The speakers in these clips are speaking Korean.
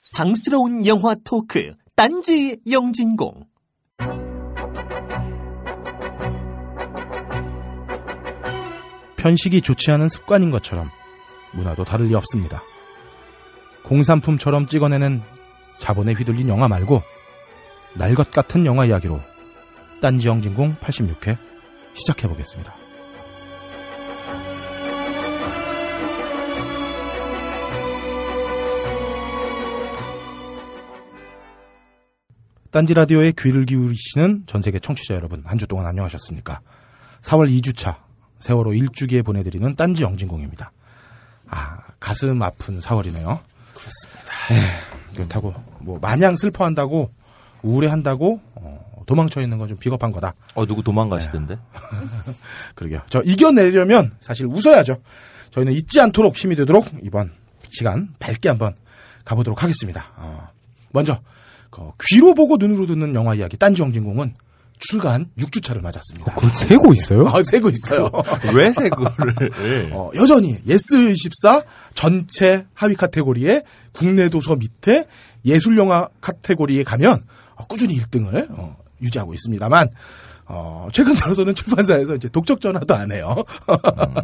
상스러운 영화 토크 딴지 영진공 편식이 좋지 않은 습관인 것처럼 문화도 다를 리 없습니다. 공산품처럼 찍어내는 자본에 휘둘린 영화 말고 날것 같은 영화 이야기로 딴지 영진공 86회 시작해보겠습니다. 딴지 라디오에 귀를 기울이시는 전 세계 청취자 여러분 한 주 동안 안녕하셨습니까? 4월 2주차 세월호 1주기에 보내드리는 딴지 영진공입니다. 아 가슴 아픈 4월이네요. 그렇습니다. 에이, 예, 그렇다고 뭐 마냥 슬퍼한다고 우울해한다고 어, 도망쳐 있는 건 좀 비겁한 거다. 어 누구 도망가시던데? 예. 그러게요. 저 이겨내려면 사실 웃어야죠. 저희는 잊지 않도록 힘이 되도록 이번 시간 밝게 한번 가보도록 하겠습니다. 어, 먼저 그 귀로 보고 눈으로 듣는 영화 이야기 딴지 영진공은 출간 6주차를 맞았습니다. 어, 그걸 세고 있어요? 아, 세고 있어요. 왜 세고를? 어, 여전히 예스24 전체 하위 카테고리에 국내 도서 밑에 예술영화 카테고리에 가면 어, 꾸준히 1등을 어, 유지하고 있습니다만 어, 최근 들어서는 출판사에서 이제 독점 전화도 안 해요. 음,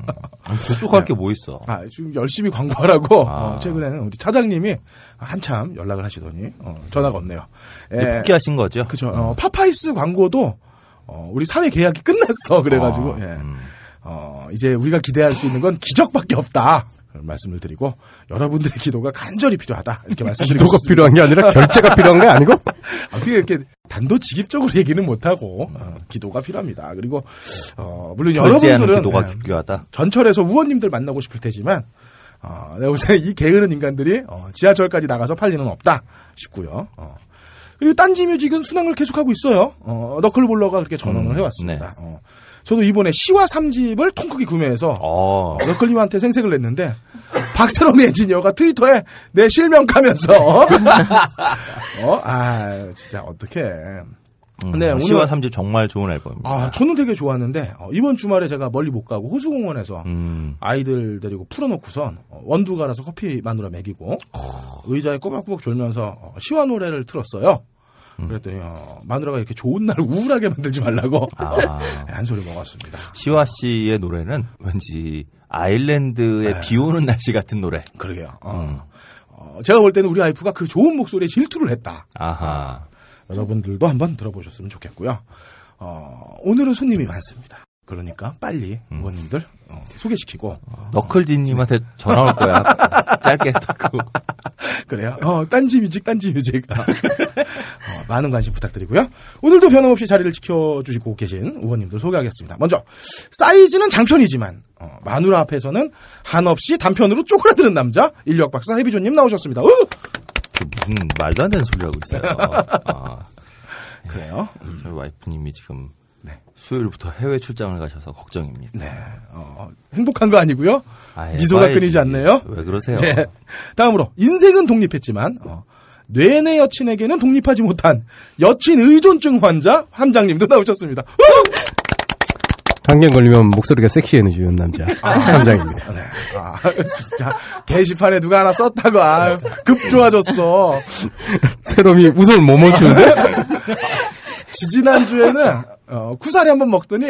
독촉할 게 뭐 있어? 아, 지금 열심히 광고하라고 아. 어, 최근에는 우리 차장님이 한참 연락을 하시더니 어, 전화가 없네요. 예, 포기하신 거죠? 그죠. 어, 음. 파파이스 광고도 어, 우리 사회 계약이 끝났어. 그래가지고 아, 예. 음. 어, 이제 우리가 기대할 수 있는 건 기적밖에 없다. 말씀을 드리고 여러분들의 기도가 간절히 필요하다 이렇게 말씀드리고 기도가 필요한 게 아니라 결제가 필요한 게 아니고 어떻게 이렇게 단도직입적으로 얘기는 못하고 어, 기도가 필요합니다. 그리고 어, 물론 여러분들은 기도가 네, 필요하다. 전철에서 우원님들 만나고 싶을 테지만 어, 내가 네, 볼때이 게으른 인간들이 어, 지하철까지 나가서 팔리는 없다 싶고요. 어. 그리고 딴지 뮤직은 순항을 계속하고 있어요. 어, 너클볼러가 그렇게 전원을 음, 해왔습니다. 네. 어. 저도 이번에 시와 삼집을 통크기 구매해서 어. 아. 클님한테 생색을 냈는데 박세롬의 엔지니어가 트위터에 내 실명 가면서 어? 아 진짜 어떻게 음, 네, 음, 시와 삼집 정말 좋은 앨범입니다. 아, 저는 되게 좋았는데 어, 이번 주말에 제가 멀리 못 가고 호수공원에서 음. 아이들 데리고 풀어놓고선 어, 원두 갈아서 커피 마누라 먹이고 어, 의자에 꼬박꼬박 졸면서 시와 어, 노래를 틀었어요. 음. 그랬더니 어, 마누라가 이렇게 좋은 날 우울하게 만들지 말라고 아. 한 소리 먹었습니다. 시와 씨의 노래는 왠지 아일랜드의 네. 비 오는 날씨 같은 노래. 그러게요. 어. 음. 어, 제가 볼 때는 우리 아이프가그 좋은 목소리에 질투를 했다. 아하. 여러분들도 한번 들어보셨으면 좋겠고요. 어, 오늘은 손님이 많습니다. 그러니까 빨리 음. 의원님들 어, 소개시키고 어, 너클진님한테 전화 올 거야 짧게 딱 그래요 어 딴지 뮤직 딴지 뮤직 어, 많은 관심 부탁드리고요 오늘도 변함없이 자리를 지켜주시고 계신 의원님들 소개하겠습니다 먼저 사이즈는 장편이지만 어, 마누라 앞에서는 한없이 단편으로 쪼그라드는 남자 인력 박사 해비조님 나오셨습니다 으! 그 무슨 말도 안 되는 소리 하고 있어요 아, 그래요 음. 저희 와이프님이 지금 수요일부터 해외 출장을 가셔서 걱정입니다. 네. 어, 행복한 거 아니고요. 아, 예, 미소가 봐야 끊이지 않네요. 왜 그러세요? 네. 다음으로 인생은 독립했지만 어, 뇌내 여친에게는 독립하지 못한 여친 의존증 환자 함장님도 나오셨습니다. 한갱 걸리면 목소리가 섹시해지는 남자 아, 아, 함장입니다. 네. 아, 진짜 게시판에 누가 하나 썼다고 아, 급 좋아졌어. 새롬이 웃음을 못 멈추는데? 지지난주에는 어, 쿠사리 한 번 먹더니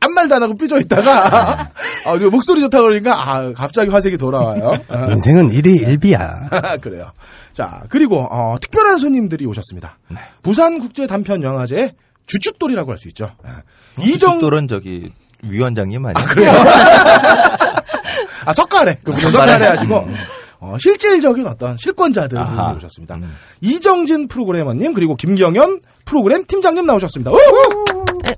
아무 말도 안 하고 삐져 있다가 아, 목소리 좋다 그러니까 아, 갑자기 화색이 돌아와요. 어. 인생은 일이 네. 일비야. 그래요. 자, 그리고 어, 특별한 손님들이 오셨습니다. 네. 부산 국제 단편 영화제 주춧돌이라고 할 수 있죠. 예. 어, 이정 주춧돌은 저기 위원장님 아니에요? 아, 그래요. 아, 석가래. 그 석가래 가지고 음. 어, 실질적인 어떤 실권자들을 오셨습니다. 음. 이정진 프로그래머님 그리고 김경현 프로그램 팀장님 나오셨습니다. 우후!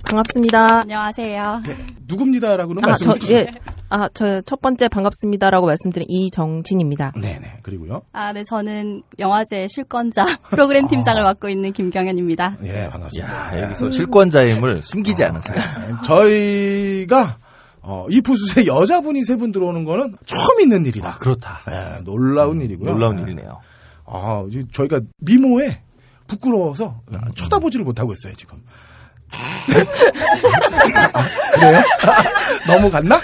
반갑습니다. 안녕하세요. 네, 누굽니다라고는 아, 말씀해 주죠 예. 아, 저 첫 번째 반갑습니다라고 말씀드린 이정진입니다. 네, 네. 그리고요. 아, 네. 저는 영화제 실권자 프로그램 팀장을 어. 맡고 있는 김경현입니다. 예, 네, 반갑습니다. 야, 여기서 실권자임을 숨기지 어. 않으세요. 저희가 어, 이부스세 여자분이 세 분 들어오는 거는 처음 있는 일이다. 아, 그렇다. 네, 놀라운 음, 일이고요. 놀라운 네. 일이네요. 아, 저희가 미모에 부끄러워서 음, 쳐다보지를 음. 못하고 있어요, 지금. 그래요? 너무 갔나?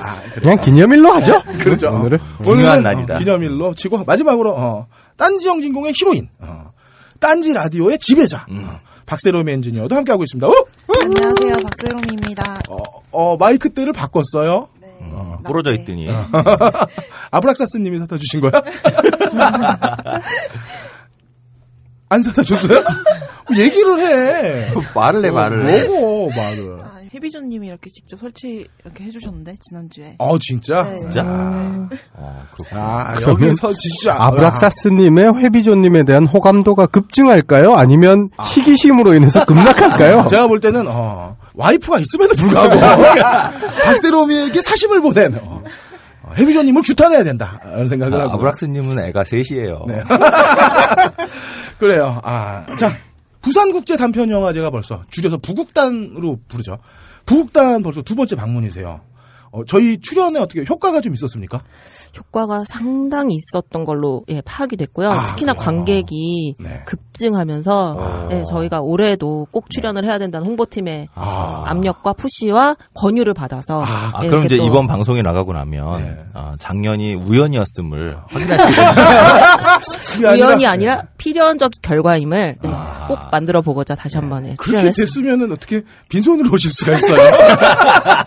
아, 그냥 기념일로 하죠. 그렇죠. 음, 오늘은 중요한 날이다. 어, 기념일로 치고 마지막으로 어, 딴지영 진공의 히로인, 어, 딴지 라디오의 지배자 음. 어, 박세롬 엔지니어도 함께하고 있습니다. 어? 안녕하세요, 박세롬입니다. 어, 어, 마이크 때를 바꿨어요. 네. 어. 음, 음. 부러져 있더니 아브락사스님이 사다 주신 거야? 안 사다 줬어요? 얘기를 해. 말을 해, 어, 말을 해. 뭐고, 말을. 아, 해비존님이 이렇게 직접 설치 이렇게 해주셨는데 지난주에. 어 진짜? 네. 진짜? 아, 아 그렇구나. 아, 여기서 진짜 아브락사스님의 해비존님에 대한 호감도가 급증할까요? 아니면 아. 희귀심으로 인해서 급락할까요? 제가 볼 때는 어, 와이프가 있음에도 불구하고 박세롬이에게 사심을 보낸. 어. 해비존님을 규탄해야 된다. 이런 생각을 하고. 아브락스님은 애가 셋이에요. 네. 그래요. 아, 자, 부산국제 단편영화제가 벌써 줄여서 부국단으로 부르죠. 부국단 벌써 두 번째 방문이세요. 어, 저희 출연에 어떻게 효과가 좀 있었습니까? 효과가 상당히 있었던 걸로 예, 파악이 됐고요. 아, 특히나 그래요? 관객이 네. 급증하면서 어. 예, 저희가 올해도 꼭 출연을 네. 해야 된다는 홍보팀의 아. 압력과 푸시와 권유를 받아서 아, 예, 그럼 이제 이번 방송에 나가고 나면 네. 어, 작년이 우연이었음을 확인하시요 우연이 네. 아니라 필연적 결과임을 예, 아. 꼭 만들어 보고자 다시 네. 한번 예, 그렇게 됐으면 어떻게 빈손으로 오실 수가 있어요?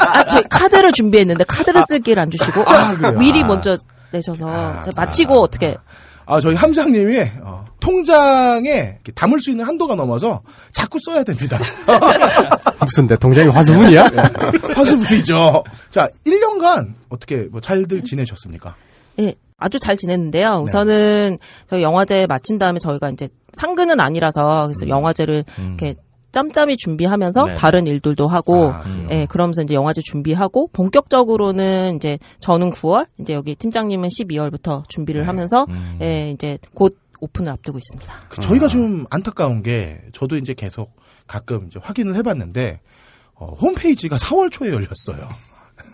아, 저희 카드를 준비 준비했는데 카드를 쓰 아. 기를 안 주시고 아, 아, 미리 먼저 내셔서 마치고 어떻게 아, 저희 함장님이 어. 통장에 담을 수 있는 한도가 넘어서 자꾸 써야 됩니다. 무슨 내 통장이 화수분이야? 네, 화수분이죠. 자, 1년간 어떻게 뭐 잘들 지내셨습니까? 예. 아주 잘 지냈는데요. 네. 우선은 네. 저희 영화제 마친 다음에 저희가 이제 상근은 아니라서 그래서 음. 영화제를 음. 이렇게 짬짬이 준비하면서 네. 다른 일들도 하고 아, 예, 그러면서 이제 영화제 준비하고 본격적으로는 이제 저는 9월 이제 여기 팀장님은 12월부터 준비를 네. 하면서 음. 예, 이제 곧 오픈을 앞두고 있습니다. 그 저희가 아. 좀 안타까운 게 저도 이제 계속 가끔 이제 확인을 해봤는데 어, 홈페이지가 4월 초에 열렸어요.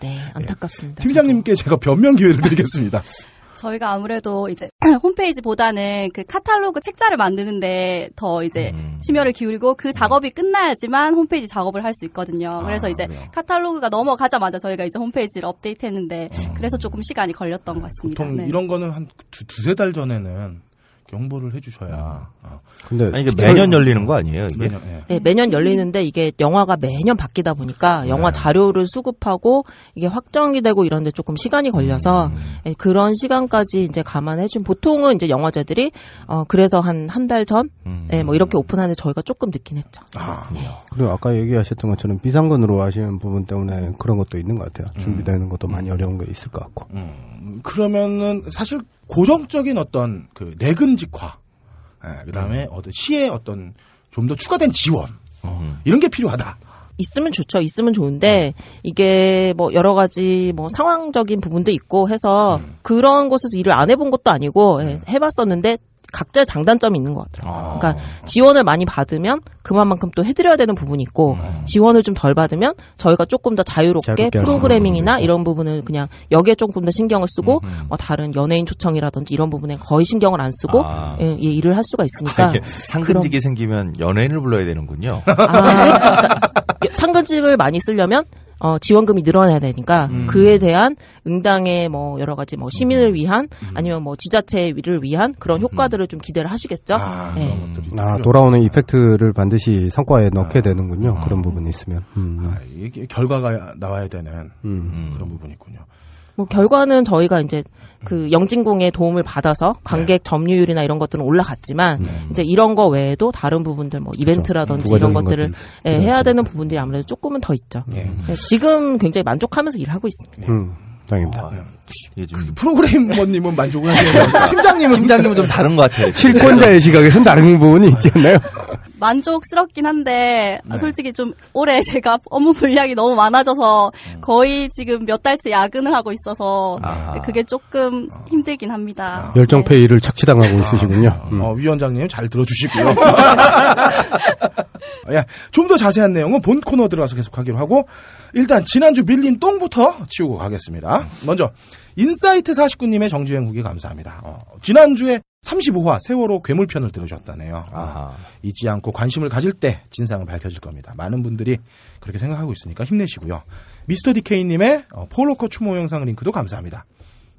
네, 안타깝습니다. 예, 팀장님께 제가 변명 기회를 드리겠습니다. 저희가 아무래도 이제 홈페이지보다는 그 카탈로그 책자를 만드는데 더 이제 음. 심혈을 기울이고 그 작업이 끝나야지만 홈페이지 작업을 할 수 있거든요. 아, 그래서 이제 그래요. 카탈로그가 넘어가자마자 저희가 이제 홈페이지를 업데이트했는데 음. 그래서 조금 시간이 걸렸던 것 같습니다. 보통 네. 이런 거는 한 두, 두세 달 전에는 경보를 해주셔야. 어. 근데 아니, 이게 매년 열리는 거 아니에요? 이게? 매년, 예. 네, 매년 열리는데 이게 영화가 매년 바뀌다 보니까 네. 영화 네. 자료를 수급하고 이게 확정이 되고 이런데 조금 시간이 걸려서 음. 예, 그런 시간까지 이제 감안해준 보통은 이제 영화제들이 어 그래서 한 한 달 전, 음. 네, 뭐 이렇게 오픈하는데 저희가 조금 늦긴 했죠. 아, 네. 그리고 아까 얘기하셨던 것처럼 비상근으로 하시는 부분 때문에 그런 것도 있는 것 같아요. 음. 준비되는 것도 많이 음. 어려운 게 있을 것 같고. 음. 그러면은 사실 고정적인 어떤 그내근직화 예, 그다음에 음. 어떤 시의 어떤 좀 더 추가된 지원 어, 이런 게 필요하다. 있으면 좋죠. 있으면 좋은데 음. 이게 뭐 여러 가지 뭐 상황적인 부분도 있고 해서 음. 그런 곳에서 일을 안 해본 것도 아니고 음. 해봤었는데 각자의 장단점이 있는 것같더라고요 아. 그러니까 지원을 많이 받으면 그만큼 또 해드려야 되는 부분이 있고 음. 지원을 좀 덜 받으면 저희가 조금 더 자유롭게 프로그래밍이나 이런 부분을 그냥 여기에 조금 더 신경을 쓰고 음, 음. 뭐 다른 연예인 초청이라든지 이런 부분에 거의 신경을 안 쓰고 아. 예, 예 일을 할 수가 있으니까 아, 예. 상근직이 그럼... 생기면 연예인을 불러야 되는군요. 아, 그러니까 상근직을 많이 쓰려면 어, 지원금이 늘어나야 되니까 음. 그에 대한 응당의 뭐 여러 가지 뭐 시민을 음. 위한 음. 아니면 뭐 지자체를 위한 그런 음. 효과들을 좀 기대를 하시겠죠. 아, 네. 아 돌아오는 이펙트를 반드시 성과에 넣게 아, 되는군요. 아, 그런 부분이 있으면 음. 아, 이게 결과가 나와야 되는 음. 그런 부분이 있군요. 뭐 결과는 저희가 이제 그 음. 영진공의 도움을 받아서 네. 관객 점유율이나 이런 것들은 올라갔지만 네. 이제 이런 거 외에도 다른 부분들 뭐 이벤트라든지 그렇죠. 이런 것들을 예, 해야 되는 부분들이 아무래도 조금은 더 있죠. 네. 예, 지금 굉장히 만족하면서 일하고 있습니다. 음. 다행입니다. 어, 네. 이게 좀... 그 프로그래머님은 만족을 하시는 팀장님은 팀장님은 좀 다른 것 같아요. 실권자의 시각에선 다른 부분이 있지 네. 않나요? 만족스럽긴 한데 네. 솔직히 좀 올해 제가 업무 분량이 너무 많아져서 음. 거의 지금 몇 달째 야근을 하고 있어서 아. 그게 조금 힘들긴 합니다. 아. 열정페이를 네. 착취당하고 아. 있으시군요. 음. 음. 어, 위원장님 잘 들어주시고요. 예, 좀더 자세한 내용은 본 코너 들어가서 계속 하기로 하고 일단 지난주 밀린 똥부터 치우고 가겠습니다. 먼저 인사이트 49님의 정주행 후기 감사합니다. 어, 지난주에 35화 세월호 괴물편을 들으셨다네요. 어, 잊지 않고 관심을 가질 때진상을 밝혀질 겁니다. 많은 분들이 그렇게 생각하고 있으니까 힘내시고요. 미스터 디케이님의 어, 폴로커 추모 영상 링크도 감사합니다.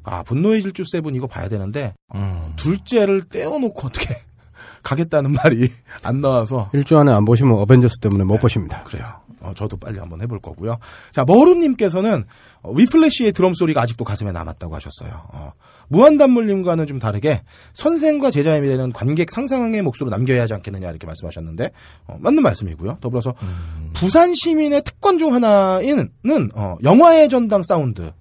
아 분노의 질주 세븐 이거 봐야 되는데 음. 둘째를 떼어놓고 어떻게 가겠다는 말이 안 나와서 일주 안에 안 보시면 어벤져스 때문에 못 네, 보십니다. 그래요. 어, 저도 빨리 한번 해볼 거고요. 자, 머루님께서는 어, 위플래시의 드럼 소리가 아직도 가슴에 남았다고 하셨어요. 어, 무한단물님과는 좀 다르게 선생과 제자에 대는 관객 상상의 몫으로 남겨야 하지 않겠느냐 이렇게 말씀하셨는데 어, 맞는 말씀이고요. 더불어서 음... 부산 시민의 특권 중 하나인 는 어, 영화의 전당 사운드.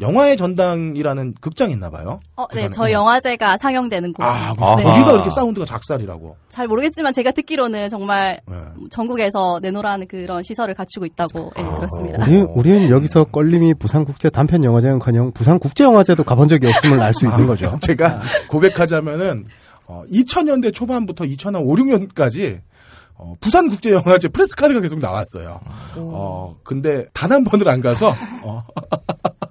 영화의 전당이라는 극장이 있나 봐요. 어, 네, 저 예. 영화제가 상영되는 곳. 아, 거기가 이렇게 사운드가 작살이라고. 잘 모르겠지만 제가 듣기로는 정말 네. 전국에서 내노라는 그런 시설을 갖추고 있다고 예, 네, 아. 들었습니다. 우리, 우리는 여기서 껄림이 부산국제 단편 영화제는커녕 부산국제영화제도 가본 적이 없음을 알 수 있는 아, 거죠. 제가 고백하자면은 어, 2000년대 초반부터 2005, 6년까지 어, 부산국제영화제 프레스카드가 계속 나왔어요. 어, 근데 단 한 번을 안 가서 어,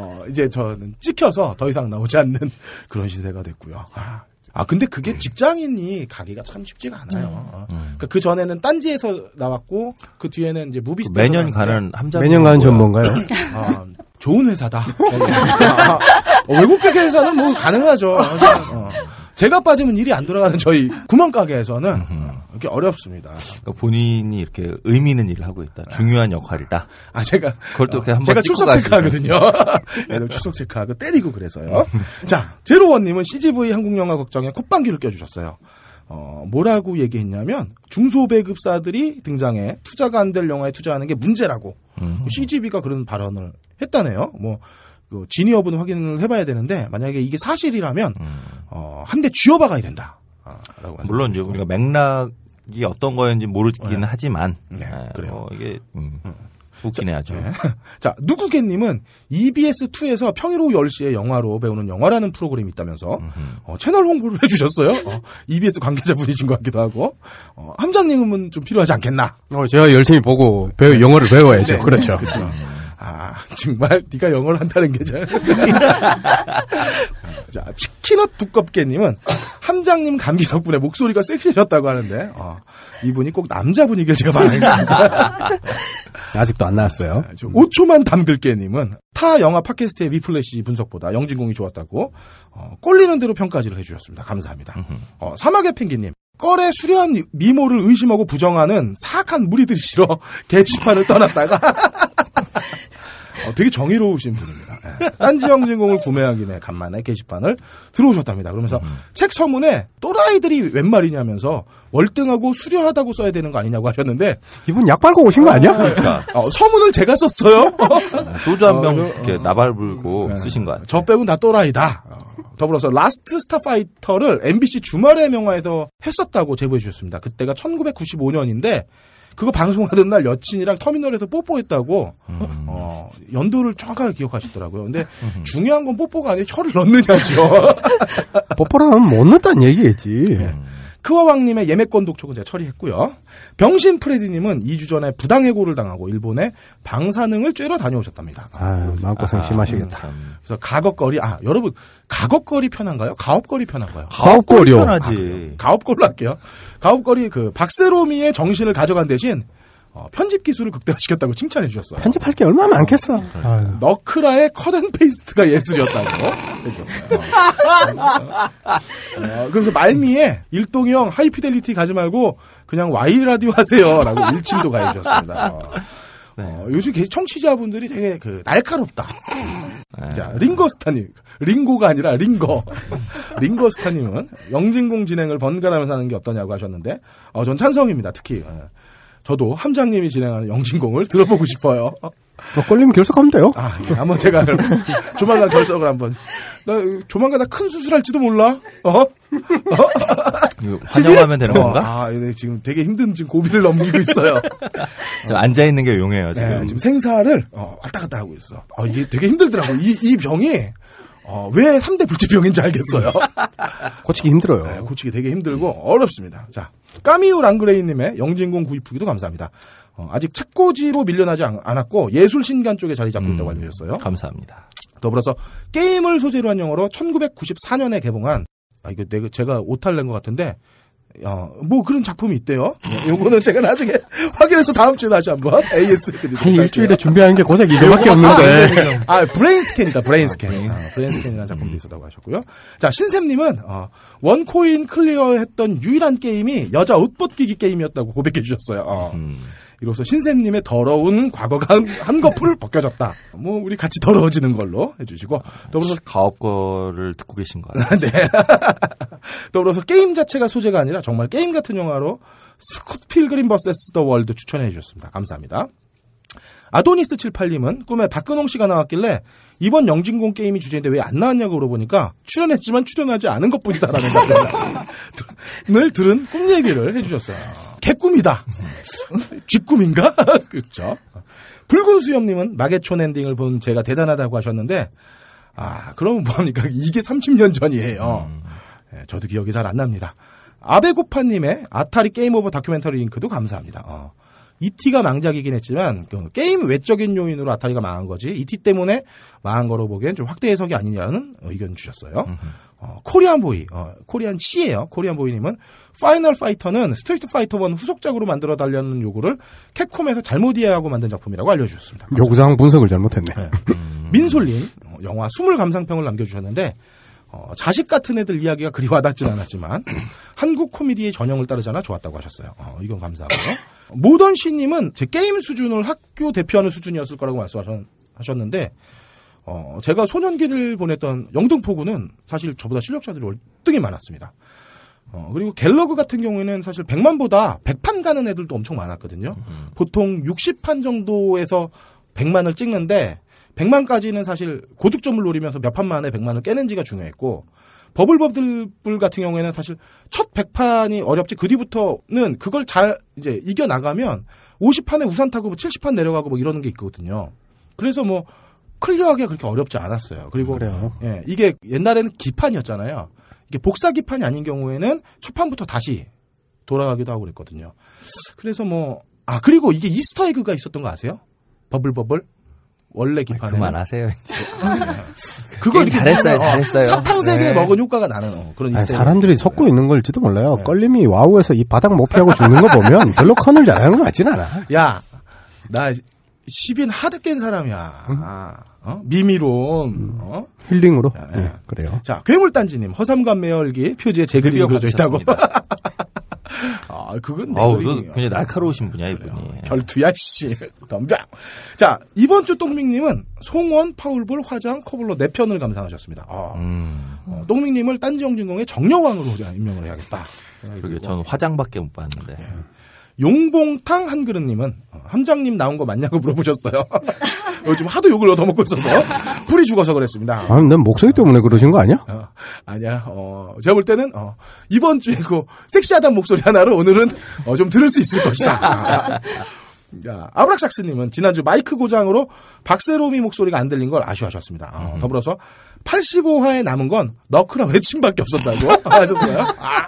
어, 이제 저는 찍혀서 더 이상 나오지 않는 그런 신세가 됐고요. 아, 아, 근데 그게 네. 직장인이 가기가 참 쉽지가 않아요. 네. 어. 음. 음. 그 전에는 딴지에서 나왔고 그 뒤에는 이제 무비 그 매년 가는 함자 매년 가는 전문가요? 아, 좋은 회사다. 아, 외국 계 회사는 뭐 가능하죠. 어. 제가 빠지면 일이 안 돌아가는 저희 구멍가게에서는 이렇게 어렵습니다. 그러니까 본인이 이렇게 의미 있는 일을 하고 있다. 중요한 역할이다. 아 제가 그것도 이렇게 어, 한번 제가 출석 체크하거든요. 출석 체크하고 때리고 그래서요. 자 제로원님은 CGV 한국 영화 걱정에 콧방귀를 껴주셨어요. 어, 뭐라고 얘기했냐면 중소배급사들이 등장해 투자가 안 될 영화에 투자하는 게 문제라고 음. CGV가 그런 발언을 했다네요. 뭐그 진위 여부는 확인을 해봐야 되는데 만약에 이게 사실이라면 음. 어, 한 대 쥐어박아야 된다. 아, 물론 이제 우리가 맥락이 어떤 거였는지 모르긴 네. 하지만 네, 네. 그래요. 어, 이게 음, 음. 웃기네 아주. 네. 자, 누구겠님은 EBS2에서 평일 오후 10시에 영화로 배우는 영화라는 프로그램이 있다면서 어, 채널 홍보를 해주셨어요. 어, EBS 관계자분이신 것 같기도 하고 어, 함장님은 좀 필요하지 않겠나. 어, 제가 열심히 보고 배우 영어를 배워야죠. 네. 그렇죠. 그렇죠. 음. 아, 정말 네가 영어를 한다는 게 잘. 자, 치킨넛 두껍게님은 함장님 감기 덕분에 목소리가 섹시해졌다고 하는데 어, 이분이 꼭 남자분이길 제가 말라니다 아직도 안 나왔어요. 5초만 아, 담글게님은 타 영화 팟캐스트의 위플래시 분석보다 영진공이 좋았다고 어, 꼴리는 대로 평가지를 해주셨습니다. 감사합니다. 어, 사막의 펭귄님 껄의 수려한 미모를 의심하고 부정하는 사악한 무리들이 싫어 게시판을 떠났다가 어, 되게 정의로우신 분입니다. 네. 예. 딴지영진공을 구매하기 위 간만에 게시판을 들어오셨답니다. 그러면서 음. 책 서문에 또라이들이 웬 말이냐면서 월등하고 수려하다고 써야 되는 거 아니냐고 하셨는데 이분 약 빨고 오신 거 아니야? 그러니까 어, 서문을 제가 썼어요. 어, 소주 한병 어, 이렇게 어. 나발 불고 네. 쓰신 거 같아요. 저 빼고 다 또라이다. 어, 더불어서 라스트 스타파이터를 MBC 주말의 명화에서 했었다고 제보해 주셨습니다. 그때가 1995년인데 그거 방송하던 날 여친이랑 터미널에서 뽀뽀했다고 음. 어, 연도를 정확하게 기억하시더라고요. 근데 음. 중요한 건 뽀뽀가 아니라 혀를 넣느냐죠. 뽀뽀라면 못 넣었다는 얘기겠지. 음. 크와왕님의 예매권 독촉은 제가 처리했고요. 병신 프레디님은 2주 전에 부당해고를 당하고 일본에 방사능을 쬐러 다녀오셨답니다. 아, 마음고생 아, 심하시겠다. 음, 그래서 가업거리 아, 여러분, 가업거리 편한가요? 가업거리 편한가요? 가업거리요. 편하지. 아, 가업걸로 할게요. 가업거리 그 박세로미의 정신을 가져간 대신 어, 편집 기술을 극대화시켰다고 칭찬해 주셨어요. 편집할 게 얼마나 많겠어. 아유. 너크라의 커든 페이스트가 예술이었다고 해주셨어요. 그렇죠. 그래서 말미에 일동형 하이피델리티 가지 말고 그냥 와이 라디오 하세요라고 일침도 가해주셨습니다. 어. 네. 어, 요즘 청취자분들이 되게 그 날카롭다. 네. 자, 링거스타님. 링고가 아니라 링거. 링거스타님은 영진공 진행을 번갈아면서 하는 게 어떠냐고 하셨는데, 어, 전 찬성입니다. 특히. 예. 저도 함장님이 진행하는 영진공을 들어보고 싶어요. 어, 걸리면 결석하면 돼요. 아, 예, 한번 제가 조만간 결석을 한번. 나 조만간 나 큰 수술할지도 몰라. 어? 어? 환영하면 되는 건가? 어, 아, 예, 네, 지금 되게 힘든 지금 고비를 넘기고 있어요. 지 앉아 있는 게 용해요 네, 지금. 네, 지금 생사를 어, 왔다 갔다 하고 있어. 아, 이게 되게 힘들더라고. 이 이 병이 어, 왜 3대 불치병인지 알겠어요. 고치기 힘들어요. 네, 고치기 되게 힘들고 어렵습니다. 자, 까미우 랑그레이님의 영진공 구입후기도 감사합니다. 어, 아직 책꽂이로 밀려나지 않, 았고 예술신간 쪽에 자리 잡고 있다고 음, 알려주셨어요. 감사합니다. 더불어서 게임을 소재로 한 영화로 1994년에 개봉한 아 이거 내가 제가 오탈 낸 것 같은데 어, 뭐 그런 작품이 있대요. 예, 요거는 제가 나중에 확인해서 다음 주에 다시 한번 AS 드리도록 할게요. 일주일에 준비하는 게 고작 이거밖에 아, 없는데. 네, 네, 네. 아, 브레인 스캔이다, 브레인 아, 스캔. 아, 브레인 스캔이라는 작품도 있었다고 하셨고요. 자, 신샘님은, 어, 원코인 클리어 했던 유일한 게임이 여자 옷벗기기 게임이었다고 고백해 주셨어요. 어. 음. 이로써 신세님의 더러운 과거가 한거풀 벗겨졌다. 뭐 우리 같이 더러워지는 걸로 해주시고 더불어서 가업거를 듣고 계신 거 아니에요? 네. 더불어서 게임 자체가 소재가 아니라 정말 게임 같은 영화로 스콧 필그린 버세스 더 월드 추천해 주셨습니다. 감사합니다. 아도니스 78님은 꿈에 박근홍 씨가 나왔길래 이번 영진공 게임이 주제인데 왜 안 나왔냐고 물어보니까 출연했지만 출연하지 않은 것뿐이다라는 걸 들은 꿈 얘기를 해주셨어요. 개꿈이다. 쥐꿈인가? 그렇죠. 붉은 수염님은 마계촌 엔딩을 본 제가 대단하다고 하셨는데 아 그러면 뭡니까 이게 30년 전이에요. 음. 예, 저도 기억이 잘 안 납니다. 아베고파님의 아타리 게임 오버 다큐멘터리 링크도 감사합니다. 어. 이티가 e 망작이긴 했지만 그 게임 외적인 요인으로 아타리가 망한 거지 이티 e 때문에 망한 거로 보기엔 좀 확대 해석이 아니냐는 의견 주셨어요. 어, 코리안 보이, 어, 코리안 C예요. 코리안 보이님은 파이널 파이터는 스트리트 파이터 1 후속작으로 만들어 달라는 요구를 캡콤에서 잘못 이해하고 만든 작품이라고 알려주셨습니다. 요구사항 분석을 잘못했네. 네. 음. 민솔님 어, 영화 스물 감상평을 남겨주셨는데 어, 자식 같은 애들 이야기가 그리 와닿진 않았지만 한국 코미디의 전형을 따르잖아 좋았다고 하셨어요. 어, 이건 감사하고요. 모던 씨님은 제 게임 수준을 학교 대표하는 수준이었을 거라고 말씀하셨는데 어, 제가 소년기를 보냈던 영등포구는 사실 저보다 실력자들이 월등히 많았습니다. 어, 그리고 갤러그 같은 경우에는 사실 100만보다 100판 가는 애들도 엄청 많았거든요. 음. 보통 60판 정도에서 100만을 찍는데 100만까지는 사실 고득점을 노리면서 몇 판 만에 100만을 깨는지가 중요했고 버블버블 같은 경우에는 사실 첫 100판이 어렵지 그 뒤부터는 그걸 잘 이제 이겨 나가면 50판에 우산 타고 뭐 70판 내려가고 뭐 이러는 게 있거든요. 그래서 뭐클리어하기 그렇게 어렵지 않았어요. 그리고 그래요. 예, 이게 옛날에는 기판이었잖아요. 이게 복사 기판이 아닌 경우에는 첫 판부터 다시 돌아가기도 하고 그랬거든요. 그래서 뭐 아 그리고 이게 이스터 에그가 있었던 거 아세요? 버블버블 원래 아, 기판에. 그만하세요, 이제. 네. 그걸 잘했어요, 어, 잘했어요. 사탕색에 네. 먹은 효과가 나는 어, 그런 아니, 사람들이 섞고 있는 걸지도 몰라요. 네. 껄림이 와우에서 이 바닥 못 피하고 죽는 거 보면 별로 컨을 잘하는 것 같진 않아. 야, 나 10인 하드 깬 사람이야. 음? 어? 미미론. 음. 어? 힐링으로? 야, 야. 네, 그래요. 자, 괴물단지님, 허삼관 매열기 표지에 제 글이 그려져 있다고. 아, 그건 내 아우, 그림이야. 굉장히 날카로우신 분이야, 그래요. 이분이. 결투야, 씨. 덤벼. 자, 이번 주 똥밍님은 송원, 파울볼, 화장, 커블로 4편을 감상하셨습니다. 아. 음. 어, 똥밍님을 딴지영진공의 정령왕으로 임명을 해야겠다. 그러게, 전 화장밖에 못 봤는데. 예. 용봉탕 한 그릇님은 어, 함장님 나온 거 맞냐고 물어보셨어요. 요즘 어, 하도 욕을 얻어먹고 있어서 풀이 죽어서 그랬습니다. 아, 난 목소리 때문에 그러신 거 아니야? 어, 아니야. 어, 제가 볼 때는 어, 이번 주에 그섹시하다는 목소리 하나로 오늘은 어, 좀 들을 수 있을 것이다. 아브락삭스님은 지난주 마이크 고장으로 박세롬이 목소리가 안 들린 걸 아쉬워하셨습니다. 어, 음. 더불어서 85화에 남은 건 너크나 외침밖에 없었다고 하셨어요. 아,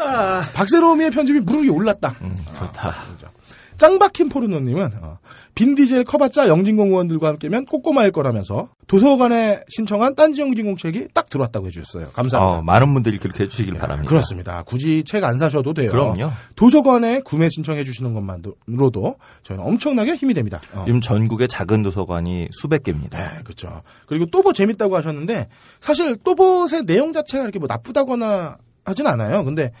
아. 박세롬이의 편집이 무르이 올랐다. 음, 좋다. 아, 그렇죠. 짱박힌 포르노님은 어, 빈디젤 커봤자 영진공 의원들과 함께면 꼬꼬마일 거라면서 도서관에 신청한 딴지 영진공 책이 딱 들어왔다고 해주셨어요. 감사합니다. 어, 많은 분들이 그렇게 해주시길 네, 바랍니다. 그렇습니다. 굳이 책 안 사셔도 돼요. 그럼요. 도서관에 구매 신청해 주시는 것만으로도 저희는 엄청나게 힘이 됩니다. 어. 지금 전국의 작은 도서관이 수백 개입니다. 네, 그렇죠. 그리고 또보 재밌다고 하셨는데 사실 또봇의 내용 자체가 이렇게 뭐 나쁘다거나 하진 않아요. 근데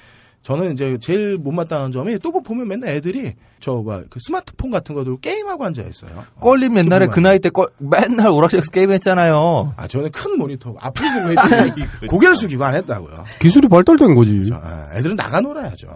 저는 이제 제일 못마땅한 점이 또 뭐 보면 맨날 애들이 저막그 스마트폰 같은 거 들고 게임하고 앉아 있어요. 꼴림 맨날에 그 나이 때 꼴, 맨날 오락실에서 게임했잖아요. 아 저는 큰 모니터 앞을 보고 했지 고개를 숙이고 안 했다고요. 기술이 발달된 거지. 저, 아, 애들은 나가 놀아야죠.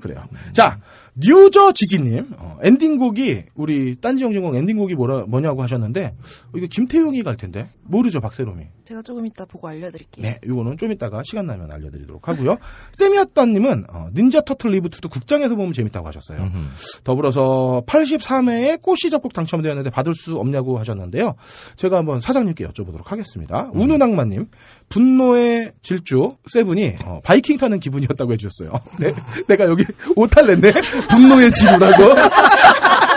그래요. 자 뉴저 지지님 어, 엔딩곡이 우리 딴지영진공 엔딩곡이 뭐라 뭐냐고 하셨는데 어, 이거 김태용이 갈 텐데 모르죠 박세롬이. 제가 조금 이따 보고 알려드릴게요. 네, 요거는 좀 이따가 시간 나면 알려드리도록 하고요. 세미아따님은 어, 닌자 터틀 리부트도 극장에서 보면 재밌다고 하셨어요. 음흠. 더불어서 83회에 꽃이 잡곡 당첨되었는데 받을 수 없냐고 하셨는데요. 제가 한번 사장님께 여쭤보도록 하겠습니다. 음. 우는악마님 분노의 질주 세븐이 어, 바이킹 타는 기분이었다고 해주셨어요. 네, 내가 여기 오탈 냈네? 분노의 질주라고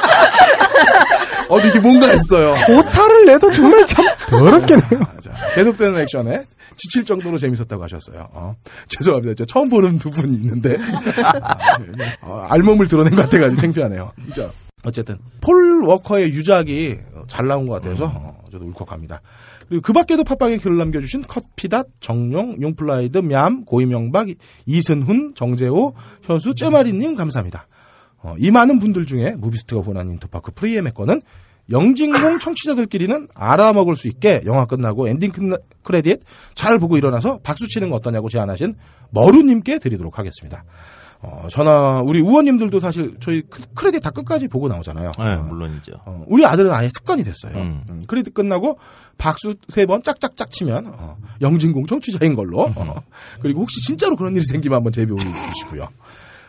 어, 이게 뭔가 했어요. 오타를 내도 정말 참 더럽게네요. 계속되는 액션에 지칠 정도로 재밌었다고 하셨어요. 어. 죄송합니다. 제 처음 보는 두 분이 있는데 아, 어, 알몸을 드러낸 것 같아가지고 창피하네요. 자, 어쨌든 폴 워커의 유작이 어, 잘 나온 것 같아서 음. 어, 저도 울컥합니다. 그리고 그 밖에도 팟빵에 글을 남겨주신 컷피닷, 정룡 용플라이드, 얌, 고이명박 이승훈, 정재호, 현수, 째마리님 감사합니다. 어, 이 많은 분들 중에 무비스트가 후원한 인터파크 프리엠의 거는 영진공 청취자들끼리는 알아먹을 수 있게 영화 끝나고 엔딩 크레딧 잘 보고 일어나서 박수 치는 거 어떠냐고 제안하신 머루님께 드리도록 하겠습니다. 어, 전화 우리 우원님들도 사실 저희 크레딧 다 끝까지 보고 나오잖아요. 네, 어, 물론이죠. 어, 우리 아들은 아예 습관이 됐어요. 음. 음, 크레딧 끝나고 박수 세 번 짝짝짝 치면 어, 영진공 청취자인 걸로. 음. 어, 그리고 혹시 진짜로 그런 일이 생기면 한번 제보해 주시고요.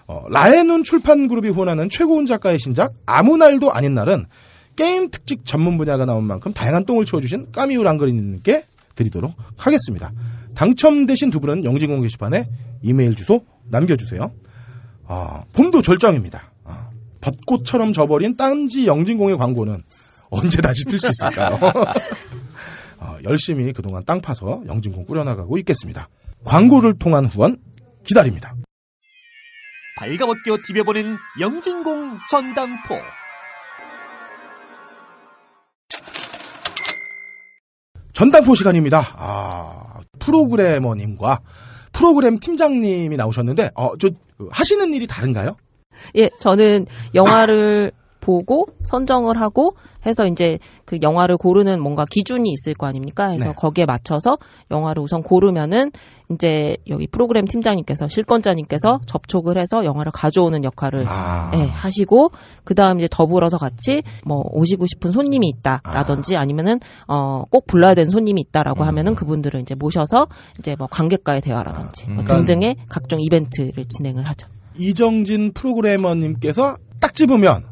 어, 라에눈 출판 그룹이 후원하는 최고운 작가의 신작 아무 날도 아닌 날은 게임 특집 전문 분야가 나온 만큼 다양한 똥을 치워주신 까미우 랑그리님께 드리도록 하겠습니다. 당첨되신 두 분은 영진공 게시판에 이메일 주소 남겨주세요. 아, 봄도 절정입니다. 아, 벚꽃처럼 져버린 딴지 영진공의 광고는 언제 다시 필 수 있을까요? 어, 열심히 그동안 땅 파서 영진공 꾸려나가고 있겠습니다. 광고를 통한 후원 기다립니다. 발가벗겨 디벼보는 영진공 전당포 전당포 시간입니다. 아, 프로그래머님과 프로그램 팀장님이 나오셨는데, 어, 저, 그, 하시는 일이 다른가요? 예, 저는 영화를 보고 선정을 하고 해서 이제 그 영화를 고르는 뭔가 기준이 있을 거 아닙니까? 해서 네. 거기에 맞춰서 영화를 우선 고르면은 이제 여기 프로그램 팀장님께서 실권자님께서 음. 접촉을 해서 영화를 가져오는 역할을 아. 네, 하시고 그다음 이제 더불어서 같이 뭐 오시고 싶은 손님이 있다라든지 아. 니면은 어꼭 불러야 되는 손님이 있다라고 음. 하면은 그분들을 이제 모셔서 이제 뭐 관객과의 대화라든지 아. 뭐 그러니까 등등의 각종 이벤트를 진행을 하죠. 이정진 프로그래머님께서 딱 집으면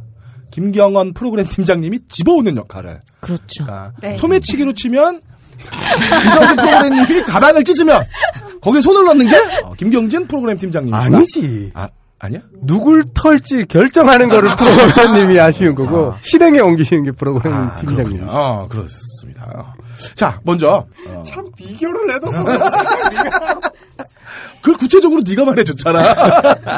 김경원 프로그램 팀장님이 집어오는 역할을. 그렇죠. 그러니까 네. 소매치기로 치면 이정진 프로그램님이 가방을 찢으면 거기에 손을 넣는 게 어, 김경진 프로그램 팀장님. 아니지. 아, 아니야? 누굴 털지 결정하는 거를 아. 프로그램님이 아쉬운 거고 아. 실행에 옮기시는 게 프로그램 아, 팀장님. 아, 어, 그렇습니다. 자, 먼저 어. 참 비교를 해도 그걸 구체적으로 네가 말해줬잖아.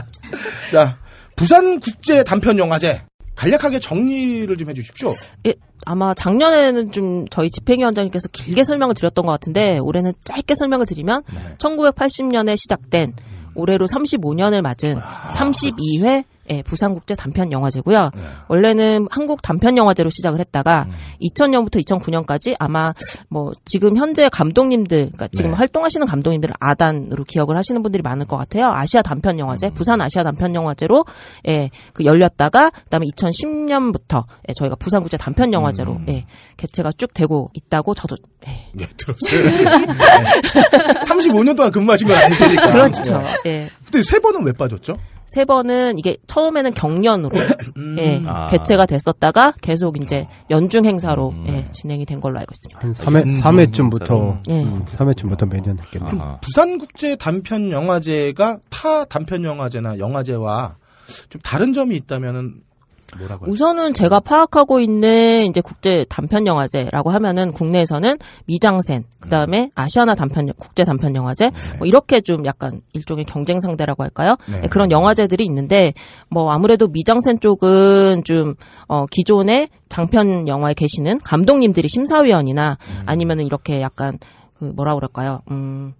자, 부산 국제 단편 영화제. 간략하게 정리를 좀 해주십시오. 예, 아마 작년에는 좀 저희 집행위원장님께서 길게 설명을 드렸던 것 같은데 올해는 짧게 설명을 드리면 네. 1980년에 시작된 올해로 35년을 맞은 32회 아, 예, 부산국제 단편 영화제고요. 네. 원래는 한국 단편 영화제로 시작을 했다가 음. 2000년부터 2009년까지 아마 뭐 지금 현재 감독님들, 그러니까 지금 네. 활동하시는 감독님들을 아단으로 기억을 하시는 분들이 많을 것 같아요. 아시아 단편 영화제, 음. 부산 아시아 단편 영화제로 예, 그 열렸다가 그다음에 2010년부터 예, 저희가 부산국제 단편 영화제로 음. 예, 개최가 쭉 되고 있다고 저도 예, 네, 들었어요. 네. 35년 동안 근무하신 건 아니니까. 그렇죠. 네. 예. 근데 세 번은 왜 빠졌죠? 세 번은 이게 처음에는 경연으로 음. 예, 아. 개최가 됐었다가 계속 이제 어. 연중 행사로 음. 예, 진행이 된 걸로 알고 있습니다. 3회, 3회쯤부터 예. 음, 3회쯤부터 매년 했겠네요. 아 부산국제 단편 영화제가 타 단편 영화제나 영화제와 좀 다른 점이 있다면은 우선은 제가 파악하고 있는 이제 국제 단편 영화제라고 하면은 국내에서는 미장센, 그다음에 음. 아시아나 단편 국제 단편 영화제 네. 뭐 이렇게 좀 약간 일종의 경쟁 상대라고 할까요? 네. 네, 그런 영화제들이 있는데 뭐 아무래도 미장센 쪽은 좀 어, 기존의 장편 영화에 계시는 감독님들이 심사위원이나 음. 아니면은 이렇게 약간 그 뭐라 그럴까요? 음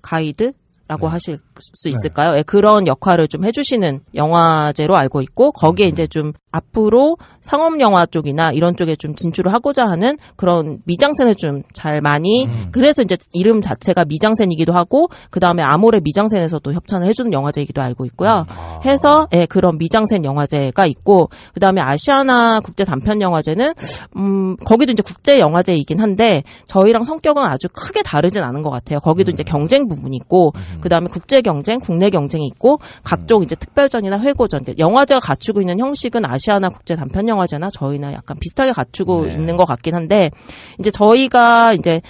가이드 라고 네. 하실 수 네. 있을까요? 네. 그런 역할을 좀 해주시는 영화제로 알고 있고 거기에 음. 이제 좀 앞으로 상업 영화 쪽이나 이런 쪽에 좀 진출을 하고자 하는 그런 미장센을 좀 잘 많이 음. 그래서 이제 이름 자체가 미장센이기도 하고 그 다음에 아모레 미장센에서도 협찬을 해주는 영화제이기도 알고 있고요. 아. 해서 예, 그런 미장센 영화제가 있고 그 다음에 아시아나 국제 단편 영화제는 음 거기도 이제 국제 영화제이긴 한데 저희랑 성격은 아주 크게 다르진 않은 것 같아요. 거기도 음. 이제 경쟁 부분이 있고 음. 그 다음에 국제 경 경쟁, 국내 경쟁이 있고 각종 음. 이제 특별전이나 회고전, 영화제가 갖추고 있는 형식은 아시아나 국제 단편 영화제나 저희나 약간 비슷하게 갖추고 네. 있는 것 같긴 한데 이제 저희가 이제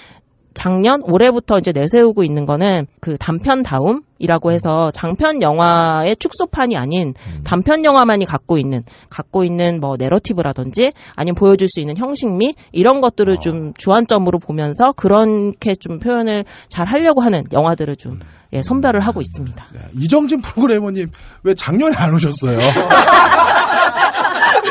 작년 올해부터 이제 내세우고 있는 거는 그 단편 다움이라고 해서 장편 영화의 축소판이 아닌 음. 단편 영화만이 갖고 있는 갖고 있는 뭐 내러티브라든지 아니면 보여줄 수 있는 형식미 이런 것들을 아. 좀 주안점으로 보면서 그렇게 좀 표현을 잘 하려고 하는 영화들을 좀 예, 선별을 하고 있습니다. 네, 이정진 프로그래머님 왜 작년에 안 오셨어요?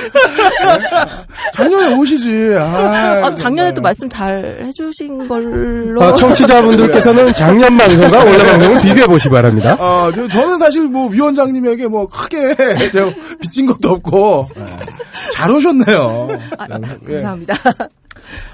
작년에 오시지. 아, 아 작년에 네. 말씀 잘 해주신 걸로. 아, 청취자분들께서는 작년 방송과 올해 방송을 비교해 보시 바랍니다. 아, 저, 저는 사실 뭐 위원장님에게 뭐 크게 빚진 것도 없고 네. 잘 오셨네요. 아, 네. 감사합니다. 네.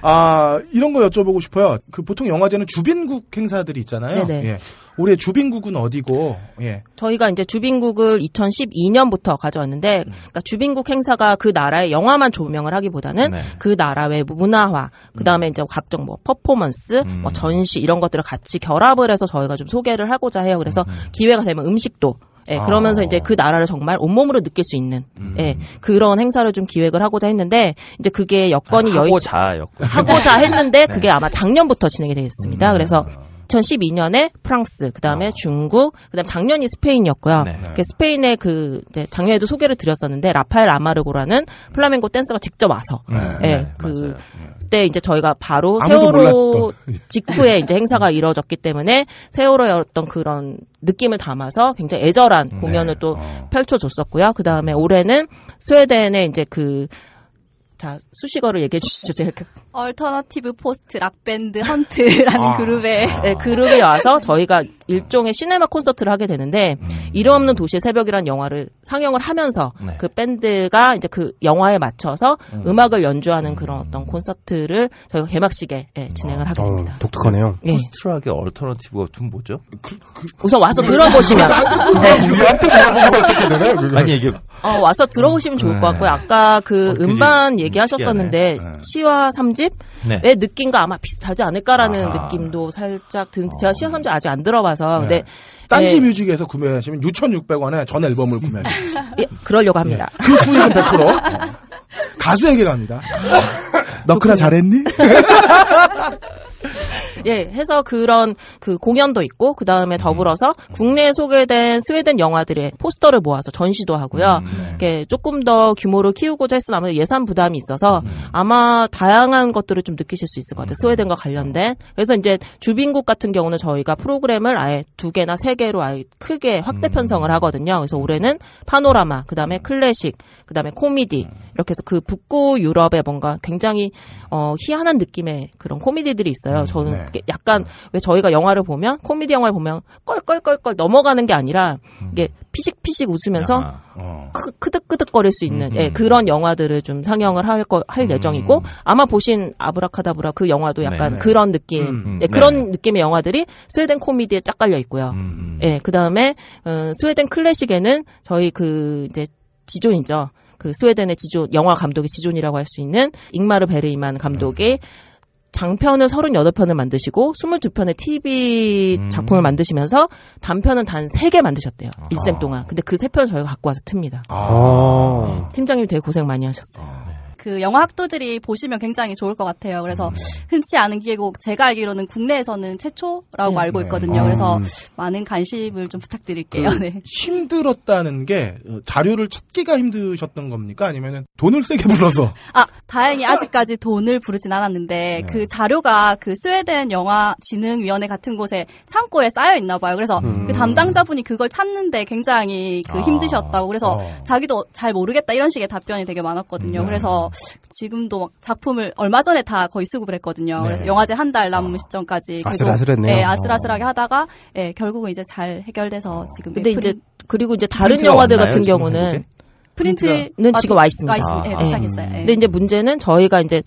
아, 이런 거 여쭤보고 싶어요. 그 보통 영화제는 주빈국 행사들이 있잖아요. 네네. 네. 예. 올해 주빈국은 어디고, 예. 저희가 이제 주빈국을 2012년부터 가져왔는데, 음. 그러니까 주빈국 행사가 그 나라의 영화만 조명을 하기보다는 네. 그 나라의 문화화, 그 다음에 음. 이제 각종 뭐 퍼포먼스, 뭐 음. 뭐 전시 이런 것들을 같이 결합을 해서 저희가 좀 소개를 하고자 해요. 그래서 음. 기회가 되면 음식도 예, 아. 그러면서 아. 이제 그 나라를 정말 온몸으로 느낄 수 있는 음. 예, 그런 행사를 좀 기획을 하고자 했는데 이제 그게 여건이 아, 여의 하고자 여건. 네. 하고자 했는데 네. 그게 아마 작년부터 진행이 되겠습니다. 음. 그래서 2012년에 프랑스, 그 다음에 어. 아. 중국, 그 다음 작년이 스페인이었고요. 네. 스페인의 그, 이제 작년에도 소개를 드렸었는데, 라파엘 아마르고라는 음. 플라멩고 댄서가 직접 와서, 네. 예, 네. 그, 맞아요. 네. 그때 이제 저희가 바로 세월호 직후에 예. 이제 행사가 이뤄졌기 때문에 세월호의 어떤 그런 느낌을 담아서 굉장히 애절한 공연을 네. 또 어. 펼쳐줬었고요. 그 다음에 올해는 스웨덴의 이제 그 자, 수식어로 얘기해 주시죠. 제가 얼터너티브 포스트 락밴드 헌트라는 아. 그룹에 네, 그룹에 와서 저희가 일종의 시네마 콘서트를 하게 되는데 음. 이름 없는 도시의 새벽이란 영화를 상영을 하면서 네. 그 밴드가 이제 그 영화에 맞춰서 음. 악을 연주하는 그런 어떤 콘서트를 저희가 개막식에 네, 진행을 하게 됩니다. 아, 독특하네요. 네. 포스트락의 얼터너티브가 좀 뭐죠? 그, 그, 우선 와서 그, 들어보시면 우리한테 물어보고 어떻게 되나요? 아니 이게 어, 와서 들어보시면 좋을 것 같고요. 아까 그 음반 얘기 얘기하셨었는데 네. 시와 삼집의 네. 느낌과 아마 비슷하지 않을까라는 아. 느낌도 살짝 든 어. 제가 시와 삼집 아직 안 들어봐서 네. 근데 딴지 예. 뮤직에서 구매하시면 6,600원에 전 앨범을 구매하시죠. 예, 그러려고 합니다. 예. 그 수익은 100% 어. 가수에게 갑니다. 너크나 잘했니? 네. 예, 해서 그런 그 공연도 있고 그 다음에 음. 더불어서 국내에 소개된 스웨덴 영화들의 포스터를 모아서 전시도 하고요. 음, 네. 조금 더 규모를 키우고자 했으나 아무래도 예산 부담이 있어서 음. 아마 다양한 것들을 좀 느끼실 수 있을 것 같아요. 음. 스웨덴과 관련된. 그래서 이제 주빈국 같은 경우는 저희가 프로그램을 아예 두 개나 세 개로 아예 크게 확대 음. 편성을 하거든요. 그래서 올해는 파노라마, 그 다음에 클래식, 그 다음에 코미디 이렇게 해서 그 북구 유럽의 뭔가 굉장히 어, 희한한 느낌의 그런 코미디들이 있어요. 있어요. 음, 저는 네. 약간 왜 저희가 영화를 보면 코미디 영화를 보면 껄껄껄껄 넘어가는 게 아니라 음. 이게 피식피식 웃으면서 아, 어. 크, 득끄득거릴수 있는 음, 예, 음, 그런 영화들을 좀 상영을 할, 거, 할 예정이고 아마 보신 아브라카다브라 그 영화도 네, 약간 네네. 그런 느낌 예, 네. 그런 네. 느낌의 영화들이 스웨덴 코미디에 짝 깔려 있고요. 예, 그 다음에 음, 어, 스웨덴 클래식에는 저희 그 이제 지존이죠. 그 스웨덴의 지존 영화 감독의 지존이라고 할 수 있는 잉마르 베르이만 감독의 음. 장편을 38편을 만드시고 22편의 TV 음. 작품을 음. 만드시면서 단편은 단 3개 만드셨대요. 아. 일생 동안. 근데 그 3편 저희가 갖고 와서 틉니다. 아. 아. 네, 팀장님 되게 고생 많이 하셨어요. 아, 네. 그 영화 학도들이 보시면 굉장히 좋을 것 같아요. 그래서 음. 흔치 않은 기회곡 제가 알기로는 국내에서는 최초라고 네. 알고 있거든요. 음. 그래서 많은 관심을 좀 부탁드릴게요. 그 네. 힘들었다는 게 어, 자료를 찾기가 힘드셨던 겁니까? 아니면 돈을 세게 불러서? 아 다행히 아직까지 돈을 부르진 않았는데 네. 그 자료가 그 스웨덴 영화 진흥위원회 같은 곳에 창고에 쌓여 있나 봐요. 그래서 음. 그 담당자분이 그걸 찾는데 굉장히 그 아. 힘드셨다고 그래서 어. 자기도 잘 모르겠다 이런 식의 답변이 되게 많았거든요. 네. 그래서 지금도 막 작품을 얼마 전에 다 거의 쓰고 그랬거든요. 네. 그래서 영화제 한 달 남은 어. 시점까지 계속 아슬아슬했네요. 네, 아슬아슬하게 하다가 예, 결국은 이제 잘 해결돼서 어. 지금 근데 예, 이제 그리고 이제 다른 영화들 없나요? 같은 경우는 프린트는 지금 와 있습니다. 와 있습니다. 예, 아, 네, 도착했어요. 네. 근데 이제 문제는 저희가 이제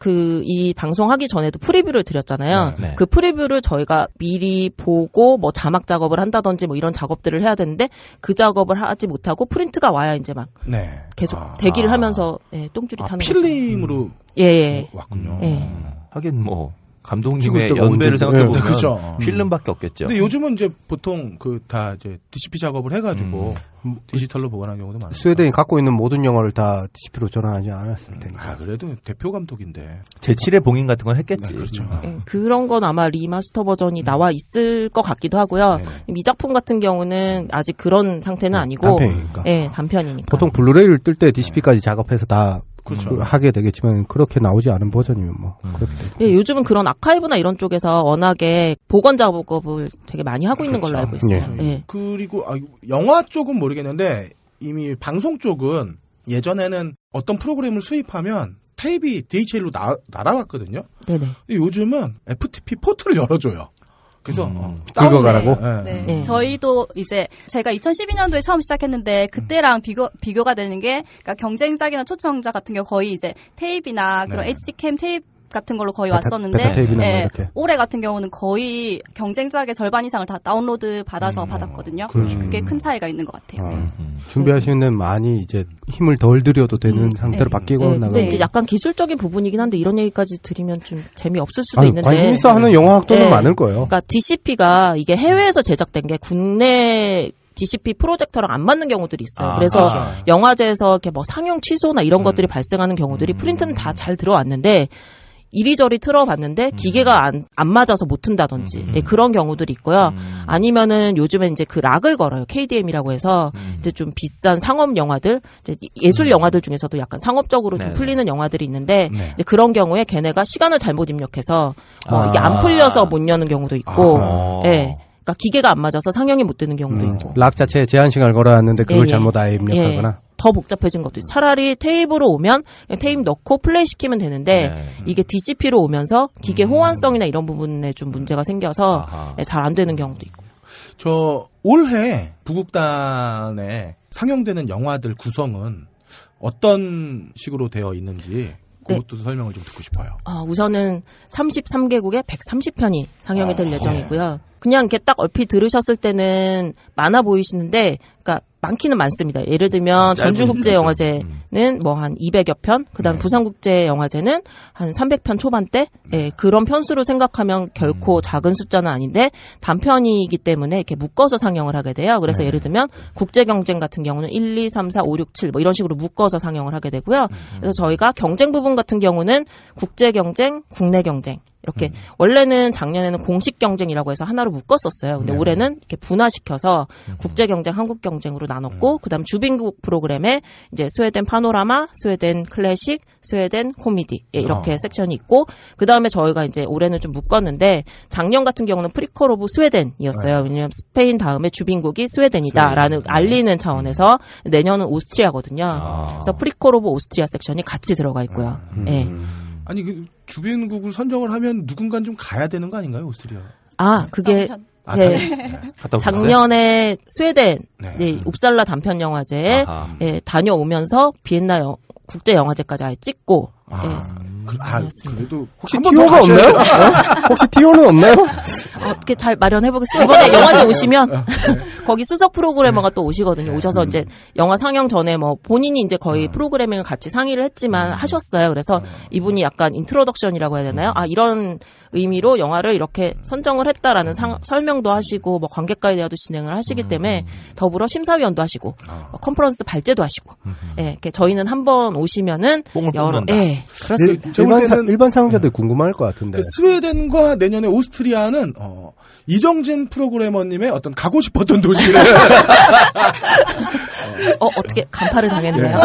그이 방송하기 전에도 프리뷰를 드렸잖아요. 네, 네. 그 프리뷰를 저희가 미리 보고 뭐 자막 작업을 한다든지 뭐 이런 작업들을 해야 되는데 그 작업을 하지 못하고 프린트가 와야 이제 막 네. 계속 아, 대기를 하면서 예, 똥줄이 아, 타는 필름으로 음. 예, 예. 왔군요. 예. 하긴 뭐 감독님의 연배를 생각해 네, 네, 보면 네, 필름밖에 없겠죠. 근데 요즘은 이제 보통 그 다 이제 DCP 작업을 해가지고 음. 뭐 디지털로 보관하는 경우도 많아요. 스웨덴이 갖고 있는 모든 영화를 다 DCP로 전환하지 않았을 음. 테니까. 아 그래도 대표 감독인데 제7의 봉인 같은 건 했겠지. 네, 그렇죠. 음. 네, 그런 건 아마 리마스터 버전이 나와 음. 있을 것 같기도 하고요. 네. 미작품 같은 경우는 아직 그런 상태는 아니고 단편이니까. 네 단편이니까. 보통 블루레이를 뜰 때 DCP까지 작업해서 다 그렇죠. 음, 하게 되겠지만 그렇게 나오지 않은 버전이면 뭐 음. 그렇게 예, 요즘은 그런 아카이브나 이런 쪽에서 워낙에 복원 작업을 되게 많이 하고 있는 그렇죠. 걸로 알고 있어요. 예. 예. 그리고 아, 영화 쪽은 모르겠는데 이미 방송 쪽은 예전에는 어떤 프로그램을 수입하면 테이프 DHL로 나, 날아왔거든요. 네네. 근데 요즘은 FTP 포트를 열어줘요. 그래서 음, 긁어가라고. 음. 어. 네. 네. 네. 저희도 이제 제가 2012년도에 처음 시작했는데 그때랑 비교 비교가 되는 게 그러니까 경쟁작이나 초청자 같은 경우 거의 이제 테이프나 그런 네. HD 캠 테이프 같은 걸로 거의 왔었는데 베타 네, 올해 같은 경우는 거의 경쟁작의 절반 이상을 다 다운로드 받아서 음, 받았거든요. 그렇죠. 그게큰 음. 차이가 있는 것 같아요. 아, 네. 음. 준비하시는 데 많이 이제 힘을 덜 들여도 되는 음, 상태로 네. 바뀌고 네, 나가. 네. 이제 약간 기술적인 부분이긴 한데 이런 얘기까지 드리면 좀 재미 없을 수도 아니, 있는데 관심 있어 하는 영화학도는 네. 많을 거예요. 그러니까 DCP가 이게 해외에서 제작된 게 국내 DCP 프로젝터랑 안 맞는 경우들이 있어요. 아, 그래서 아 영화제에서 이렇게 뭐상용 취소나 이런 음. 것들이 발생하는 경우들이 음. 프린트는 다 잘 들어왔는데 이리저리 틀어봤는데 음. 기계가 안, 안 맞아서 못 튼다든지 음. 예, 그런 경우들이 있고요. 음. 아니면은 요즘에 이제 그 락을 걸어요. KDM이라고 해서 이제 좀 비싼 상업 영화들 이제 예술 영화들 중에서도 약간 상업적으로 좀 네. 풀리는 영화들이 있는데 네. 그런 경우에 걔네가 시간을 잘못 입력해서 뭐 아. 이게 안 풀려서 못 여는 경우도 있고 아. 예. 그러니까 기계가 안 맞아서 상영이 못 되는 경우도 음, 있고. 락 자체에 제한 시간을 걸어놨는데 그걸 예, 예. 잘못 아예 입력하거나. 예. 더 복잡해진 것도 있어요. 차라리 테이프로 오면 테이프 음. 넣고 플레이 시키면 되는데 네. 이게 DCP로 오면서 기계 음. 호환성이나 이런 부분에 좀 문제가 생겨서 네, 잘안 되는 경우도 있고. 요저 올해 부국단에 상영되는 영화들 구성은 어떤 식으로 되어 있는지 네. 그것도 네. 설명을 좀 듣고 싶어요. 아, 우선은 33개국에 130편이 상영이 될 아, 예정이고요. 예. 그냥 이렇게 딱 얼핏 들으셨을 때는 많아 보이시는데, 그러니까 많기는 많습니다. 예를 들면 아, 전주국제영화제는 뭐 한 200여 편, 그다음 네. 부산국제영화제는 한 300편 초반대 네, 예, 그런 편수로 생각하면 결코 음. 작은 숫자는 아닌데 단편이기 때문에 이렇게 묶어서 상영을 하게 돼요. 그래서 네. 예를 들면 국제경쟁 같은 경우는 1, 2, 3, 4, 5, 6, 7 뭐 이런 식으로 묶어서 상영을 하게 되고요. 음. 그래서 저희가 경쟁 부분 같은 경우는 국제경쟁, 국내경쟁 이렇게 음. 원래는 작년에는 공식 경쟁이라고 해서 하나로 묶었었어요. 근데 네. 올해는 이렇게 분화시켜서 음. 국제 경쟁, 한국 경쟁으로 나눴고 네. 그다음 주빈국 프로그램에 이제 스웨덴 파노라마, 스웨덴 클래식, 스웨덴 코미디 예, 이렇게 어. 섹션이 있고 그다음에 저희가 이제 올해는 좀 묶었는데 작년 같은 경우는 프리코로브 스웨덴이었어요. 네. 왜냐면 스페인 다음에 주빈국이 스웨덴이다라는 스웨덴. 알리는 음. 차원에서 내년은 오스트리아거든요. 아. 그래서 프리코로브 오스트리아 섹션이 같이 들어가 있고요. 음. 예. 아니 그 주변국을 선정을 하면 누군가좀 가야 되는 거 아닌가요 오스트리아? 아 그게 아, 네. 네. 작년에 스웨덴 네. 네, 웁살라 단편 영화제에 예, 다녀오면서 비엔나 여, 국제 영화제까지 아예 찍고 아, 예, 그, 아, 그래도 혹시 티오가 없나요? 어? 혹시 티오는 없나요? 어떻게 잘 마련해 보겠습니다. 이번에 아, 영화제 네. 오시면 아, 네. 거기 수석 프로그래머가 네. 또 오시거든요. 오셔서 음. 이제 영화 상영 전에 뭐 본인이 이제 거의 아. 프로그래밍을 같이 상의를 했지만 음. 하셨어요. 그래서 이분이 약간 인트로덕션이라고 해야 되나요? 음. 아 이런 의미로 영화를 이렇게 선정을 했다라는 상, 설명도 하시고 뭐 관객과의 대화도 진행을 하시기 때문에 더불어 심사위원도 하시고 뭐 컨퍼런스 발제도 하시고 예, 네, 저희는 한번 오시면은 여러 예, 네, 그렇습니다. 일반, 사, 일반 사용자들 네. 궁금할 것 같은데. 그 스웨덴과 내년에 오스트리아는 어, 이정진 프로그래머님의 어떤 가고 싶었던 도시를. 어, 어떻게 간파를 당했네요. 네.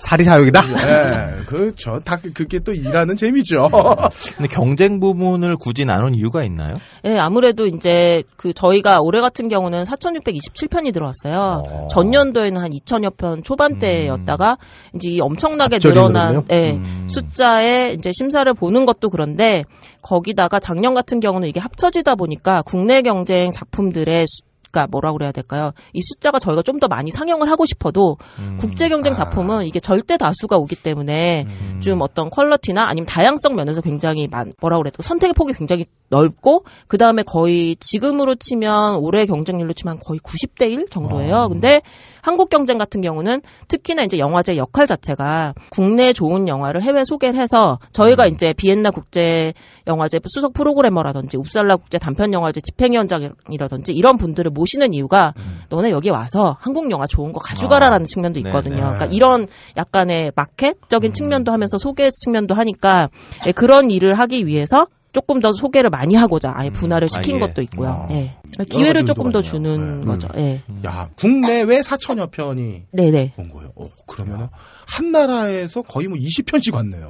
사리사욕이다. 예, 그렇죠. 다 그게 또 일하는 재미죠. 네. 근데 경쟁 부분을 굳이 나눈 이유가 있나요? 예, 아무래도 이제 그 저희가 올해 같은 경우는 4,627편이 들어왔어요. 어. 전년도에는 한 2,000여 편 초반대였다가 음. 이제 이 엄청나게 늘어난 예, 음. 숫자에 이제 심사를 보는 것도 그런데 거기다가 작년 같은 경우는 이게 합쳐지다 보니까 국내 경쟁 작품들의 그러니까 뭐라 고 그래야 될까요? 이 숫자가 저희가 좀 더 많이 상영을 하고 싶어도 음. 국제 경쟁 아. 작품은 아. 이게 절대 다수가 오기 때문에 음. 좀 어떤 퀄러티나 아니면 다양성 면에서 굉장히 많, 뭐라 고 그래야 될까? 선택의 폭이 굉장히 넓고 그 다음에 거의 지금으로 치면 올해 경쟁률로 치면 거의 90대 1 정도예요. 어. 근데 한국 경쟁 같은 경우는 특히나 이제 영화제 역할 자체가 국내 좋은 영화를 해외 소개를 해서 저희가 음. 이제 비엔나 국제 영화제 수석 프로그래머라든지 웁살라 국제 단편 영화제 집행위원장이라든지 이런 분들을 모시는 이유가 음. 너네 여기 와서 한국 영화 좋은 거 가져가라라는 아. 측면도 네, 있거든요. 네네. 그러니까 이런 약간의 마켓적인 음. 측면도 하면서 소개 측면도 하니까 예, 그런 일을 하기 위해서 조금 더 소개를 많이 하고자 아예 음. 분할을 아, 시킨 아, 예. 것도 있고요. 아. 예. 그러니까 기회를 조금 더 주는 네. 거죠. 음. 예. 야 국내외 4천여 편이 네네. 온 거예요. 오, 그러면 한 나라에서 거의 뭐 20편씩 왔네요.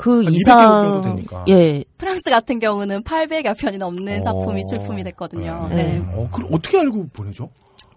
그 이상 예 프랑스 같은 경우는 800여 편이 넘는 어. 작품이 출품이 됐거든요. 아, 네. 네. 어, 그럼 어떻게 알고 보내죠?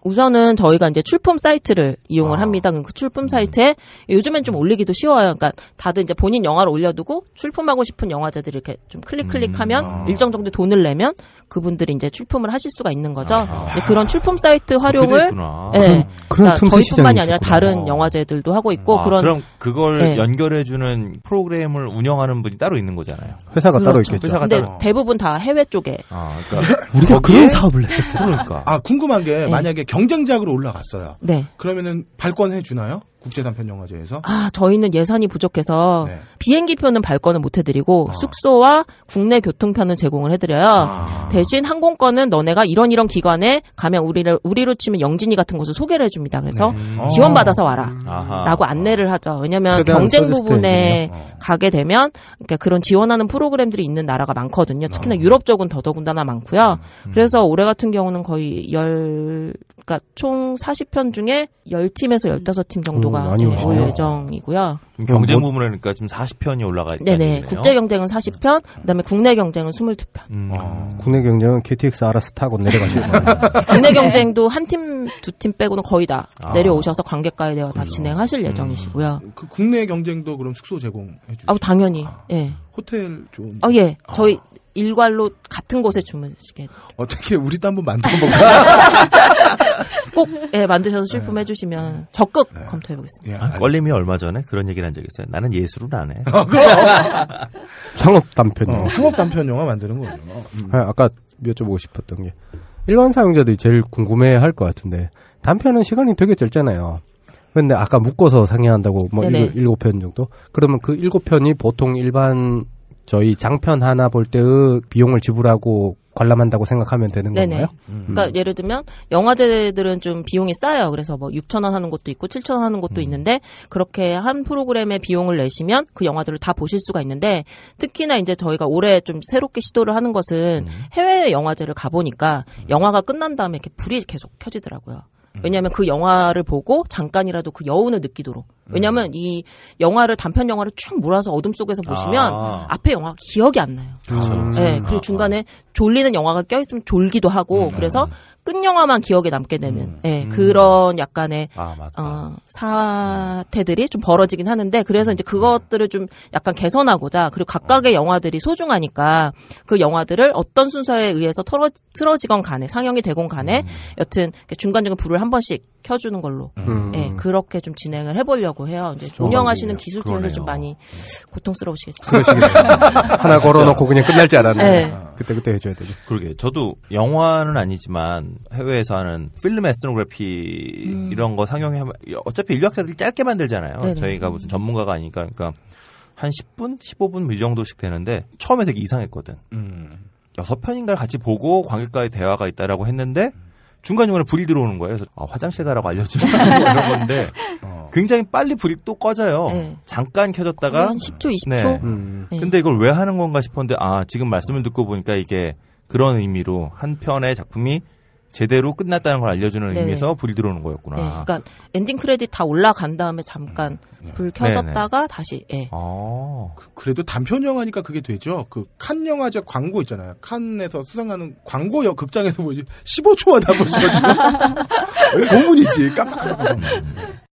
우선은 저희가 이제 출품 사이트를 이용을 아. 합니다. 그 출품 음. 사이트에 요즘엔 좀 올리기도 쉬워요. 그러니까 다들 이제 본인 영화를 올려두고 출품하고 싶은 영화자들이 이렇게 좀 클릭 클릭하면 음. 아. 일정 정도 돈을 내면 그분들이 이제 출품을 하실 수가 있는 거죠. 아. 그런 출품 사이트 활용을 예. 네. 그러니까 저희뿐만이 아니라 있구나 다른 영화제들도 하고 있고 아, 그런 그럼 그걸 네. 예. 연결해 주는 프로그램을 운영하는 분이 따로 있는 거잖아요. 회사가 그렇죠. 따로 있겠죠. 회사가 근데 따로. 대부분 다 해외 쪽에. 아, 그러니까 우리가 그런 사업을 했었어요. 그러니까. 아, 궁금한 게 네. 만약에 경쟁작으로 올라갔어요. 네. 그러면은 발권해 주나요? 국제단편영화제에서? 아, 저희는 예산이 부족해서 네. 비행기표는 발권을 못해드리고 아. 숙소와 국내 교통편은 제공을 해드려요. 아. 대신 항공권은 너네가 이런 이런 기관에 가면 우리를, 우리로 치면 영진이 같은 곳을 소개를 해줍니다. 그래서 네. 음. 지원받아서 와라. 라고 안내를 하죠. 왜냐면 경쟁 부분에 어. 가게 되면 그러니까 그런 지원하는 프로그램들이 있는 나라가 많거든요. 특히나 어. 아. 유럽 쪽은 더더군다나 많고요. 음. 음. 그래서 올해 같은 경우는 거의 열, 그러니까 총 40편 중에 1 0팀에서1 5팀 정도가 정도가 음, 음, 예, 올 예정이고요. 경쟁 부문이니까 지금 40편이 올라가 있다. 네네. 네요 국제 경쟁은 40편, 그다음에 국내 경쟁은 22편. 음. 아. 음. 국내 경쟁은 KTX 알아서 타고 내려가시는 거예요. 국내 경쟁도 한 팀, 두 팀 빼고는 거의 다 아. 내려오셔서 관객과의 대화 다 그렇죠. 진행하실 예정이시고요. 그 국내 경쟁도 그럼 숙소 제공해 주시죠? 아, 당연히. 예. 아, 예. 아. 네. 호텔 좀. 아, 예. 저희 일괄로 같은 곳에 주무시게. 어떻게 우리도 한번 만들어 볼까? 꼭 예, 만드셔서 출품해 네. 주시면 적극 네. 검토해 보겠습니다. 예, 아, 껄림이 얼마 전에 그런 얘기를 한 적이 있어요. 나는 예술은 안 해. 어, 상업 단편 영화. 어, 상업 단편 영화 만드는 거예요. 음. 아, 아까 여쭤보고 싶었던 게 일반 사용자들이 제일 궁금해 할것 같은데 단편은 시간이 되게 짧잖아요. 근데 아까 묶어서 상영한다고 뭐 일곱 편 정도? 그러면 그 일곱 편이 보통 일반 저희 장편 하나 볼 때의 비용을 지불하고 관람한다고 생각하면 되는 네네. 건가요? 그러니까 음. 그러니까 예를 들면 영화제들은 좀 비용이 싸요. 그래서 뭐 6천 원 하는 것도 있고 7천 원 하는 것도 음. 있는데 그렇게 한 프로그램의 비용을 내시면 그 영화들을 다 보실 수가 있는데 특히나 이제 저희가 올해 좀 새롭게 시도를 하는 것은 음. 해외 영화제를 가보니까 영화가 끝난 다음에 이렇게 불이 계속 켜지더라고요. 음. 왜냐하면 그 영화를 보고 잠깐이라도 그 여운을 느끼도록. 왜냐하면 음. 이 영화를 단편 영화를 쭉 몰아서 어둠 속에서 보시면 아. 앞에 영화 기억이 안 나요. 그렇죠. 네, 그리고 음. 중간에 졸리는 영화가 껴있으면 졸기도 하고 음, 그래서 끝 음. 영화만 기억에 남게 되는 음, 예, 음. 그런 약간의 아, 어, 음. 사태들이 좀 벌어지긴 하는데 그래서 이제 그것들을 좀 약간 개선하고자 그리고 각각의 어. 영화들이 소중하니까 그 영화들을 어떤 순서에 의해서 털어, 틀어지건 간에 상영이 되건 간에 여튼 중간중간 불을 한 번씩 켜주는 걸로 예, 그렇게 좀 진행을 해보려고 해요. 이제 운영하시는 기술팀에서 좀 많이 고통스러우시겠죠. 하나 걸어놓고 그냥 끝날줄 알았는데. 네. 아. 그때 그때 해줘야 되죠. 그러게 저도 영화는 아니지만 해외에서 하는 필름 에스노그래피 음. 이런 거상영해 어차피 인류학자들이 짧게 만들잖아요. 네네. 저희가 무슨 전문가가 아니니까 그러니까 한 10분, 15분 뭐 이 정도씩 되는데 처음에 되게 이상했거든. 음. 여섯 편인가 를 같이 보고 관객과의 대화가 있다라고 했는데 중간중간에 불이 들어오는 거예요. 그래서 아, 화장실 가라고 알려주는 이런 건데 어. 굉장히 빨리 불이 또 꺼져요. 네. 잠깐 켜졌다가 한 10초, 20초. 네. 음. 네. 근데 이걸 왜 하는 건가 싶었는데 아 지금 말씀을 듣고 보니까 이게 그런 의미로 한 편의 작품이 제대로 끝났다는 걸 알려주는 네. 의미에서 불이 들어오는 거였구나. 네, 그러니까 엔딩 크레딧 다 올라간 다음에 잠깐 음, 네. 불 켜졌다가 네, 네 다시. 예. 아. 그, 래도 단편 영화니까 그게 되죠. 그칸 영화제 광고 있잖아요. 칸에서 수상하는 광고역 극장에서 보지 뭐 15초 하다 보시가지고 고문이지 깜짝깜짝. 음.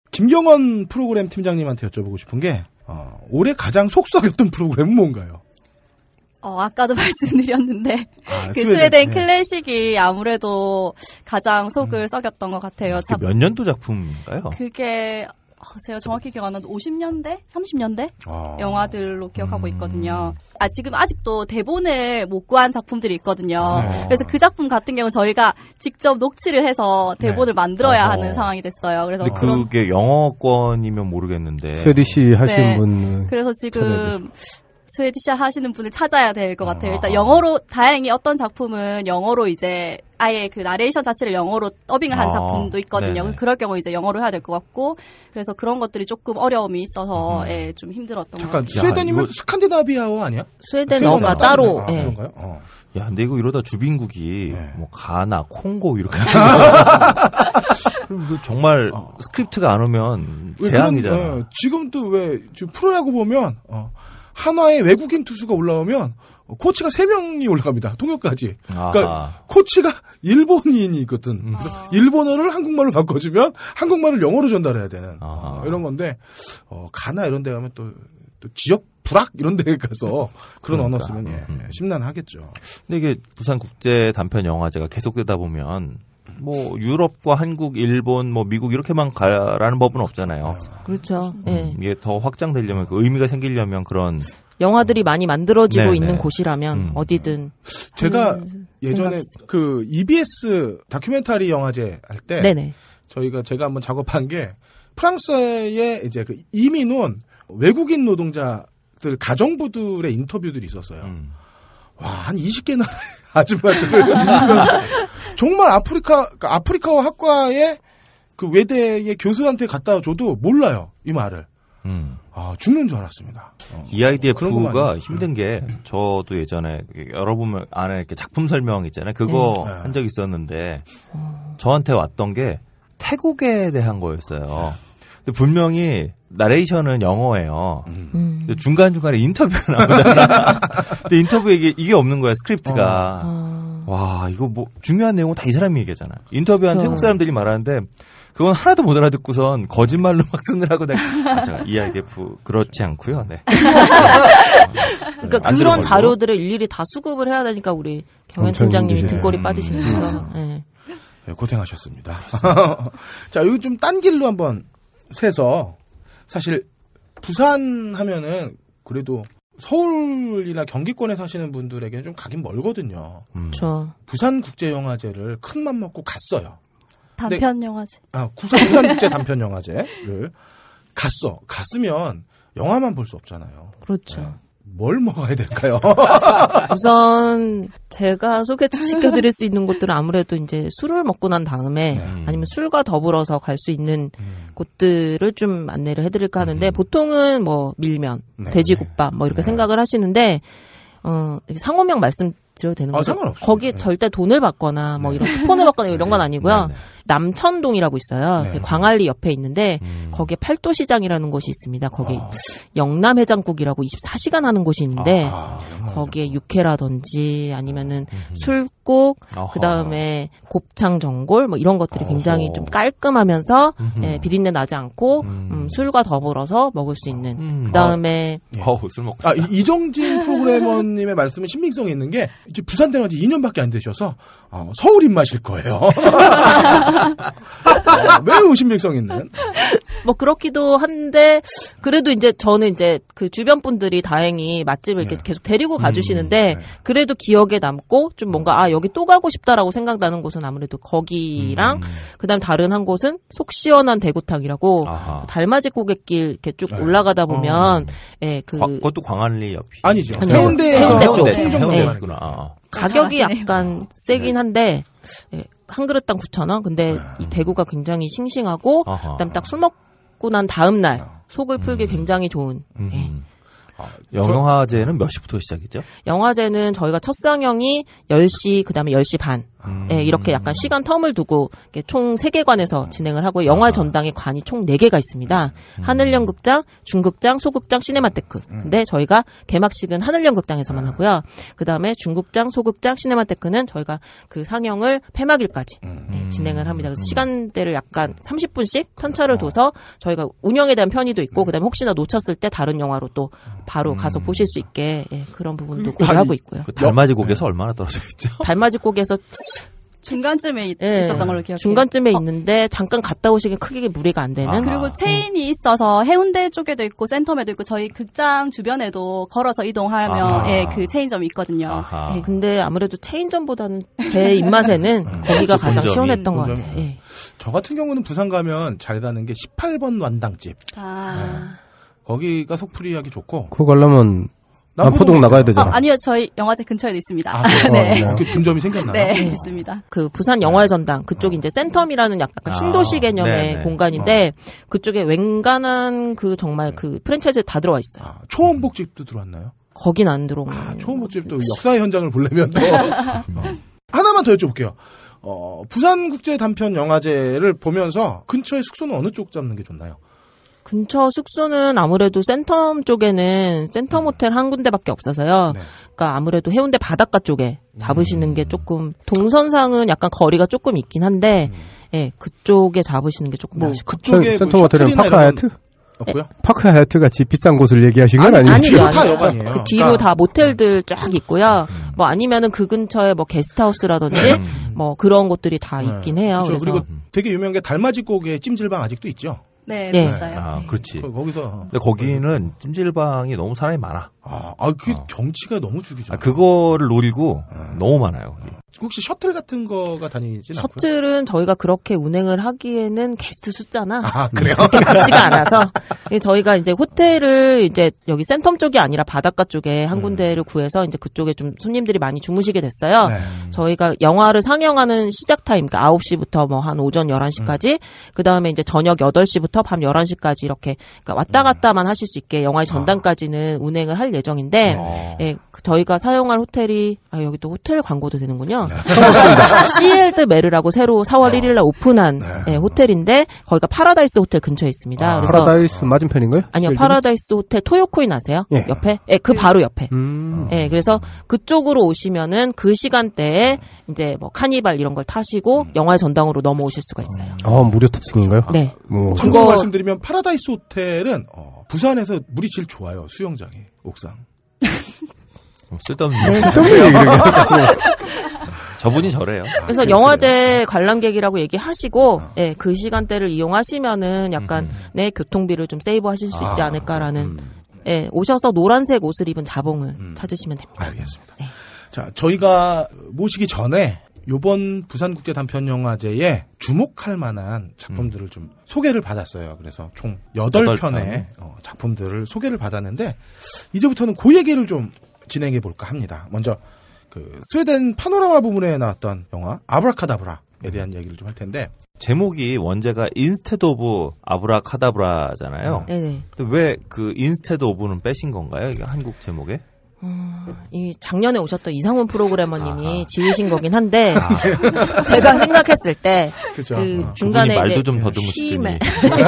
김경원 프로그램 팀장님한테 여쭤보고 싶은 게 어, 올해 가장 속썩였던 프로그램은 뭔가요? 어, 아까도 말씀드렸는데 아, 그 스웨덴, 네. 클래식이 아무래도 가장 속을 음. 썩였던 것 같아요. 자, 아, 몇 년도 작품인가요? 그게 어, 제가 정확히 기억 하는데 50년대, 30년대 아. 영화들로 기억하고 음. 있거든요. 아 지금 아직도 대본을 못 구한 작품들이 있거든요. 네. 그래서 그 작품 같은 경우 저희가 직접 녹취를 해서 네. 대본을 네. 만들어야 어. 하는 상황이 됐어요. 그래서 그게 영어권이면 모르겠는데 스웨디시 하신 네. 분 그래서 지금 스웨디샤 하시는 분을 찾아야 될 것 같아요. 일단 영어로 다행히 어떤 작품은 영어로 이제 아예 그 나레이션 자체를 영어로 더빙을 한 아, 작품도 있거든요. 네네. 그럴 경우 이제 영어로 해야 될 것 같고 그래서 그런 것들이 조금 어려움이 있어서 음. 예, 좀 힘들었던 잠깐, 것 같아요. 스웨덴이면 이거... 스칸디나비아와 아니야? 스웨덴어가 스웨 어, 따로. 아, 예. 그런가요? 어. 야, 근데 이거 이러다 주빈국이 네. 예. 뭐 가나, 콩고 이렇게 정말 어. 스크립트가 안 오면 재앙이잖아요. 예. 지금 또왜 지금 프로야구 보면 어. 한화에 외국인 투수가 올라오면 코치가 3명이 올라갑니다. 통역까지. 그러니까 코치가 일본인이 있거든. 음. 그래서 일본어를 한국말로 바꿔주면 한국말을 영어로 전달해야 되는 어, 이런 건데 어, 가나 이런 데 가면 또, 또 지역 불악 이런 데 가서 그런 그러니까. 언어 쓰면 예, 음. 예, 심란하겠죠. 근데 이게 부산 국제 단편 영화제가 계속되다 보면 뭐 유럽과 한국, 일본, 뭐 미국 이렇게만 가라는 법은 없잖아요. 그렇죠. 그렇죠. 예. 음, 네. 이게 더 확장되려면 그 의미가 생기려면 그런 영화들이 많이 만들어지고 네네. 있는 네. 곳이라면 음. 어디든 제가 음, 예전에 그 EBS 다큐멘터리 영화제 할 때 저희가 제가 한번 작업한 게 프랑스의 이제 그 이민 온 외국인 노동자들 가정부들의 인터뷰들이 있었어요. 음. 와, 한 20개 나라 아줌마들을. 정말 아프리카, 그러니까 아프리카어 학과의 그 외대의 교수한테 갖다 줘도 몰라요. 이 말을. 음. 아, 죽는 줄 알았습니다. 어, EIDF가 어, 힘든 게, 음. 저도 예전에 여러분 안에 이렇게 작품 설명 있잖아요. 그거 네. 한적 네. 있었는데, 어. 저한테 왔던 게 태국에 대한 거였어요. 근데 분명히 나레이션은 영어예요. 음. 음. 중간중간에 인터뷰가 나오잖아. 근데 인터뷰 이게, 이게 없는 거야, 스크립트가. 어. 어. 와, 이거 뭐, 중요한 내용은 다 이 사람이 얘기잖아 인터뷰한 저... 태국 사람들이 말하는데, 그건 하나도 못 알아듣고선 거짓말로 막 쓰느라고 내가 아, 이가 e i d 그렇지 않고요. 네. 그러니까 그런 자료들을 일일이 다 수급을 해야 되니까 우리 경연 팀장님이 등골이 음. 빠지시는 음, 거죠. 음. 네. 네. 고생하셨습니다. 자, 여기 좀 딴 길로 한번 세서 사실 부산 하면은 그래도 서울이나 경기권에 사시는 분들에게는 좀 가긴 멀거든요. 그렇죠. 부산 국제 영화제를 큰 맘 먹고 갔어요. 단편 영화제. 아, 부산, 부산 국제 단편 영화제를 갔어. 갔으면 영화만 볼 수 없잖아요. 그렇죠. 네. 뭘 먹어야 될까요? 우선 제가 소개시켜드릴 수 있는 곳들은 아무래도 이제 술을 먹고 난 다음에 음. 아니면 술과 더불어서 갈 수 있는 음. 곳들을 좀 안내를 해드릴까 하는데 음. 보통은 뭐 밀면, 네. 돼지국밥 뭐 이렇게 네. 생각을 하시는데 어, 상호명 말씀 드려도 되는 아, 거죠. 아, 상관없어요. 거기에 네. 절대 돈을 받거나 뭐 네. 이런 스폰을 받거나 이런 건 네. 아니고요. 네, 네. 남천동이라고 있어요. 광안리 옆에 있는데 음. 거기에 팔도시장이라는 곳이 있습니다. 거기 아. 영남해장국이라고 24시간 하는 곳이 있는데 아, 거기에 육회라든지 아니면은 음. 음, 음. 술국 그다음에 곱창 전골 뭐 이런 것들이 굉장히 좀 깔끔하면서 음, 예, 비린내 나지 않고 음. 음, 술과 더불어서 먹을 수 있는 그다음에 아. 예. 어우 술 먹고 아, 이정진 프로그래머님의 말씀은 신빙성이 있는 게 이제 부산 대한 지 2년밖에 안 되셔서 어, 서울 입맛일 거예요. 어, 매우 의심백성 있는. 뭐 그렇기도 한데 그래도 이제 저는 이제 그 주변 분들이 다행히 맛집을 이렇게 네. 계속 데리고 음, 가주시는데 음, 네. 그래도 기억에 남고 좀 뭔가 아 여기 또 가고 싶다라고 생각나는 곳은 아무래도 거기랑 음. 그다음 다른 한 곳은 속 시원한 대구탕이라고 아하. 달맞이 고갯길 이렇게 쭉 네. 올라가다 보면 예그 어. 예, 그 그것도 광안리 옆이 아니죠 아니요. 해운대 해운대 쪽 해운대, 해운대, 해 아. 가격이 약간 네. 세긴 네. 한데 예, 한 그릇당 9,000원. 근데 네. 이 대구가 굉장히 싱싱하고 아하. 그다음 딱 술 먹고 난 다음 날 아. 속을 풀기 음. 굉장히 좋은. 예. 음. 아, 영화제는 몇 시부터 시작이죠? 영화제는 저희가 첫 상영이 10시 그다음에 10시 반. 예, 음. 이렇게 약간 시간 텀을 두고 총 세 개관에서 음. 진행을 하고 영화 아. 전당의 관이 총 네개가 있습니다. 음. 하늘연 극장, 중극장, 소극장, 시네마테크. 음. 근데 저희가 개막식은 하늘연 극장에서만 네. 하고요. 그다음에 중극장, 소극장, 시네마테크는 저희가 그 상영을 폐막일까지 예, 진행을 합니다. 그래서 시간대를 약간 30분씩 편차를 둬서 저희가 운영에 대한 편의도 있고 네. 그다음에 혹시나 놓쳤을 때 다른 영화로 또 바로 가서 보실 수 있게 예, 그런 부분도 고려하고 있고요. 그 달맞이 고개에서 얼마나 떨어져 있죠? 달맞이 고개에서 중간쯤에 있, 예. 었던 걸로 기억해요. 중간쯤에 어. 있는데 잠깐 갔다 오시기 크게 무리가 안 되는. 아. 그리고 체인이 음. 있어서 해운대 쪽에도 있고 센텀에도 있고 저희 극장 주변에도 걸어서 이동하면 아하. 예, 그 체인점이 있거든요. 예. 근데 아무래도 체인점보다는 제 입맛에는 음, 거기가 그렇죠. 가장 본점이, 시원했던 본점것 같아요. 예. 저 같은 경우는 부산 가면 잘 가는 게 18번 완당집. 아. 예. 거기가 속풀이 하기 좋고. 그거 가려면 난 포동 나가야 되잖아. 어, 아니요, 저희 영화제 근처에도 있습니다. 아, 네. 어, 네. 분점이 그 생겼나요? 네, 어. 있습니다. 그 부산 영화의 전당 그쪽 아. 이제 센텀이라는 약간 아. 신도시 개념의 네네. 네. 공간인데 그쪽에 웬간한 그 정말 네. 그 프랜차이즈 다 들어와 있어요. 아, 초원복집도 들어왔나요? 거긴 안 들어온 거예요. 아, 초원복집도 네. 역사의 현장을 보려면 또 어. 하나만 더 여쭤볼게요. 어, 부산국제단편영화제를 보면서 근처에 숙소는 어느 쪽 잡는 게 좋나요? 근처 숙소는 아무래도 센텀 쪽에는 센텀호텔한 음. 군데밖에 없어서요. 네. 그러니까 아무래도 해운대 바닷가 쪽에 음. 잡으시는 게 조금 동선상은 약간 거리가 조금 있긴 한데 음. 예, 그쪽에 잡으시는 게 조금 뭐, 아쉽고. 그쪽에 뭐 센터 호텔은 파크 하얏트? 없고요. 예. 파크 하얏트가 집 비싼 곳을 얘기하신 건 아니, 아니죠. 아니죠. 다 여관이에요. 그 그러니까. 뒤로 다 모텔들 네. 쫙 있고요. 음. 뭐 아니면은 그 근처에 뭐 게스트하우스라든지 뭐 그런 곳들이 다 네. 있긴 해요. 그렇죠. 그래서. 그리고 되게 유명한 게 달맞이 고개 찜질방 아직도 있죠. 네, 예. 아, 네. 네. 아, 그렇지. 그 거기서. 근데 거기는 찜질방이 너무 사람이 많아. 아, 아, 그 어. 경치가 너무 죽이죠. 아, 그거를 노리고 아. 너무 많아요. 거 어. 혹시 셔틀 같은 거가 다니진 셔틀은 저희가 그렇게 운행을 하기에는 게스트 숫자나 아, 그래요? 그지가 않아서 예, 저희가 이제 호텔을 이제 여기 센텀 쪽이 아니라 바닷가 쪽에 한 음. 군데를 구해서 이제 그쪽에 좀 손님들이 많이 주무시게 됐어요. 네. 저희가 영화를 상영하는 시작 타임 그러니까 9시부터 뭐 한 오전 11시까지 음. 그다음에 이제 저녁 8시부터 밤 11시까지 이렇게 그러니까 왔다 음. 갔다만 하실 수 있게 영화의 아. 전당까지는 운행을 할 예정인데 어. 예, 저희가 사용할 호텔이 아 여기 또 호텔 광고도 되는군요. 네. 시엘드 메르라고 새로 4월 어. 아. 1일 날 오픈한 네. 예, 호텔인데 거기가 파라다이스 호텔 근처에 있습니다. 아, 그래서 파라다이스 맞은편인가요? 아니요. 파라다이스 호텔 토요코인 아세요? 예. 옆에? 예, 그 네. 바로 옆에. 음. 예, 그래서 그쪽으로 오시면은 그 시간대에 네. 이제 뭐 카니발 이런 걸 타시고 음. 영화 의 전당으로 넘어오실 수가 있어요. 아, 무료 탑승인가요? 네. 뭐. 참고 말씀드리면 파라다이스 호텔은 어. 부산에서 물이 제일 좋아요. 수영장에 옥상. 어, 쓸데없는 네, 얘기. 저분이 저래요. 아, 그래서 아, 영화제 관람객이라고 얘기하시고 아. 예, 그 시간대를 이용하시면은 약간 음. 내 음. 네, 교통비를 좀 세이브하실 수 있지 아, 않을까라는 음. 예, 오셔서 노란색 옷을 입은 자봉을 음. 찾으시면 됩니다. 알겠습니다. 네. 자, 저희가 모시기 전에 요번 부산국제 단편영화제에 주목할 만한 작품들을 음. 좀 소개를 받았어요. 그래서 총 8편의 어, 작품들을 소개를 받았는데 이제부터는 그 얘기를 좀 진행해 볼까 합니다. 먼저 그 스웨덴 파노라마 부문에 나왔던 영화 아브라카다브라에 대한 이야기를 음. 좀할 텐데 제목이 원제가 인스테드 오브 아브라카다브라잖아요. 네 근데 왜 그 인스테드 오브는 빼신 건가요? 이게 한국 제목에? 음, 이 작년에 오셨던 이상훈 프로그래머님이 아. 지으신 거긴 한데 아. 제가 생각했을 때그 어. 중간에 이제 쉬메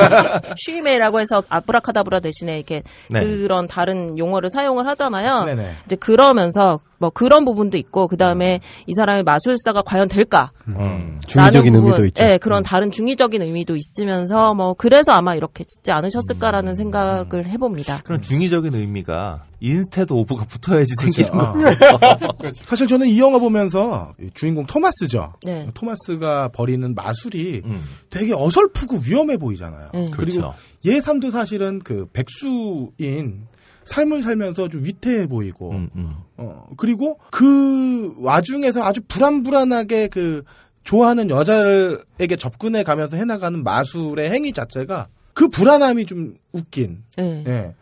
쉬메라고 해서 아브라카다브라 대신에 이렇게 네. 그런 다른 용어를 사용을 하잖아요. 네네. 이제 그러면서 뭐 그런 부분도 있고 그 다음에 음. 이 사람이 마술사가 과연 될까? 음. 음. 음. 중의적인 부분, 의미도 있죠. 예, 그런 다른 중의적인 의미도 있으면서 뭐 그래서 아마 이렇게 짓지 않으셨을까라는 생각을 해봅니다. 그런 중의적인 의미가 인스테드 오브가 붙어야지 그렇죠. 생기는 아. 거 그렇죠. 그렇죠. 사실 저는 이 영화 보면서 주인공 토마스죠. 네. 토마스가 벌이는 마술이 음. 되게 어설프고 위험해 보이잖아요. 음. 그리고 그렇죠. 예삼도 사실은 그 백수인 삶을 살면서 좀 위태해 보이고 음, 음. 어 그리고 그 와중에서 아주 불안불안하게 그 좋아하는 여자를에게 접근해 가면서 해나가는 마술의 행위 자체가 그 불안함이 좀 웃긴 네. 예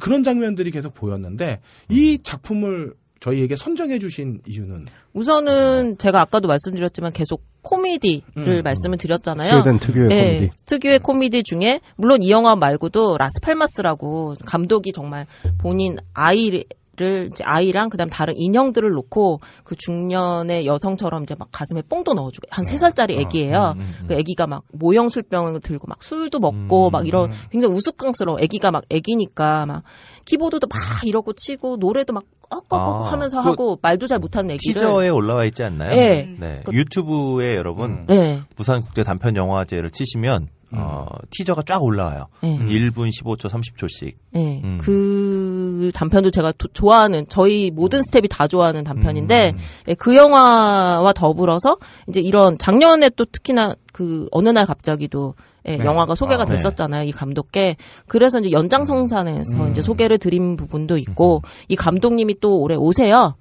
그런 장면들이 계속 보였는데 이 작품을 저희에게 선정해 주신 이유는 우선은 어. 제가 아까도 말씀드렸지만 계속 코미디를 음. 말씀을 드렸잖아요. 스웨덴 특유의 네, 코미디. 특유의 코미디 중에 물론 이 영화 말고도 라스팔마스라고 감독이 정말 본인 아이를 를 이제 아이랑 그다음 다른 인형들을 놓고 그 중년의 여성처럼 이제 막 가슴에 뽕도 넣어주고 한세 아, 살짜리 아기예요. 음, 음, 그 아기가 음. 막 모형술병을 들고 막 술도 먹고 막 이런 굉장히 우스꽝스러워. 아기가 막 아기니까 막 키보드도 막 이러고 치고 노래도 막 꺽꺽꺽 아, 하면서 그 하고 말도 잘 못하는 애기를 티저에 올라와 있지 않나요? 네. 네. 그, 유튜브에 여러분 네. 예. 부산 국제 단편 영화제를 치시면 어, 티저가 쫙 올라와요. 네. 1분 15초, 30초씩. 네. 음. 그 단편도 제가 도, 좋아하는 저희 모든 음. 스텝이 다 좋아하는 단편인데 음. 예, 그 영화와 더불어서 이제 이런 작년에 또 특히나 그 어느 날 갑자기도 예, 네. 영화가 소개가 아, 네. 됐었잖아요. 네. 이 감독께. 그래서 이제 연장성산에서 음. 이제 소개를 드린 부분도 있고 음. 이 감독님이 또 올해 오세요.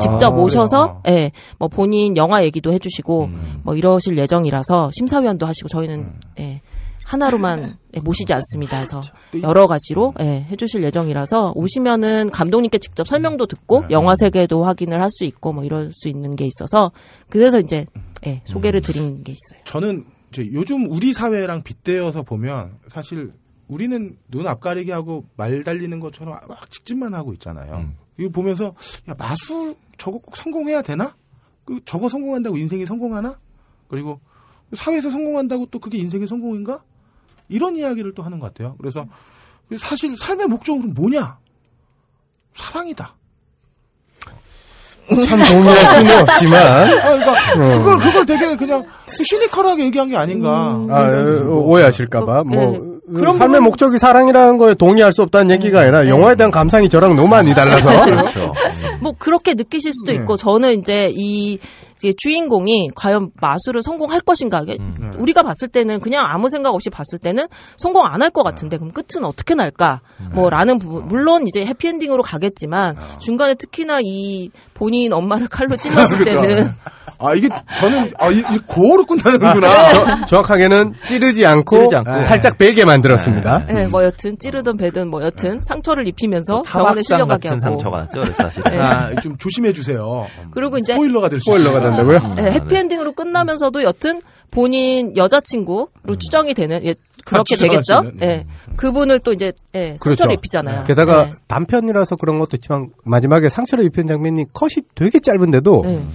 직접 아, 오셔서 예, 네, 뭐 본인 영화 얘기도 해주시고 음. 뭐 이러실 예정이라서 심사위원도 하시고 저희는 음. 예, 하나로만 예, 모시지 않습니다. 그래서 그렇죠. 여러 가지로 예, 해주실 예정이라서 오시면은 감독님께 직접 설명도 듣고 네. 영화 세계도 확인을 할 수 있고 뭐 이럴 수 있는 게 있어서 그래서 이제 예, 소개를 음. 드린 게 있어요. 저는 이제 요즘 우리 사회랑 빗대어서 보면 사실 우리는 눈 앞가리기 하고 말 달리는 것처럼 막 직진만 하고 있잖아요. 음. 이거 보면서 야 마술 저거 꼭 성공해야 되나? 그 저거 성공한다고 인생이 성공하나? 그리고 사회에서 성공한다고 또 그게 인생의 성공인가? 이런 이야기를 또 하는 것 같아요. 그래서 사실 삶의 목적은 뭐냐? 사랑이다. 참 동의할 어. 수는 없지만. 아, 그러니까 어. 그걸, 그걸 되게 그냥 시니컬하게 얘기한 게 아닌가. 음. 아, 어, 뭐. 오해하실까봐. 뭐, 음. 음, 그런 삶의 목적이 사랑이라는 거에 동의할 수 없다는 얘기가 아니라 음. 영화에 대한 감상이 저랑 너무 많이 달라서 음. 그렇죠. 그렇죠. 뭐 그렇게 느끼실 수도 있고 저는 이제 이 주인공이 과연 마술을 성공할 것인가 네. 우리가 봤을 때는 그냥 아무 생각 없이 봤을 때는 성공 안 할 것 같은데 네. 그럼 끝은 어떻게 날까 네. 뭐라는 부분 어. 물론 이제 해피엔딩으로 가겠지만 어. 중간에 특히나 이 본인 엄마를 칼로 찔렀을 그렇죠. 때는 아 이게 저는 아 이, 이 고어로 끝나는구나. 네. 정확하게는 찌르지 않고, 찌르지 않고. 네. 살짝 베게 만들었습니다. 네. 네 뭐 여튼 찌르든 베든뭐 여튼 상처를 입히면서 병원에 실려가게 하고. 상처가 사실. 네. 아, 좀 조심해 주세요. 그리고 이제 스포일러가 될 수 있어요. 스포일러가 된다고요? 음. 네, 해피엔딩으로 끝나면서도 여튼 본인 여자친구로 음. 추정이 되는 예, 그렇게 되겠죠. 음. 예. 그분을 또 이제 예, 그렇죠. 상처를 입히잖아요. 게다가 네. 단편이라서 그런 것도 있지만 마지막에 상처를 입힌 장면이 컷이 되게 짧은데도 음.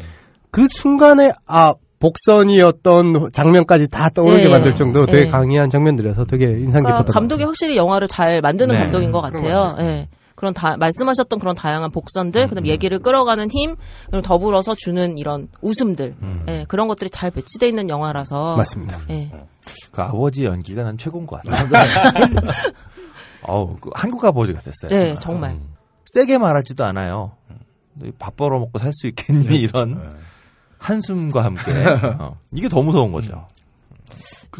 그 순간에 아 복선이었던 장면까지 다 떠오르게 네. 만들 정도 되게 네. 강의한 장면들이라서 되게 인상 그러니까 깊었던 그러니까 감독이 확실히 영화를 잘 만드는 네. 감독인 것 같아요. 예. 그런 다, 말씀하셨던 그런 다양한 복선들, 그다음 에 음, 네. 얘기를 끌어가는 힘, 그리고 더불어서 주는 이런 웃음들, 음. 예, 그런 것들이 잘배치되어 있는 영화라서 맞습니다. 예. 어. 그 아버지 연기가 난 최고인 것 같아요. 어우, 그 한국 아버지 같았어요. 네, 음. 정말. 음. 세게 말하지도 않아요. 밥 벌어먹고 살 수 있겠니? 그렇죠. 이런 네. 한숨과 함께. 어. 이게 더 무서운 거죠.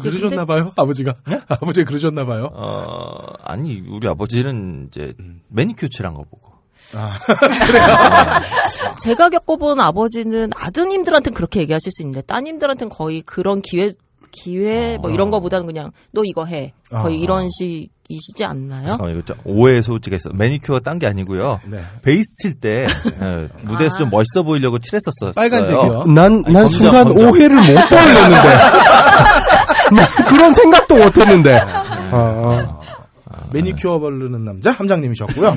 예, 그러셨나 봐요 아버지가 네? 아버지 그러셨나 봐요 어, 아니 우리 아버지는 이제 음. 매니큐어 칠한 거 보고 아, 아. 제가 겪어본 아버지는 아드님들한테는 그렇게 얘기하실 수 있는데 따님들한테는 거의 그런 기회 기회 아. 뭐 이런 거보다는 그냥 너 이거 해 거의 아. 이런 식이시지 않나요? 잠깐만 이거 오해의 소지가 있어. 매니큐어 딴 게 아니고요. 네. 베이스 칠때 네, 예, 무대에서 아. 좀 멋있어 보이려고 칠했었어. 요 빨간색이요. 난난 순간 검정. 오해를 못 떠올렸는데. 그런 생각도 못했는데. 아, 네. 어, 어, 매니큐어 바르는 남자 함장님이셨고요.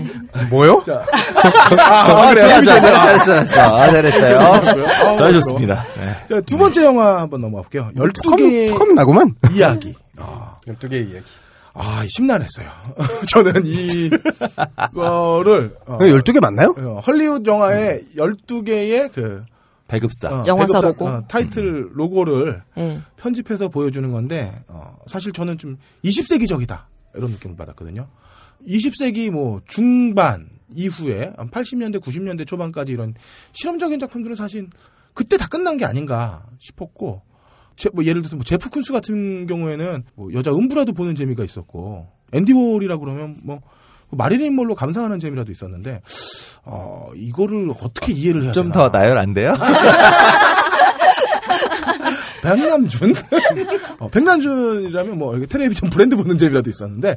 뭐요? 자, 아, 아, 그래, 아, 잘했어, 잘했어, 잘했어. 아, 잘했어요. 잘하셨습니다. 아, 아, 네. 두 번째 영화 한번 넘어가 볼게요. 12개의 음, 툭하면 나구만. 이야기. 12개의 이야기. 아, 심란했어요. 저는 이, 거를. 어, 12개 맞나요? 어, 헐리우드 영화의 12개의 그, 배급사. 어, 영화사 배급사, 로고. 어, 타이틀 음. 로고를 네. 편집해서 보여주는 건데 어, 사실 저는 좀 20세기적이다 이런 느낌을 받았거든요. 20세기 뭐 중반 이후에 80년대 90년대 초반까지 이런 실험적인 작품들은 사실 그때 다 끝난 게 아닌가 싶었고 제, 뭐 예를 들어서 뭐 제프 쿤스 같은 경우에는 뭐 여자 음부라도 보는 재미가 있었고 앤디 월이라 그러면 뭐그 마리린 몰로 감상하는 재미라도 있었는데 어, 이거를 어떻게 이해를 해야 좀더 나열 안 돼요? 백남준? 어, 백남준이라면 뭐 이렇게 텔레비전 브랜드 보는 재미라도 있었는데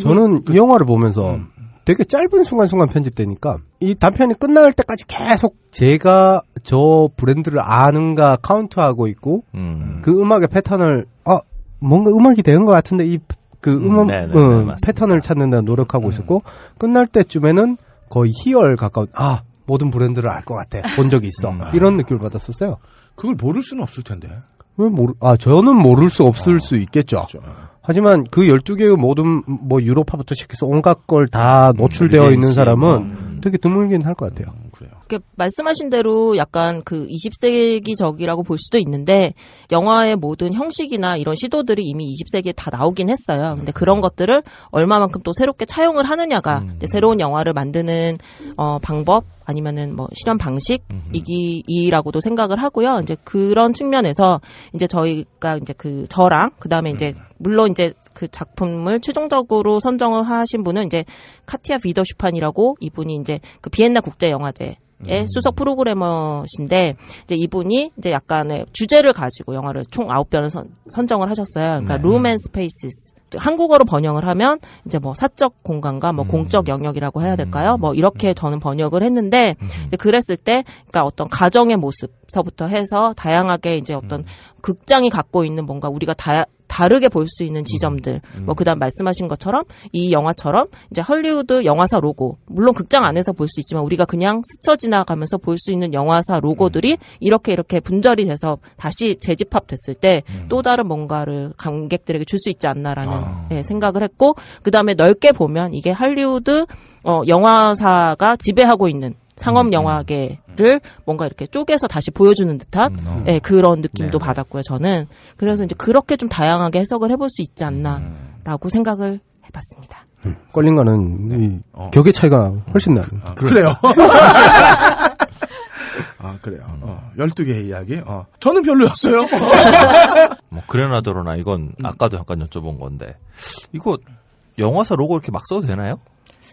저는 그, 이 영화를 보면서 음. 되게 짧은 순간순간 편집되니까 이 단편이 끝날 때까지 계속 제가 저 브랜드를 아는가 카운트하고 있고 음. 그 음악의 패턴을 아 뭔가 음악이 되는 것 같은데 이그 음원 음, 음, 패턴을 찾는다 노력하고 음. 있었고 끝날 때쯤에는 거의 희열 가까운 아 모든 브랜드를 알 것 같아 본 적이 있어 음, 아. 이런 느낌을 받았었어요. 그걸 모를 수는 없을 텐데. 왜 모르? 아 저는 모를 수 없을 어, 수 있겠죠. 그렇죠. 음. 하지만 그 12개의 모든 뭐 유로파부터 시작해서 온갖 걸 다 노출되어 있는 사람은 되게 드물긴 할 것 같아요. 그래요. 말씀하신 대로 약간 그 20세기적이라고 볼 수도 있는데 영화의 모든 형식이나 이런 시도들이 이미 20세기에 다 나오긴 했어요. 근데 네. 그런 것들을 얼마만큼 또 새롭게 차용을 하느냐가 음. 새로운 영화를 만드는 어 방법 아니면은 뭐 실현 방식이기이라고도 생각을 하고요. 이제 그런 측면에서 이제 저희가 이제 그 저랑 그다음에 이제 음. 물론 이제 그 작품을 최종적으로 선정을 하신 분은 이제 카티아 비더슈판이라고 이분이 이제 그 비엔나 국제 영화제 의 예, 음. 수석 프로그래머신데 이제 이분이 이제 약간의 주제를 가지고 영화를 총 아홉 편을 선정을 하셨어요. 그러니까 룸앤 네. 스페이시스 한국어로 번역을 하면 이제 뭐 사적 공간과 뭐 음. 공적 영역이라고 해야 될까요? 음. 뭐 이렇게 음. 저는 번역을 했는데 그랬을 때 그러니까 어떤 가정의 모습서부터 해서 다양하게 이제 어떤 극장이 갖고 있는 뭔가 우리가 다 다르게 볼 수 있는 음. 지점들 음. 뭐 그다음 말씀하신 것처럼 이 영화처럼 이제 할리우드 영화사 로고 물론 극장 안에서 볼 수 있지만 우리가 그냥 스쳐 지나가면서 볼 수 있는 영화사 로고들이 음. 이렇게 이렇게 분절이 돼서 다시 재집합됐을 때또 음. 다른 뭔가를 관객들에게 줄 수 있지 않나라는 아. 네, 생각을 했고 그다음에 넓게 보면 이게 할리우드 어, 영화사가 지배하고 있는 상업 음, 음. 영화계를 뭔가 이렇게 쪼개서 다시 보여주는 듯한 네, 그런 느낌도 네. 받았고요. 저는 그래서 이제 그렇게 좀 다양하게 해석을 해볼 수 있지 않나라고 생각을 해봤습니다. 껄린거는 네. 어. 격의 차이가 훨씬 나요. 아, 그래요. 아, 그래요. 어, 12개의 이야기? 어. 저는 별로였어요. 뭐, 그래나저러나 이건 아까도 잠깐 여쭤본 건데, 이거 영화사 로고 이렇게 막 써도 되나요?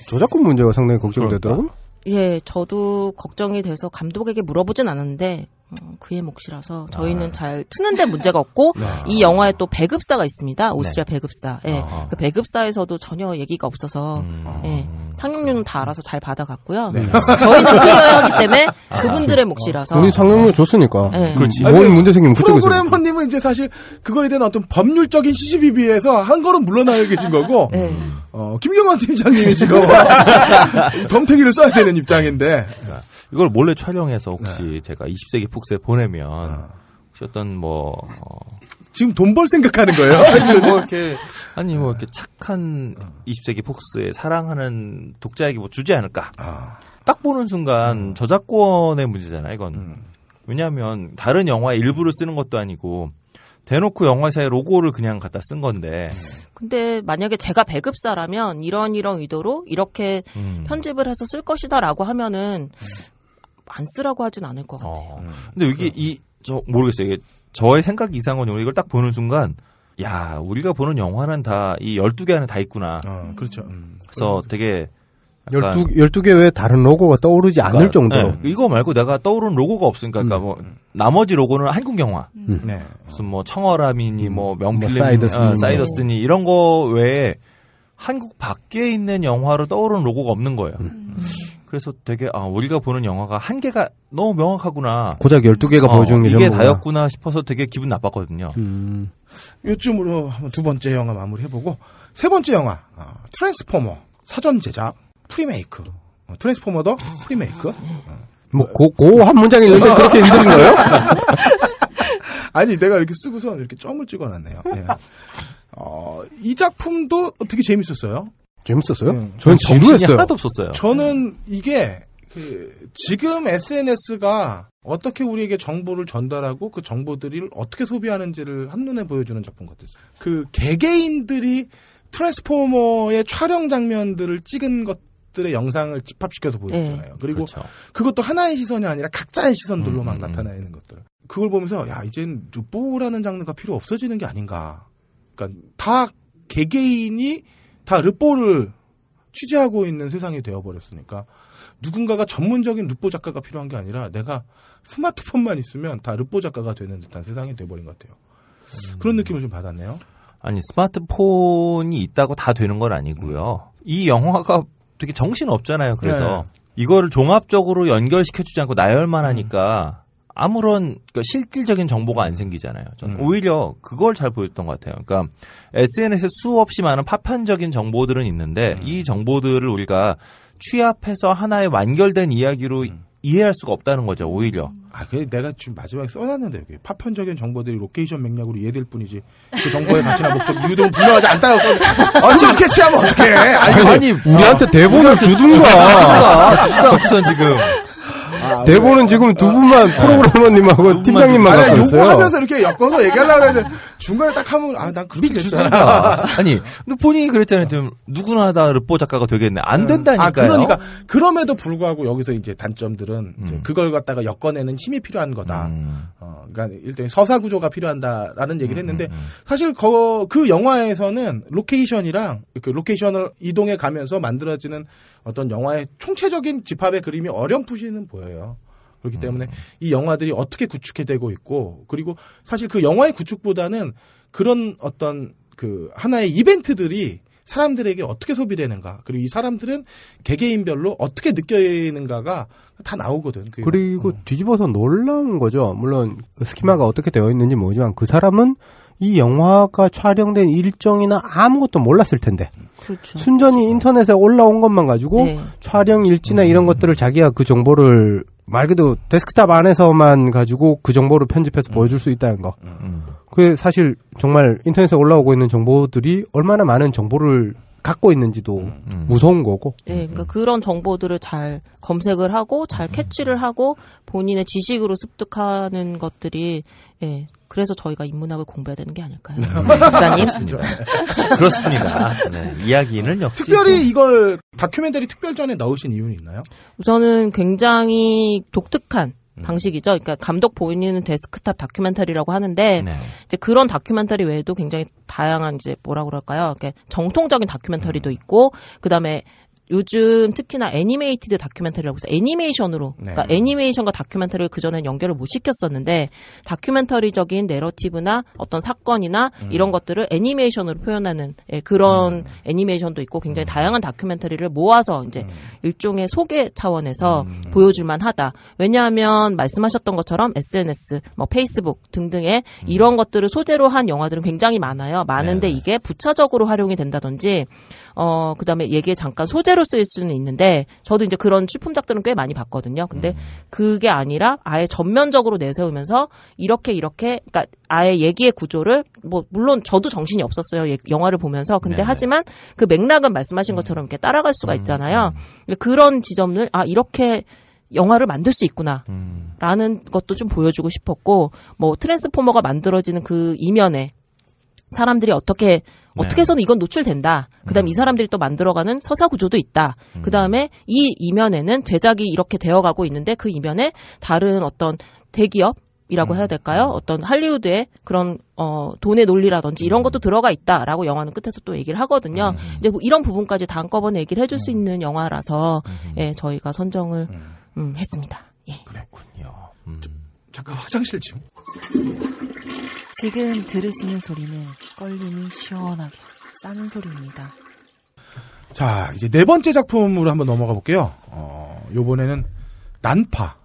저작권 문제가 상당히 걱정되더라고요. 그러니까. 이 예, 저도 걱정이 돼서 감독에게 물어보진 않았는데 어, 그의 몫이라서 아. 저희는 아. 잘 트는데 문제가 없고 아. 이 영화에 또 배급사가 있습니다. 네. 오스트리아 네. 배급사. 예. 아. 그 배급사에서도 전혀 얘기가 없어서 음. 예. 아, 상영료는 다 알아서 잘 받아갔고요. 네. 저희는 클리어 하기 때문에 아, 그분들의 몫이라서. 우리 상영료 네. 줬으니까. 네. 음. 그렇지. 뭔 문제 생기면 프로그램 헌님은 이제 사실 그거에 대한 어떤 법률적인 c c 비비에서한 걸음 물러나야 계신 거고. 네. 어, 김경환 팀장님이 지금 덤태기를 써야 되는 입장인데. 이걸 몰래 촬영해서 네. 혹시 네. 제가 20세기 폭스에 보내면 아. 혹시 어떤 뭐 어... 지금 돈 벌 생각하는 거예요? 아니 뭐 이렇게 아니 뭐 이렇게 착한 20세기 어. 폭스에 사랑하는 독자에게 뭐 주지 않을까? 아. 딱 보는 순간 음. 저작권의 문제잖아요. 이건 음. 왜냐하면 다른 영화의 일부를 쓰는 것도 아니고 대놓고 영화사의 로고를 그냥 갖다 쓴 건데. 음. 근데 만약에 제가 배급사라면 이런 이런 의도로 이렇게 음. 편집을 해서 쓸 것이다라고 하면은 음. 안 쓰라고 하진 않을 것 같아요. 어. 음. 근데 이게 이 저 모르겠어요. 이게 저의 생각 이상은요. 이걸 딱 보는 순간 야, 우리가 보는 영화는 다이 12개 안에 다 있구나. 어, 그렇죠. 음, 음. 그래서 되게 12, 12개 외에 다른 로고가 떠오르지 그러니까, 않을 정도로. 네, 이거 말고 내가 떠오른 로고가 없으니까, 그러니까 음. 그러니까 뭐, 나머지 로고는 한국 영화. 음. 음. 네. 무슨 뭐, 청어라미니, 뭐, 명필름, 뭐 사이더스니, 아, 사이더스니, 이런 거 외에 한국 밖에 있는 영화로 떠오른 로고가 없는 거예요. 그래서 되게 아, 우리가 보는 영화가 한개가 너무 명확하구나. 고작 12개가 어, 보여주는 게 이게 전부가. 다였구나 싶어서 되게 기분 나빴거든요. 음. 요쯤으로 두 번째 영화 마무리해보고 세 번째 영화 어, 트랜스포머 사전 제작 프리메이크 어, 트랜스포머 도 프리메이크 어. 뭐고고한 문장 읽는데 어. 그렇게 힘든예요 아니 내가 이렇게 쓰고서 이렇게 점을 찍어놨네요. 예. 어, 이 작품도 되게 재밌었어요. 재밌었어요? 음, 저는 지루했어요. 하나도 없었어요. 저는 이게 그 지금 SNS가 어떻게 우리에게 정보를 전달하고 그 정보들을 어떻게 소비하는지를 한눈에 보여주는 작품 같았어요. 그 개개인들이 트랜스포머의 촬영 장면들을 찍은 것들의 영상을 집합시켜서 보여주잖아요. 네. 그리고 그렇죠. 그것도 하나의 시선이 아니라 각자의 시선들로만 음, 음, 음. 나타나는 것들. 그걸 보면서 야 이젠 뽀라는 장르가 필요 없어지는 게 아닌가. 그러니까 다 개개인이 다 르뽀를 취재하고 있는 세상이 되어버렸으니까 누군가가 전문적인 르뽀 작가가 필요한 게 아니라 내가 스마트폰만 있으면 다 르뽀 작가가 되는 듯한 세상이 되어버린것 같아요. 음. 그런 느낌을 좀 받았네요. 아니 스마트폰이 있다고 다 되는 건 아니고요. 이 영화가 되게 정신 없잖아요. 그래서 네. 이거를 종합적으로 연결시켜주지 않고 나열만 음. 하니까 아무런 그러니까 실질적인 정보가 안 생기잖아요. 저는 음. 오히려 그걸 잘 보였던 것 같아요. 그러니까 SNS에 수없이 많은 파편적인 정보들은 있는데 음. 이 정보들을 우리가 취합해서 하나의 완결된 이야기로 음. 이해할 수가 없다는 거죠, 오히려. 아, 그 내가 지금 마지막에 써놨는데 여기 파편적인 정보들이 로케이션 맥락으로 이해될 뿐이지 그 정보의 가치나 목적 유도 분명하지 않다고 써. 아, 지금 캐치하면 어떡해? 아니, 아니, 아니 우리한테 대본을 주든가. 주든가. 주든 아, 지금. 대본은 지금 두 분만 네. 프로그래머님하고 팀장님만 갖고 있어요. 요구하면서 이렇게 엮어서 얘기하려고 했는데 중간에 딱 하면 아난 그렇게 됐잖아. 아니 근 본인이 그랬잖아요. 지 누구나 다 르포 작가가 되겠네. 안 음. 된다니까요. 아, 그러니까 그럼에도 불구하고 여기서 이제 단점들은 음. 이제 그걸 갖다가 엮어내는 힘이 필요한 거다. 음. 어, 그러니까 일종의 서사 구조가 필요한다라는 얘기를 음, 했는데 음, 사실 그, 그 영화에서는 로케이션이랑 그 로케이션을 이동해 가면서 만들어지는 어떤 영화의 총체적인 집합의 그림이 어렴풋이는 보여요. 그렇기 음. 때문에 음. 이 영화들이 어떻게 구축이 되고 있고 그리고 사실 그 영화의 구축보다는 그런 어떤 그 하나의 이벤트들이 사람들에게 어떻게 소비되는가 그리고 이 사람들은 개개인별로 어떻게 느껴지는가가 다 나오거든. 그 그리고 음. 뒤집어서 놀라운 거죠. 물론 스키마가 어떻게 되어 있는지 모르지만 그 사람은 이 영화가 촬영된 일정이나 아무것도 몰랐을 텐데. 그렇죠. 순전히 그렇죠. 인터넷에 올라온 것만 가지고 네. 촬영 일지나 이런 음. 것들을 자기가 그 정보를 말 그대로 데스크탑 안에서만 가지고 그 정보를 편집해서 음. 보여줄 수 있다는 거. 음. 음. 그게 사실 정말 인터넷에 올라오고 있는 정보들이 얼마나 많은 정보를 갖고 있는지도 음. 음. 무서운 거고. 네, 그러니까 그런 정보들을 잘 검색을 하고 잘 캐치를 하고 본인의 지식으로 습득하는 것들이 예, 그래서 저희가 인문학을 공부해야 되는 게 아닐까요? 박사님? 네, 네, 네. 그렇습니다. 네, 이야기는 역시. 특별히 이걸 다큐멘터리 특별전에 넣으신 이유는 있나요? 우선은 굉장히 독특한 음. 방식이죠. 그러니까 감독 보이는 데스크탑 다큐멘터리라고 하는데 네. 이제 그런 다큐멘터리 외에도 굉장히 다양한 이제 뭐라 그럴까요? 정통적인 다큐멘터리도 음. 있고 그다음에 요즘 특히나 애니메이티드 다큐멘터리라고 해서 애니메이션으로 네. 그러니까 애니메이션과 다큐멘터리를 그전엔 연결을 못 시켰었는데 다큐멘터리적인 내러티브나 어떤 사건이나 음. 이런 것들을 애니메이션으로 표현하는 예, 그런 음. 애니메이션도 있고 굉장히 음. 다양한 다큐멘터리를 모아서 이제 음. 일종의 소개 차원에서 음. 보여줄만 하다. 왜냐하면 말씀하셨던 것처럼 SNS, 뭐 페이스북 등등의 음. 이런 것들을 소재로 한 영화들은 굉장히 많아요. 많은데 네. 이게 부차적으로 활용이 된다든지 어 그다음에 얘기에 잠깐 소재로 쓰일 수는 있는데 저도 이제 그런 출품작들은 꽤 많이 봤거든요. 근데 음. 그게 아니라 아예 전면적으로 내세우면서 이렇게 이렇게 그니까 아예 얘기의 구조를 뭐 물론 저도 정신이 없었어요. 영화를 보면서 근데 네네. 하지만 그 맥락은 말씀하신 음. 것처럼 이렇게 따라갈 수가 음, 있잖아요. 음. 그런 지점을 아 이렇게 영화를 만들 수 있구나. 음. 라는 것도 좀 보여주고 싶었고, 뭐, 트랜스포머가 만들어지는 그 이면에, 사람들이 어떻게 네. 어떻게 해서는 이건 노출된다. 그다음 에이 음. 사람들이 또 만들어가는 서사 구조도 있다. 음. 그다음에 이 이면에는 제작이 이렇게 되어가고 있는데 그 이면에 다른 어떤 대기업 이라고 음. 해야 될까요? 음. 어떤 할리우드의 그런 어 돈의 논리라든지 이런 음. 것도 들어가 있다라고 영화는 끝에서 또 얘기를 하거든요. 이제 뭐 이런 부분까지 다 한꺼번에 얘기를 해줄 수 있는 영화라서 예, 저희가 선정을 음, 했습니다. 예. 그렇군요. 잠깐 화장실 좀. 지금 들으시는 소리는 껄림이 시원하게 싸는 소리입니다. 자, 이제 네 번째 작품으로 한번 넘어가 볼게요. 어, 요번에는 난파.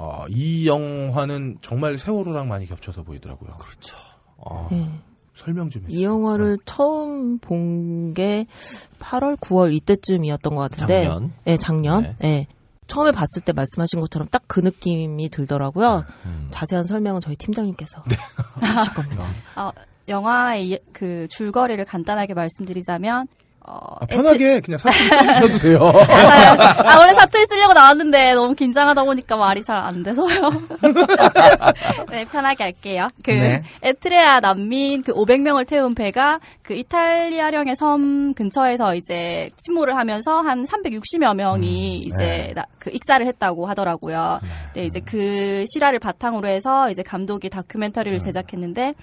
어, 이 영화는 정말 세월호랑 많이 겹쳐서 보이더라고요. 그렇죠. 어, 네. 설명 좀 해주세요. 이 영화를 어. 처음 본 게 8월, 9월 이때쯤이었던 것 같은데. 작년. 네, 작년. 네. 네. 처음에 봤을 때 말씀하신 것처럼 딱 그 느낌이 들더라고요. 네. 음. 자세한 설명은 저희 팀장님께서 네. 하실 겁니다. 어, 영화의 그 줄거리를 간단하게 말씀드리자면 어, 아, 편하게 애트... 그냥 사투리 써주셔도 돼요. 아, 원래 사투리 쓰려고 나왔는데 너무 긴장하다 보니까 말이 잘 안 돼서요. 네, 편하게 할게요. 그 네. 에트레아 난민 그 500명을 태운 배가 그 이탈리아령의 섬 근처에서 이제 침몰을 하면서 한 360여 명이 음, 네. 이제 나, 그 익사를 했다고 하더라고요. 네, 이제 그 실화를 바탕으로 해서 이제 감독이 다큐멘터리를 음. 제작했는데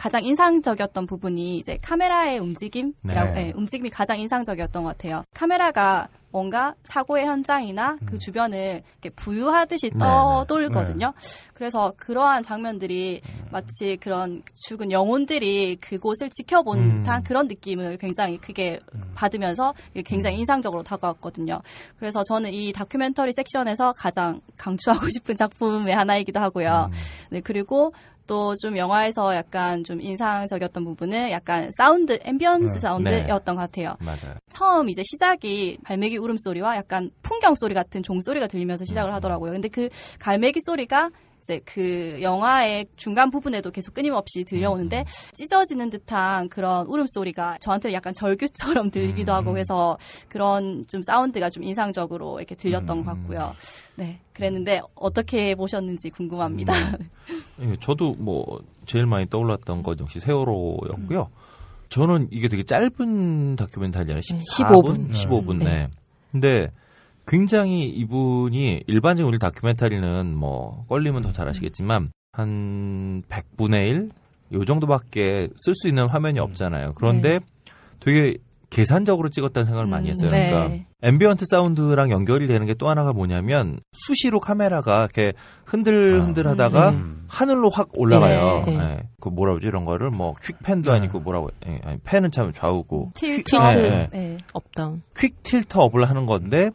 가장 인상적이었던 부분이 이제 카메라의 움직임이라고 네. 네, 움직임이 가장 인상적이었던 것 같아요. 카메라가 뭔가 사고의 현장이나 그 음. 주변을 이렇게 부유하듯이 네, 네. 떠돌거든요. 네 그래서 그러한 장면들이 음. 마치 그런 죽은 영혼들이 그곳을 지켜본 음. 듯한 그런 느낌을 굉장히 크게 음. 받으면서 굉장히 인상적으로 다가왔거든요. 그래서 저는 이 다큐멘터리 섹션에서 가장 강추하고 싶은 작품의 하나이기도 하고요. 네, 그리고 또좀 영화에서 약간 좀 인상적이었던 부분은 약간 사운드, 앰비언스 음, 네. 사운드였던 네. 것 같아요. 맞아요. 처음 이제 시작이 갈매기 울음소리와 약간 풍경 소리 같은 종소리가 들리면서 시작을 음. 하더라고요. 근데 그 갈매기 소리가 이제 그 영화의 중간 부분에도 계속 끊임없이 들려오는데 음. 찢어지는 듯한 그런 울음소리가 저한테는 약간 절규처럼 들리기도 하고 음. 해서 그런 좀 사운드가 좀 인상적으로 이렇게 들렸던 음. 것 같고요. 네. 그랬는데 어떻게 보셨는지 궁금합니다. 음. 예, 저도 뭐 제일 많이 떠올랐던 것 역시 세월호였고요. 저는 이게 되게 짧은 다큐멘터리잖아요. 14분, 15분. 15분. 네. 네. 근데 굉장히 이분이 일반적인 우리 다큐멘터리는 뭐껄리면더 잘 아시겠지만 한 100분의 1? 요 정도밖에 쓸 수 있는 화면이 없잖아요. 그런데 네. 되게 계산적으로 찍었다는 생각을 음, 많이 했어요. 그러니까 네. 그러니까 앰비언트 사운드랑 연결이 되는 게 또 하나가 뭐냐면 수시로 카메라가 이렇게 흔들흔들 하다가 아, 음. 하늘로 확 올라가요. 네, 네, 네. 그 뭐라 그러지 이런 거를 뭐 퀵팬도 네. 아니고 뭐라고 예, 아니, 팬은참 좌우고 틸터 아, 예. 네, 네. 네. 퀵 틸터 업을 하는 건데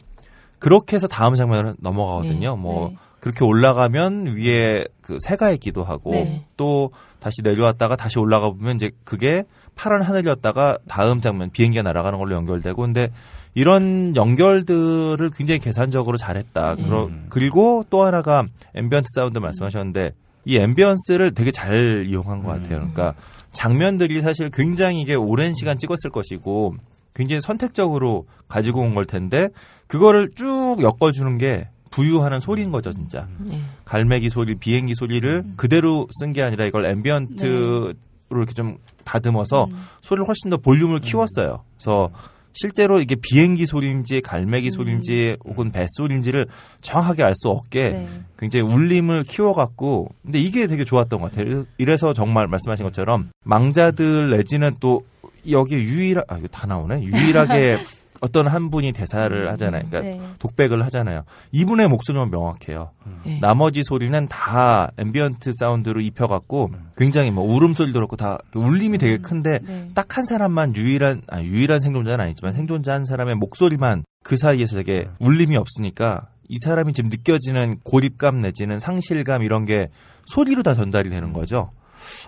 그렇게 해서 다음 장면으로 넘어가거든요. 네. 뭐 네. 그렇게 올라가면 위에 그 새가 있기도 하고 네. 또 다시 내려왔다가 다시 올라가 보면 이제 그게 파란 하늘이었다가 다음 장면 비행기가 날아가는 걸로 연결되고 근데 이런 연결들을 굉장히 계산적으로 잘했다. 그러, 음. 그리고 또 하나가 앰비언트 사운드 말씀하셨는데 이 앰비언스를 되게 잘 이용한 것 같아요. 음. 그러니까 장면들이 사실 굉장히 이게 오랜 시간 찍었을 것이고 굉장히 선택적으로 가지고 온 걸 텐데 그거를 쭉 엮어주는 게 부유하는 소리인 거죠, 진짜. 음. 네. 갈매기 소리, 비행기 소리를 음. 그대로 쓴 게 아니라 이걸 앰비언트로 네. 이렇게 좀 다듬어서 음. 소리를 훨씬 더 볼륨을 음. 키웠어요. 그래서 실제로 이게 비행기 소리인지 갈매기 음. 소리인지 혹은 뱃소리인지를 정확하게 알 수 없게 네. 굉장히 울림을 키워갖고 근데 이게 되게 좋았던 것 같아요. 이래서 정말 말씀하신 것처럼 망자들 내지는 또 여기 유일하, 아, 이거 다 나오네. 유일하게 어떤 한 분이 대사를 음. 하잖아요. 그러니까 네. 독백을 하잖아요. 이분의 목소리만 명확해요. 네. 나머지 소리는 다 앰비언트 사운드로 입혀갖고 음. 굉장히 뭐 울음소리도 그렇고 다 울림이 되게 음. 큰데 네. 딱한 사람만 유일한 아 유일한 생존자는 아니지만 생존자 한 사람의 목소리만 그 사이에서 되게 네. 울림이 없으니까 이 사람이 지금 느껴지는 고립감 내지는 상실감 이런 게 소리로 다 전달이 되는 거죠.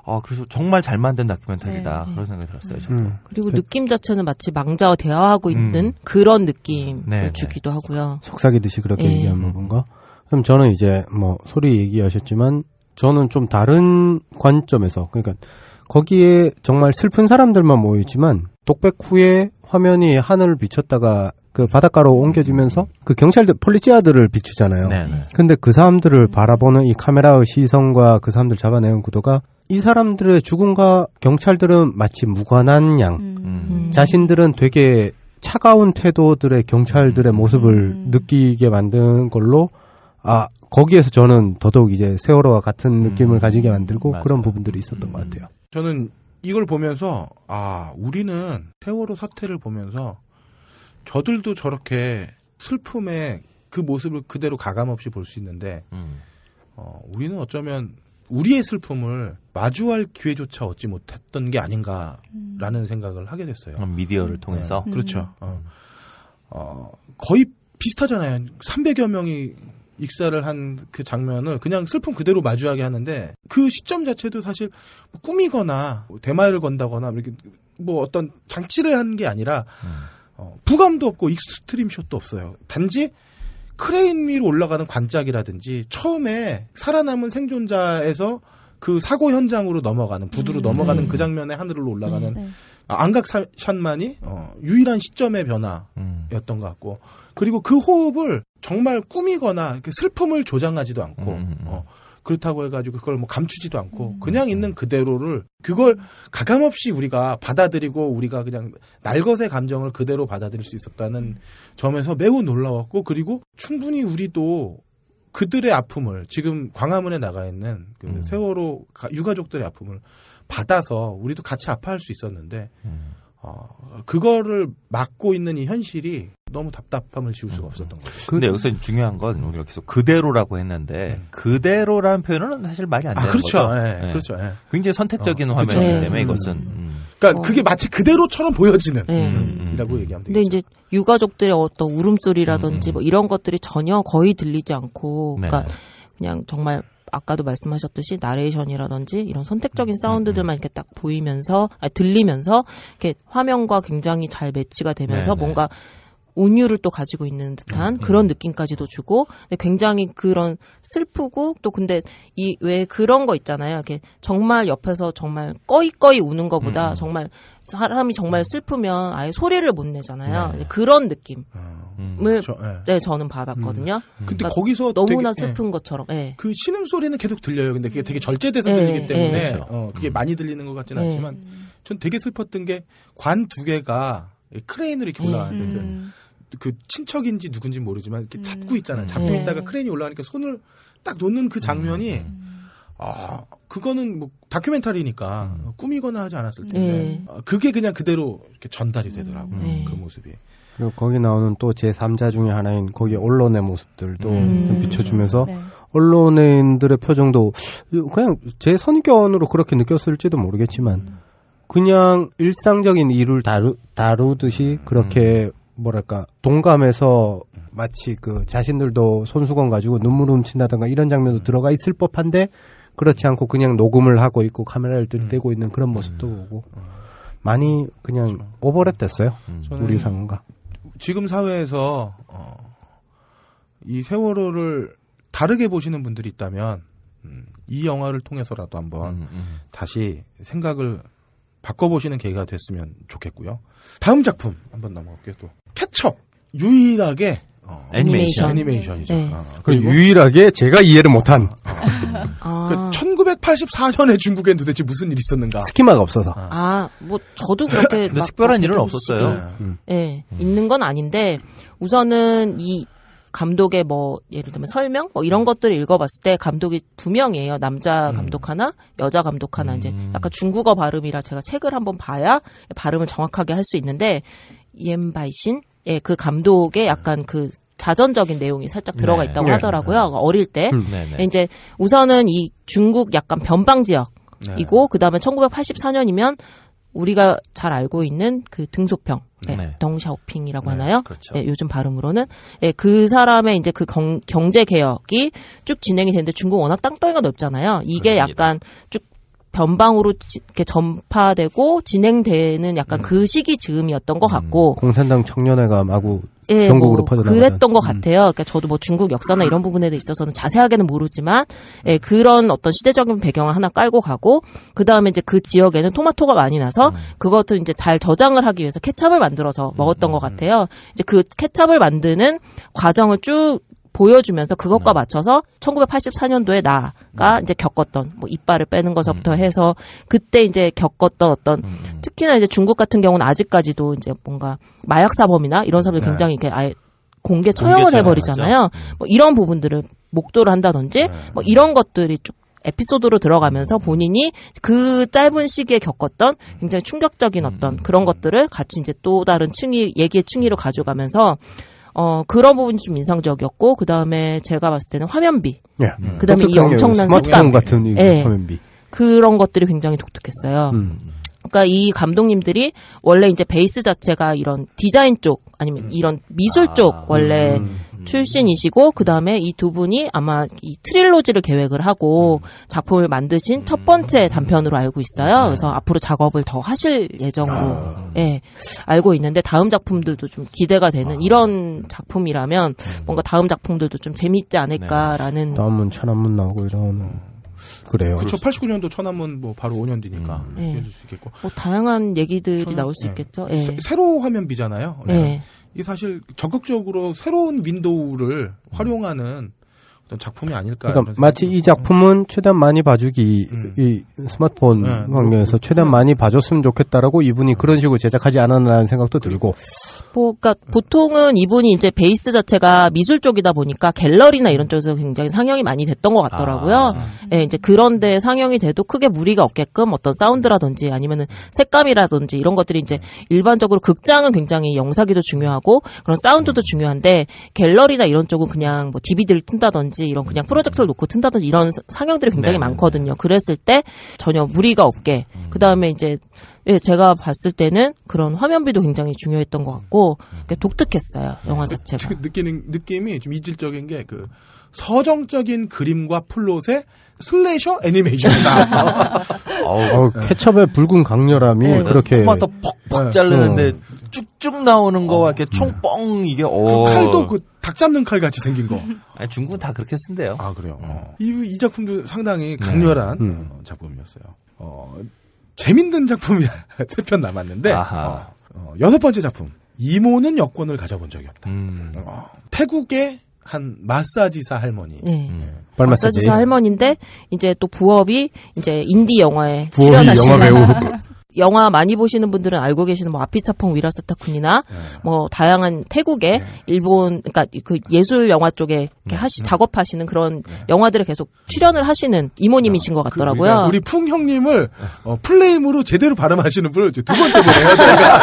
아, 그래서 정말 잘 만든 다큐멘터리다. 네. 네. 그런 생각이 들었어요, 음. 저도. 음. 그리고 그 느낌 자체는 마치 망자와 대화하고 있는 음. 그런 느낌을 네, 네. 주기도 하고요. 속삭이듯이 그렇게 네. 얘기하는 건가? 그럼 저는 이제 뭐 소리 얘기하셨지만 저는 좀 다른 관점에서 그러니까 거기에 정말 슬픈 사람들만 모이지만 독백 후에 화면이 하늘을 비쳤다가 그 바닷가로 옮겨지면서 그 경찰들 폴리지아들을 비추잖아요. 네네. 네. 근데 그 사람들을 바라보는 이 카메라의 시선과 그 사람들 잡아내는 구도가 이 사람들의 죽음과 경찰들은 마치 무관한 양, 음. 음. 자신들은 되게 차가운 태도들의 경찰들의 음. 모습을 음. 느끼게 만든 걸로 아 거기에서 저는 더더욱 이제 세월호와 같은 음. 느낌을 음. 가지게 만들고 맞아 그런 부분들이 있었던 것 같아요. 저는 이걸 보면서 아 우리는 세월호 사태를 보면서 저들도 저렇게 슬픔의그 모습을 그대로 가감 없이 볼 수 있는데 어, 우리는 어쩌면 우리의 슬픔을 마주할 기회조차 얻지 못했던 게 아닌가라는 음. 생각을 하게 됐어요. 미디어를 음. 통해서 네. 그렇죠. 음. 어. 어, 거의 비슷하잖아요. 300여 명이 익사를 한 그 장면을 그냥 슬픔 그대로 마주하게 하는데 그 시점 자체도 사실 뭐 꾸미거나 뭐 대마를 건다거나 이렇게 뭐 어떤 장치를 한 게 아니라 음. 어, 부감도 없고 익스트림 쇼도 없어요. 단지 크레인 위로 올라가는 관짝이라든지 처음에 살아남은 생존자에서 그 사고 현장으로 넘어가는 부두로 음, 넘어가는 네. 그 장면의 하늘로 올라가는 네, 네. 안각 샷만이 어, 유일한 시점의 변화였던 것 같고 그리고 그 호흡을 정말 꾸미거나 슬픔을 조장하지도 않고 음, 음, 음. 어, 그렇다고 해가지고 그걸 뭐 감추지도 않고 그냥 있는 그대로를 그걸 가감없이 우리가 받아들이고 우리가 그냥 날것의 감정을 그대로 받아들일 수 있었다는 점에서 매우 놀라웠고 그리고 충분히 우리도 그들의 아픔을 지금 광화문에 나가 있는 그 음. 세월호 유가족들의 아픔을 받아서 우리도 같이 아파할 수 있었는데 음. 어, 그거를 막고 있는 이 현실이 너무 답답함을 지울 수가 음. 없었던 음. 거죠. 근데 그- 여기서 중요한 건 우리가 계속 그대로라고 했는데 음. 그대로라는 표현은 사실 말이 안 아, 되는 아, 그렇죠. 거죠. 예, 네. 그렇죠. 예. 굉장히 선택적인 어, 화면이기 그렇죠. 때문에 예. 이것은 음. 그러니까 어. 그게 마치 그대로처럼 보여지는. 예. 이라고 음. 얘기하면 되죠 근데 이제 유가족들의 어떤 울음소리라든지 음. 뭐 이런 것들이 전혀 거의 들리지 않고 그러니까 네 그냥 정말 아까도 말씀하셨듯이 나레이션이라든지 이런 선택적인 음, 음, 사운드들만 음. 이렇게 딱 보이면서 아니, 들리면서 이렇게 화면과 굉장히 잘 매치가 되면서 네네. 네. 뭔가 운유를또 가지고 있는 듯한 음, 그런 음. 느낌까지도 주고 굉장히 그런 슬프고 또 근데 이 왜 그런 거 있잖아요. 이게 정말 옆에서 정말 꺼이꺼이 우는 거보다 음. 음. 정말 사람이 정말 음. 슬프면 아예 소리를 못 내잖아요. 네. 그런 느낌을 저, 네. 네. 저는 받았거든요. 음, 근데 그러니까 거기서 너무나 되게, 예. 슬픈 네. 것처럼 예. 그 신음 소리는 계속 들려요. 근데 그게 되게 절제돼서 예, 들리기 때문에 그렇죠. 어, 그게 많이 들리는 것 같지는 네. 않지만 전 되게 슬펐던 게 관 두 개가 크레인으로 이렇게 네. 올라왔는데 음. 그 친척인지 누군지 모르지만 이렇게 음. 잡고 있잖아요. 음. 잡고 네. 있다가 크레인이 올라가니까 손을 딱 놓는 그 장면이 음. 아, 그거는 뭐 다큐멘터리니까 음. 꾸미거나 하지 않았을 네. 텐데 네. 그게 그냥 그대로 이렇게 전달이 되더라고요. 네. 그 모습이. 그리고 거기 나오는 또 제3자 중의 하나인 거기 언론의 모습들도 음. 비춰주면서 네. 언론인들의 표정도 그냥 제 선입견으로 그렇게 느꼈을지도 모르겠지만 그냥 일상적인 일을 다루, 다루듯이 그렇게 뭐랄까 동감해서 마치 그 자신들도 손수건 가지고 눈물 훔친다든가 이런 장면도 음. 들어가 있을 법한데 그렇지 않고 그냥 녹음을 하고 있고 카메라를 들대고 음. 있는 그런 모습도 음. 보고 많이 그냥 그렇죠. 오버랩 됐어요 우리 상가 지금 사회에서 어, 이 세월호를 다르게 보시는 분들이 있다면 음, 이 영화를 통해서라도 한번 음, 음. 다시 생각을 바꿔보시는 계기가 됐으면 좋겠고요. 다음 작품 한번 넘어갈게요. 또 캐첩 유일하게 어, 애니메이션 애니메이션이죠. 네. 아, 그 그리고, 유일하게 제가 이해를 못한 아. 1984년에 그 중국엔 도대체 무슨 일이 있었는가? 스키마가 없어서. 아, 아 뭐 저도 그렇게 특별한 일은 없었어요. 네. 음. 네. 있는 건 아닌데 우선은 이 감독의 뭐 예를 들면 설명 뭐 이런 음. 것들을 읽어봤을 때 감독이 두 명이에요. 남자 음. 감독 하나, 여자 감독 하나 이제 음. 약간 중국어 발음이라 제가 책을 한번 봐야 발음을 정확하게 할 수 있는데 이엠바이신 예, 그 감독의 약간 그 자전적인 내용이 살짝 네. 들어가 있다고 네. 하더라고요. 네. 어릴 때. 음. 네. 네. 네 이제 우선은 이 중국 약간 변방 지역 이고 그다음에 1984년이면 우리가 잘 알고 있는 그 등소평, 네. 네. 덩샤오핑이라고 네. 하나요? 그렇죠. 네, 요즘 발음으로는 네, 그 사람의 이제 그 경, 경제 개혁이 쭉 진행이 되는데 중국 워낙 땅덩이가 넓잖아요. 이게 그렇습니다. 약간 쭉 변방으로 지, 이렇게 전파되고 진행되는 약간 음. 그 시기 즈음이었던 것 같고 음, 공산당 청년회가 마구 예, 전국으로 뭐 퍼져나 그랬던 것 음. 같아요. 그러니까 저도 뭐 중국 역사나 이런 부분에 있어서는 자세하게는 모르지만 예, 그런 어떤 시대적인 배경을 하나 깔고 가고 그 다음에 이제 그 지역에는 토마토가 많이 나서 음. 그것을 이제 잘 저장을 하기 위해서 케찹을 만들어서 먹었던 것 음. 같아요. 이제 그 케찹을 만드는 과정을 쭉 보여주면서 그것과 네. 맞춰서 1984년도에 나가 네. 이제 겪었던 뭐 이빨을 빼는 것부터 음. 해서 그때 이제 겪었던 어떤 음, 음. 특히나 이제 중국 같은 경우는 아직까지도 이제 뭔가 마약 사범이나 이런 사람들 네. 굉장히 이렇게 아예 공개 처형을 해버리잖아요. 뭐 이런 부분들을 목도를 한다든지 뭐 이런 것들이 쭉 에피소드로 들어가면서 본인이 그 짧은 시기에 겪었던 굉장히 충격적인 어떤 그런 것들을 같이 이제 또 다른 층위 얘기의 층위로 가져가면서 어 그런 부분이 좀 인상적이었고 그 다음에 제가 봤을 때는 화면비, 예. 그 다음에 이 엄청난 색감 같은 예. 화면비 그런 것들이 굉장히 독특했어요. 음. 그니까이 감독님들이 원래 이제 베이스 자체가 이런 디자인 쪽 아니면 음. 이런 미술 쪽 아. 원래 음. 음. 출신이시고 그 다음에 이 두 분이 아마 이 트릴로지를 계획을 하고 음. 작품을 만드신 첫 번째 음. 단편으로 알고 있어요. 네. 그래서 앞으로 작업을 더 하실 예정으로 아. 예, 알고 있는데 다음 작품들도 좀 기대가 되는 아. 이런 작품이라면 뭔가 다음 작품들도 좀 재밌지 네. 않을까라는 다음은 천안문 나오고 이런 그래요. 그렇죠. 89년도 천안문 뭐 바로 5년 뒤니까 음. 네. 해줄 수 있겠고. 뭐 다양한 얘기들이 나올 수 네. 있겠죠. 예. 네. 새, 로 화면비잖아요. 네. 이게 사실 적극적으로 새로운 윈도우를 활용하는 작품이 아닐까. 그러니까 마치 이 작품은 최대한 많이 봐주기 음. 이 스마트폰 네, 환경에서 최대한 많이 봐줬으면 좋겠다라고 이분이 음. 그런 식으로 제작하지 않았나라는 생각도 들고. 뭐, 그니까 음. 보통은 이분이 이제 베이스 자체가 미술 쪽이다 보니까 갤러리나 이런 쪽에서 굉장히 상영이 많이 됐던 것 같더라고요. 아. 예, 이제 그런데 상영이 돼도 크게 무리가 없게끔 어떤 사운드라든지 아니면은 색감이라든지 이런 것들이 이제 음. 일반적으로 극장은 굉장히 영사기도 중요하고 그런 사운드도 중요한데 갤러리나 이런 쪽은 그냥 뭐 DVD를 튼다든지 튼다든지 이런 그냥 프로젝터를 놓고 튼다든지 이런 상영들이 굉장히 네. 많거든요. 그랬을 때 전혀 무리가 없게 음. 그 다음에 이제 예, 제가 봤을 때는 그런 화면비도 굉장히 중요했던 것 같고 음. 독특했어요 영화 그 자체가 느끼는 느낌이 좀 이질적인 게 그 서정적인 그림과 플롯의 슬래셔 애니메이션이다. 어 어, 케첩의 붉은 강렬함이 네. 그렇게 토마토 퍽퍽 네. 자르는데 네. 쭉쭉 나오는 거와 어. 이렇게 총뻥 음. 이게 어. 그 칼도 그 닭 잡는 칼 같이 생긴 거. 아니, 중국은 다 그렇게 쓴대요. 아 그래요. 음. 어. 이, 이 작품도 상당히 네. 강렬한 음. 어, 작품이었어요. 어, 재밌는 작품이 세편 남았는데 아하. 어, 어, 여섯 번째 작품 이모는 여권을 가져본 적이 없다. 음. 어, 태국의 한 마사지사 할머니. 네. 네. 마사지사 할머니인데 이제 또 부업이 이제 인디 영화에 부업이 영화 배우. 영화 많이 보시는 분들은 알고 계시는 뭐아피차퐁 위라사타쿤이나 네. 뭐 다양한 태국의 네. 일본 그러니까 그 예술 영화 쪽에 이렇게 음. 하시 작업하시는 그런 네. 영화들을 계속 출연을 하시는 이모님이신 아, 것 그 같더라고요. 그 우리 풍 형님을 어, 플레임으로 제대로 발음하시는 분을 두 번째 보네요 저희가.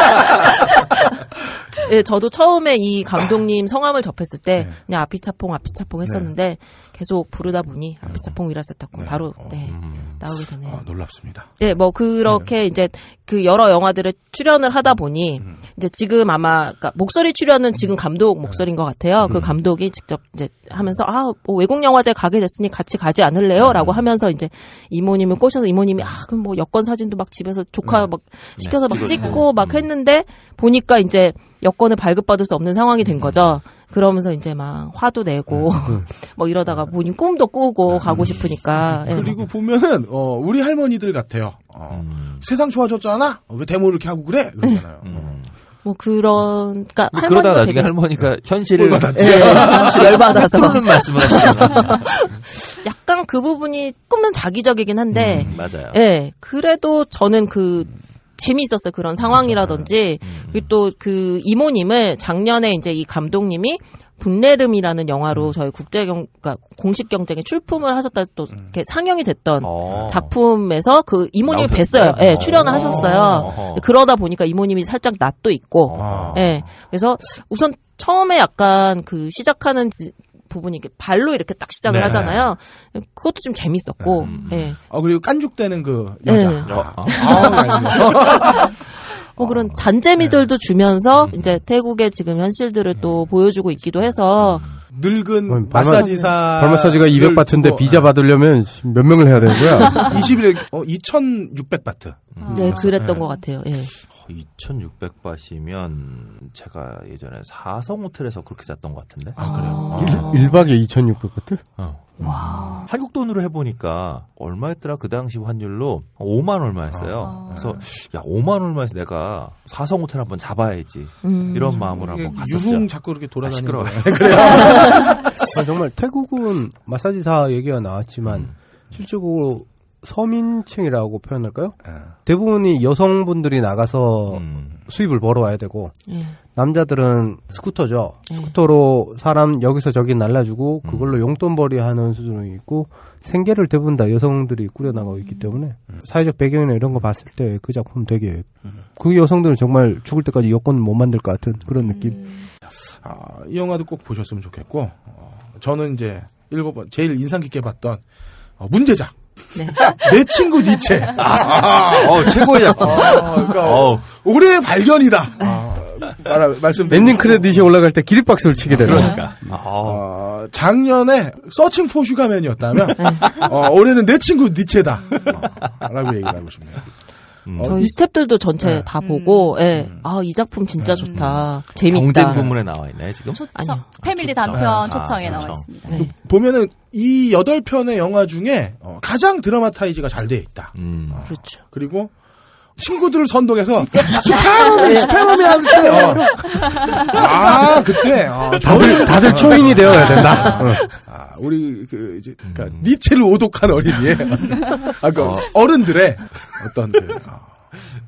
예, 저도 처음에 이 감독님 성함을 접했을 때 네. 그냥 아피차퐁 아피차퐁 했었는데 계속 부르다 보니 아프차퐁 네. 위라세타콘 네. 바로 어, 네, 음. 나오게 되네요. 아, 놀랍습니다. 네, 뭐 그렇게 네. 이제 그 여러 영화들을 출연을 하다 보니 음. 이제 지금 아마 그러니까 목소리 출연은 지금 음. 감독 목소리인 것 같아요. 그 음. 그 감독이 직접 이제 하면서 아뭐 외국 영화제 가게 됐으니 같이 가지 않을래요?라고 음. 하면서 이제 이모님을 꼬셔서 이모님이 아 그럼 뭐 여권 사진도 막 집에서 조카 음. 막 네, 시켜서 막 찍고 막 했는데 보니까 이제 여권을 발급받을 수 없는 상황이 된 거죠. 그러면서 이제 막 화도 내고 음, 음. 뭐 이러다가 본인 꿈도 꾸고 음. 가고 싶으니까. 예. 그리고 보면은 어, 우리 할머니들 같아요. 어, 음. 세상 좋아졌잖아. 왜 데모 를 이렇게 하고 그래? 그러잖아요. 어. 뭐 그런 그러니까 뭐 그러다 나중에 되게... 할머니가 어. 현실을 받았지 예, 예 열받아서 그런 말씀을 하시잖아요. 약간 그 부분이 조금은 자기적이긴 한데 음, 맞아요. 예 그래도 저는 그 재미있었어요. 그런 상황이라든지. 음, 음. 그리고 또 그 이모님을 작년에 이제 이 감독님이 분내름이라는 영화로 음. 저희 국제 경, 그러니까 공식 경쟁에 출품을 하셨다 또 이렇게 상영이 됐던 어. 작품에서 그 이모님을 뵀어요. 예, 네, 출연을 하셨어요. 어. 그러다 보니까 이모님이 살짝 낯도 있고, 아. 예. 어. 네, 그래서 우선 처음에 약간 그 시작하는 지, 부분이 이렇게 발로 이렇게 딱 시작을 네. 하잖아요. 그것도 좀 재밌었고. 음. 예. 네. 어 그리고 깐죽대는 그 여자. 네. 아, 아, 어, 그런 잔재미들도 네. 주면서 음. 이제 태국의 지금 현실들을 또 네. 보여주고 있기도 해서 음. 늙은 발 마사지사 발 마사지가 200 바트인데 비자 네. 받으려면 몇 명을 해야 되는 거야? 21에 어, 2,600 바트. 음. 네, 그랬던 네. 것 같아요. 예. 2,600바시면 제가 예전에 사성 호텔에서 그렇게 잤던 것 같은데. 아, 그래요? 아. 1, 박에 2,600바트? 어. 와. 한국 돈으로 해보니까 얼마였더라? 그 당시 환율로 5만 얼마였어요. 아. 그래서 야, 5만 얼마에서 내가 사성 호텔 한번 잡아야지. 음. 이런 마음으로 한번 갔었죠. 유흥 자꾸 이렇게 아, 돌아다니는 아, 시끄러워요. 정말 태국은 마사지사 얘기가 나왔지만 음. 실제로 서민층이라고 표현할까요? 아. 대부분이 여성분들이 나가서 음. 수입을 벌어와야 되고 예. 남자들은 스쿠터죠. 예. 스쿠터로 사람 여기서 저기 날라주고 음. 그걸로 음. 용돈벌이 하는 수준이 있고 생계를 대부분 다 여성들이 꾸려나가고 있기 음. 때문에 음. 사회적 배경이나 이런 거 봤을 때 그 작품 되게 음. 그 여성들은 정말 죽을 때까지 여권 못 만들 것 같은 그런 느낌. 아, 이 영화도 꼭 보셨으면 좋겠고 어, 저는 이제 일곱 번 제일 인상 깊게 봤던 어, 문제작. 네. 내 친구 니체. 네 아, 어, 최고의 작품. 아, 그러니까, 어, 올해의 발견이다. 말, 말씀 엔딩 크레딧이 올라갈 때 기립박수를 치게 되는 그러니까. 어, 작년에 서칭 포 슈가맨이었다면 네. 어, 올해는 내 친구 니체다. 어, 라고 얘기를 하고 싶네요. 음. 저희 스탭들도 전체 네. 다 보고, 음. 예. 음. 아, 이 작품 진짜 네. 좋다. 재밌다. 경쟁 부문에 나와 있네 지금? 초, 아니요. 패밀리 아, 단편 아, 초청에 아, 나와 초청. 있습니다. 네. 네. 그 보면은 이8 편의 영화 중에 어, 가장 드라마타이즈가 잘 돼 있다. 음. 어, 그렇죠. 그리고 친구들을 선동해서 슈퍼맨 슈퍼맨 때 어. 아 그때 어, 다들 다들 아, 초인이 되어야 된다. 아, 아, 아, 우리 그 이제 그러니까 음. 니체를 오독한 어린이의 아까 그 어. 어른들의 어떤 그 어,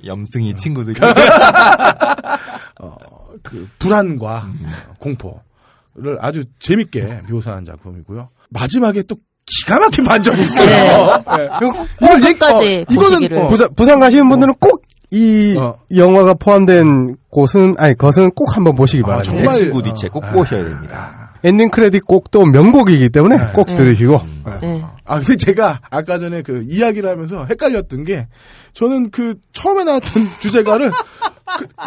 염승이 어. 친구들 어, 그 불안과 음. 공포를 아주 재밌게 묘사한 작품이고요. 마지막에 또 기가 막힌 반전이 있어요. 네. 네. 이걸 얘기까지 어, 이거는 어, 부산, 부산 가시는 분들은 꼭이 어. 영화가 포함된 곳은 아니 것은 꼭 한번 보시기 아, 바랍니다. 정말 네. 그 구디체꼭 아. 보셔야 됩니다. 엔딩 크레딧 곡도 명곡이기 때문에 네. 꼭 네. 들으시고. 음. 네. 네. 아, 근데 제가 아까 전에 그 이야기를 하면서 헷갈렸던 게 저는 그 처음에 나왔던 주제가를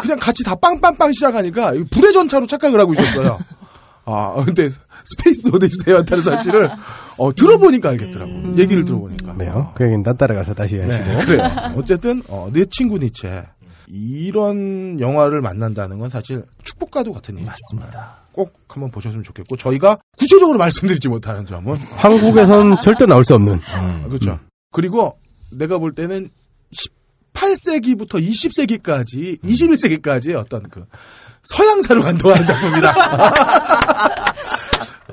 그, 냥 같이 다 빵빵빵 시작하니까 불의 전차로 착각을 하고 있었어요. 아, 근데 스페이스 오디세이와 한다는 사실을 어, 들어보니까 알겠더라고. 음. 얘기를 들어보니까. 네요. 그 얘기는 딴 따라가서 다시 네, 하시고. 네, 그래요. 어쨌든 어, 내 친구 니체. 이런 영화를 만난다는 건 사실 축복과도 같은 일이 맞습니다. 꼭 한번 보셨으면 좋겠고 저희가 구체적으로 말씀드리지 못하는 점은 한국에선 음. 절대 나올 수 없는 음. 그렇죠. 음. 그리고 내가 볼 때는 18세기부터 20세기까지 21세기까지의 음. 어떤 그 서양사로 간도하는 작품이다.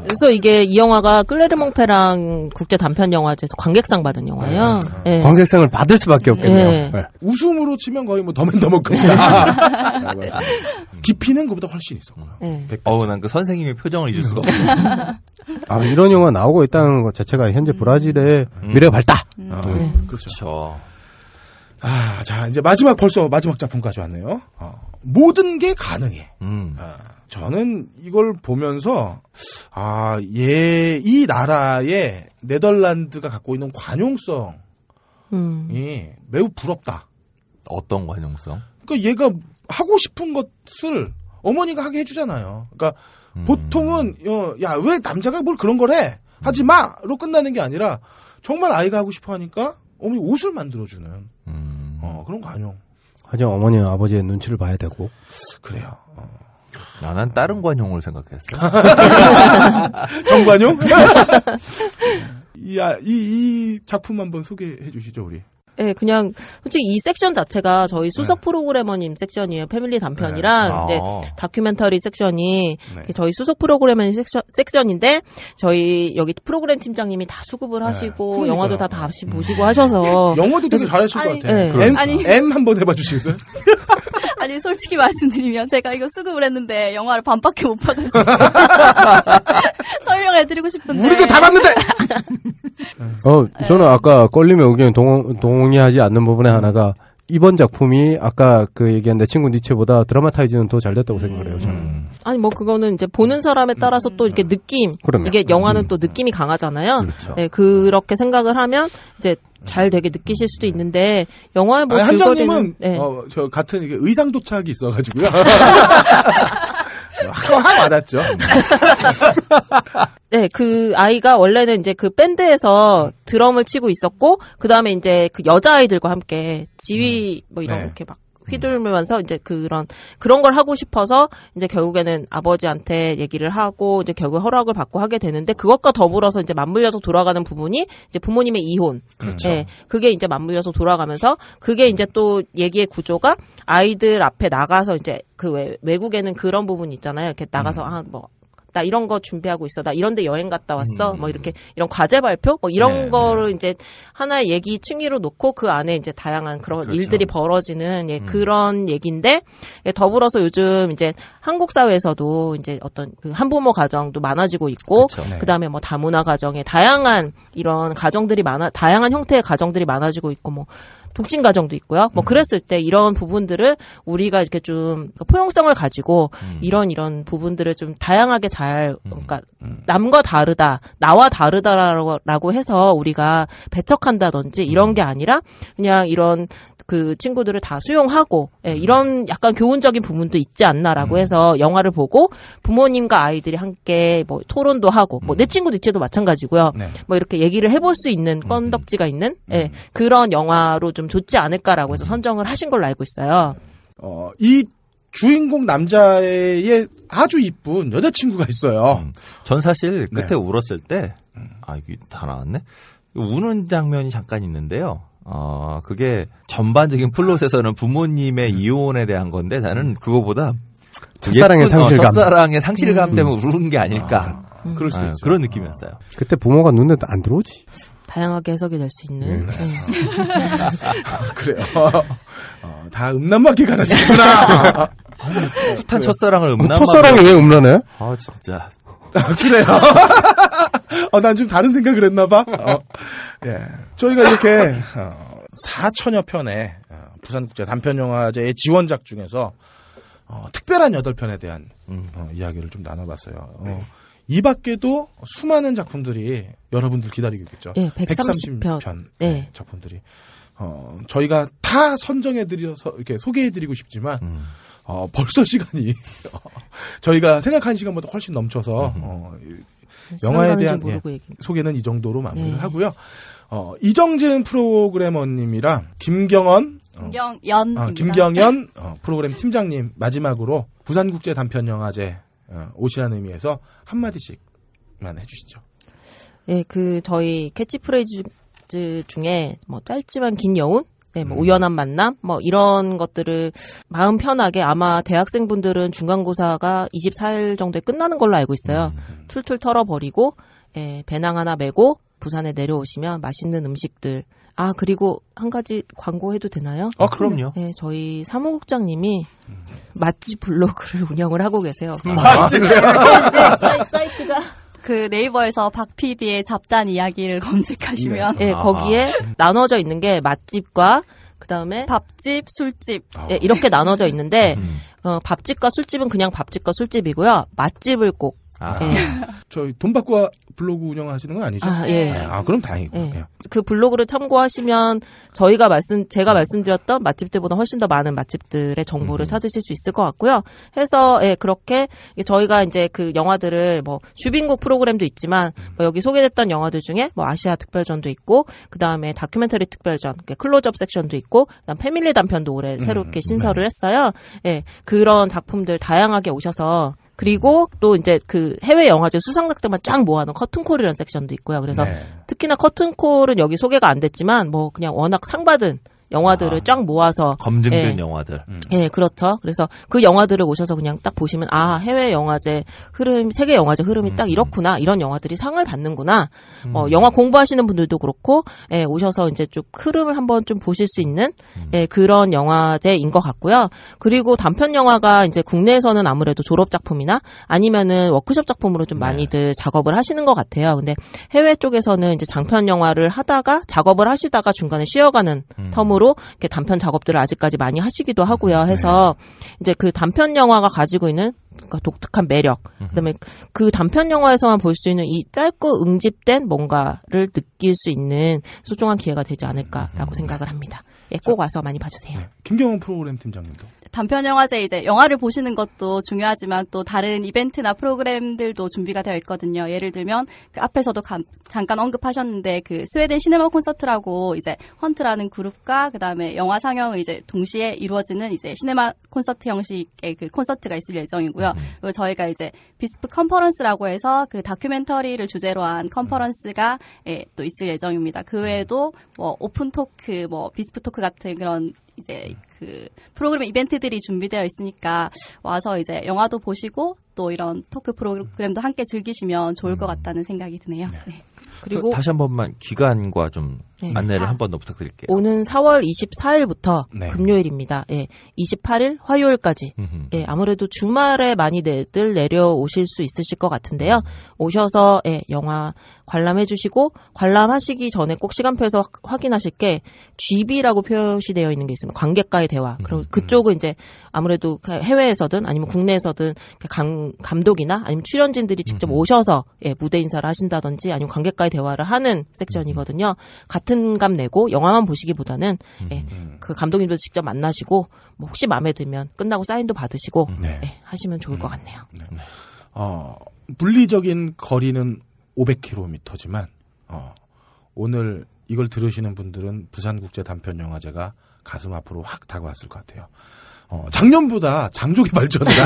그래서 이게 이 영화가 클레르몽페랑 국제 단편 영화제에서 관객상 받은 영화예요. 네. 네. 관객상을 받을 수밖에 없겠네요. 예. 네. 웃음으로 치면 거의 뭐 더맨더먹급이다. 네. 깊이는 그보다 훨씬 있었고요. 네. 예. 어우 난 그 선생님의 표정을 잊을 수가 없어. 아 이런 영화 나오고 있다는 것 자체가 현재 음. 브라질의 음. 미래가 밝다. 음. 아, 네. 네. 그렇죠. 아, 자, 이제 마지막 벌써 마지막 작품까지 왔네요. 어, 모든 게 가능해. 음. 아. 저는 이걸 보면서 아, 예, 이 나라의 네덜란드가 갖고 있는 관용성이 음. 매우 부럽다. 어떤 관용성? 그러니까 얘가 하고 싶은 것을 어머니가 하게 해주잖아요. 그러니까 음. 보통은 어, 야왜 남자가 뭘 그런 걸 해? 하지 음. 마로 끝나는 게 아니라 정말 아이가 하고 싶어 하니까 어머니 옷을 만들어주는 음. 어, 그런 관용. 하지만 어머니 아버지의 눈치를 봐야 되고 그래요. 어. 아, 난 다른 관용을 생각했어. 정관용? 이, 이, 이 작품 한번 소개해 주시죠, 우리. 네, 그냥 솔직히 이 섹션 자체가 저희 수석 네. 프로그래머님 섹션이에요. 패밀리 단편이랑 네. 아. 다큐멘터리 섹션이 네. 저희 수석 프로그래머님 섹션, 인데 저희 여기 프로그램 팀장님이 다 수급을 네. 하시고 그 영화도 다 다시 음. 보시고 하셔서 영어도 되게 잘하실 것 같아요. 네. 아니, M 한번 해봐 주시겠어요? 아니 솔직히 말씀드리면 제가 이거 수급을 했는데 영화를 반밖에 못 봐가지고 설명해드리고 싶은데 우리도 다 봤는데. 어, 저는 아까 걸림의 의견 동동 정리하지 않는 부분의 음. 하나가 이번 작품이 아까 그 얘기한 내 친구 니체보다 드라마타이즈는 더 잘 됐다고 생각을 해요, 저는. 음. 아니, 뭐, 그거는 이제 보는 사람에 따라서 또 이렇게 느낌. 그럼요. 이게 영화는 음. 또 느낌이 강하잖아요. 그렇죠. 네, 그렇게 생각을 하면 이제 잘 되게 느끼실 수도 있는데, 영화의뭐 아니, 즐거 한장님은, 네. 어, 저 같은 의상 도착이 있어가지고요. 맞아요. 확 와닿죠. 네, 그 아이가 원래는 이제 그 밴드에서 드럼을 치고 있었고, 그 다음에 이제 그 여자아이들과 함께 지휘 음. 뭐 이런 네. 이렇게 막 휘둘면서 이제 그런 그런 걸 하고 싶어서 이제 결국에는 아버지한테 얘기를 하고 이제 결국 허락을 받고 하게 되는데 그것과 더불어서 이제 맞물려서 돌아가는 부분이 이제 부모님의 이혼. 그렇죠. 예. 그게 이제 맞물려서 돌아가면서 그게 이제 또 얘기의 구조가 아이들 앞에 나가서 이제 그 외, 외국에는 그런 부분이 있잖아요. 이렇게 나가서 음. 아뭐 나 이런 거 준비하고 있어. 나 이런데 여행 갔다 왔어. 음. 뭐 이렇게 이런 과제 발표 뭐 이런 네, 네. 거를 네. 이제 하나의 얘기 층위로 놓고 그 안에 이제 다양한 그런 그렇죠. 일들이 벌어지는 예, 음. 그런 얘기인데 예, 더불어서 요즘 이제 한국 사회에서도 이제 어떤 그 한부모 가정도 많아지고 있고 그렇죠. 네. 그다음에 뭐 다문화 가정에 다양한 이런 가정들이 많아 다양한 형태의 가정들이 많아지고 있고 뭐 독진 가정도 있고요. 뭐 음. 그랬을 때 이런 부분들을 우리가 이렇게 좀 그러니까 포용성을 가지고 음. 이런 이런 부분들을 좀 다양하게 잘 음. 그러니까 남과 다르다, 나와 다르다라고 해서 우리가 배척한다든지 이런 게 아니라 그냥 이런 그 친구들을 다 수용하고 예, 이런 약간 교훈적인 부분도 있지 않나라고 해서 영화를 보고 부모님과 아이들이 함께 뭐 토론도 하고 뭐 내 친구 도이체도 마찬가지고요. 네. 뭐 이렇게 얘기를 해볼 수 있는 껀덕지가 있는 예, 그런 영화로 좀 좋지 않을까라고 해서 선정을 하신 걸로 알고 있어요. 어, 이 주인공 남자의 아주 이쁜 여자친구가 있어요. 음. 전 사실 그때 네. 울었을 때, 음. 아, 이게 다 나왔네? 우는 장면이 잠깐 있는데요. 어, 그게 전반적인 플롯에서는 부모님의 음. 이혼에 대한 건데 나는 그거보다 첫사랑의 어, 상실감. 어, 첫사랑의 상실감 음. 때문에 우는 게 아닐까. 아, 그럴 수도 아, 그런 느낌이었어요. 그때 부모가 눈에안 들어오지. 다양하게 해석이 될 수 있는. 음. 네. 아, 그래요. 어, 다 음란마귀 가라지구나. 숱한 첫사랑을 어, 음란 첫사랑이 왜 음란해? 아 진짜. 아, 그래요. 어, 난 지금 다른 생각을 했나봐. 어. 예. 저희가 이렇게 어, 4천여 편의 어, 부산국제 단편영화제의 지원작 중에서 어, 특별한 8 편에 대한 음. 어, 이야기를 좀 나눠봤어요. 어, 이 밖에도 수많은 작품들이 여러분들 기다리고 있겠죠. 네, 130편, 130편 네. 네, 작품들이 어, 저희가 다 선정해드려서 이렇게 소개해드리고 싶지만 음. 어, 벌써 시간이 저희가 생각한 시간보다 훨씬 넘쳐서 음. 어, 네, 영화에 대한 예, 소개는 이 정도로 마무리 네. 하고요. 어, 이정진 프로그래머님이랑 김경원 어, 김경연 어, 김경연 어, 프로그램 팀장님 마지막으로 부산국제 단편영화제 옷이라는 어, 의미에서 한마디씩만 해주시죠. 예, 그 저희 캐치프레이즈 중에 뭐 짧지만 긴 여운 네, 뭐 음. 우연한 만남, 뭐 이런 것들을 마음 편하게 아마 대학생분들은 중간고사가 24일 정도에 끝나는 걸로 알고 있어요. 음, 음. 툴툴 털어버리고, 예, 배낭 하나 메고 부산에 내려오시면 맛있는 음식들 아 그리고 한 가지 광고해도 되나요? 아 그럼요. 네 저희 사무국장님이 맛집 블로그를 운영을 하고 계세요. 음, 맛집 아, 네. 사이트가 그 네이버에서 박 PD의 잡단 이야기를 검색하시면 네, 네 아. 거기에 나눠져 있는 게 맛집과 그 다음에 밥집, 술집 아. 네, 이렇게 나눠져 있는데 음. 어, 밥집과 술집은 그냥 밥집과 술집이고요 맛집을 꼭 아. 예. 저희 돈 받고 블로그 운영하시는 건 아니죠? 아, 예. 아, 아 그럼 다행이고요. 예. 예. 그 블로그를 참고하시면 저희가 말씀 제가 말씀드렸던 맛집들보다 훨씬 더 많은 맛집들의 정보를 음. 찾으실 수 있을 것 같고요. 해서 예, 그렇게 저희가 이제 그 영화들을 뭐 주빈국 프로그램도 있지만 음. 뭐 여기 소개됐던 영화들 중에 뭐 아시아 특별전도 있고 그다음에 다큐멘터리 특별전, 그러니까 클로즈업 섹션도 있고 그다음 패밀리 단편도 올해 새롭게 음. 신설을 네. 했어요. 예. 그런 작품들 다양하게 오셔서 그리고 또 이제 그 해외 영화제 수상작들만 쫙 모아놓은 커튼콜이라는 섹션도 있고요. 그래서 네. 특히나 커튼콜은 여기 소개가 안 됐지만 뭐 그냥 워낙 상 받은 영화들을 아, 쫙 모아서 검증된 예, 영화들. 음. 예, 그렇죠. 그래서 그 영화들을 오셔서 그냥 딱 보시면 아 해외 영화제 흐름, 세계 영화제 흐름이 음. 딱 이렇구나 이런 영화들이 상을 받는구나. 음. 어, 영화 공부하시는 분들도 그렇고 예, 오셔서 이제 쭉 흐름을 한번 좀 보실 수 있는 음. 예, 그런 영화제인 것 같고요. 그리고 단편 영화가 이제 국내에서는 아무래도 졸업 작품이나 아니면은 워크숍 작품으로 좀 네. 많이들 네. 작업을 하시는 것 같아요. 근데 해외 쪽에서는 이제 장편 영화를 하다가 작업을 하시다가 중간에 쉬어가는 음. 텀으로 중심으로 이렇게 단편 작업들을 아직까지 많이 하시기도 하고요. 음, 네. 해서 네. 이제 그 단편 영화가 가지고 있는 그러니까 독특한 매력, 그다음에 그 단편 영화에서만 볼 수 있는 이 짧고 응집된 뭔가를 느낄 수 있는 소중한 기회가 되지 않을까라고 음. 생각을 합니다. 예, 꼭 와서 많이 봐주세요. 네. 김경원 프로그램 팀장님도. 단편 영화제 이제 영화를 보시는 것도 중요하지만 또 다른 이벤트나 프로그램들도 준비가 되어 있거든요. 예를 들면 그 앞에서도 감, 잠깐 언급하셨는데 그 스웨덴 시네마 콘서트라고 이제 헌트라는 그룹과 그다음에 영화 상영을 이제 동시에 이루어지는 이제 시네마 콘서트 형식의 그 콘서트가 있을 예정이고요. 음. 그리고 저희가 이제 비스프 컨퍼런스라고 해서 그 다큐멘터리를 주제로 한 컨퍼런스가 예, 또 있을 예정입니다. 그 외에도 뭐 오픈 토크, 뭐 비스프 토크 토크 그 같은 그런 이제 그 프로그램 이벤트들이 준비되어 있으니까 와서 이제 영화도 보시고 또 이런 토크 프로그램도 함께 즐기시면 좋을 것 음. 같다는 생각이 드네요. 네. 네. 그 그리고 다시 한 번만 기간과 좀 네. 안내를 아, 한번 더 부탁드릴게요. 오는 4월 24일부터 네. 금요일입니다. 예, 28일 화요일까지. 음흠. 예, 아무래도 주말에 많이들 내려오실 수 있으실 것 같은데요. 음. 오셔서 예, 영화 관람해 주시고 관람하시기 전에 꼭 시간표에서 확인하실 게 GB라고 표시되어 있는 게 있습니다. 관객과의 대화. 음, 그럼 음. 그쪽은 이제 아무래도 그 해외에서든 아니면 국내에서든 감, 그 감독이나 아니면 출연진들이 직접 음, 오셔서 예, 무대 인사를 하신다든지 아니면 관객과의 대화를 하는 섹션이거든요. 같은 감 내고 영화만 보시기보다는 예, 그 감독님도 직접 만나시고 뭐 혹시 마음에 들면 끝나고 사인도 받으시고 네. 예, 하시면 좋을 것 같네요. 네. 어, 물리적인 거리는 500km지만 어, 오늘 이걸 들으시는 분들은 부산국제 단편영화제가 가슴 앞으로 확 다가왔을 것 같아요. 어, 작년보다 장족이 발전이다.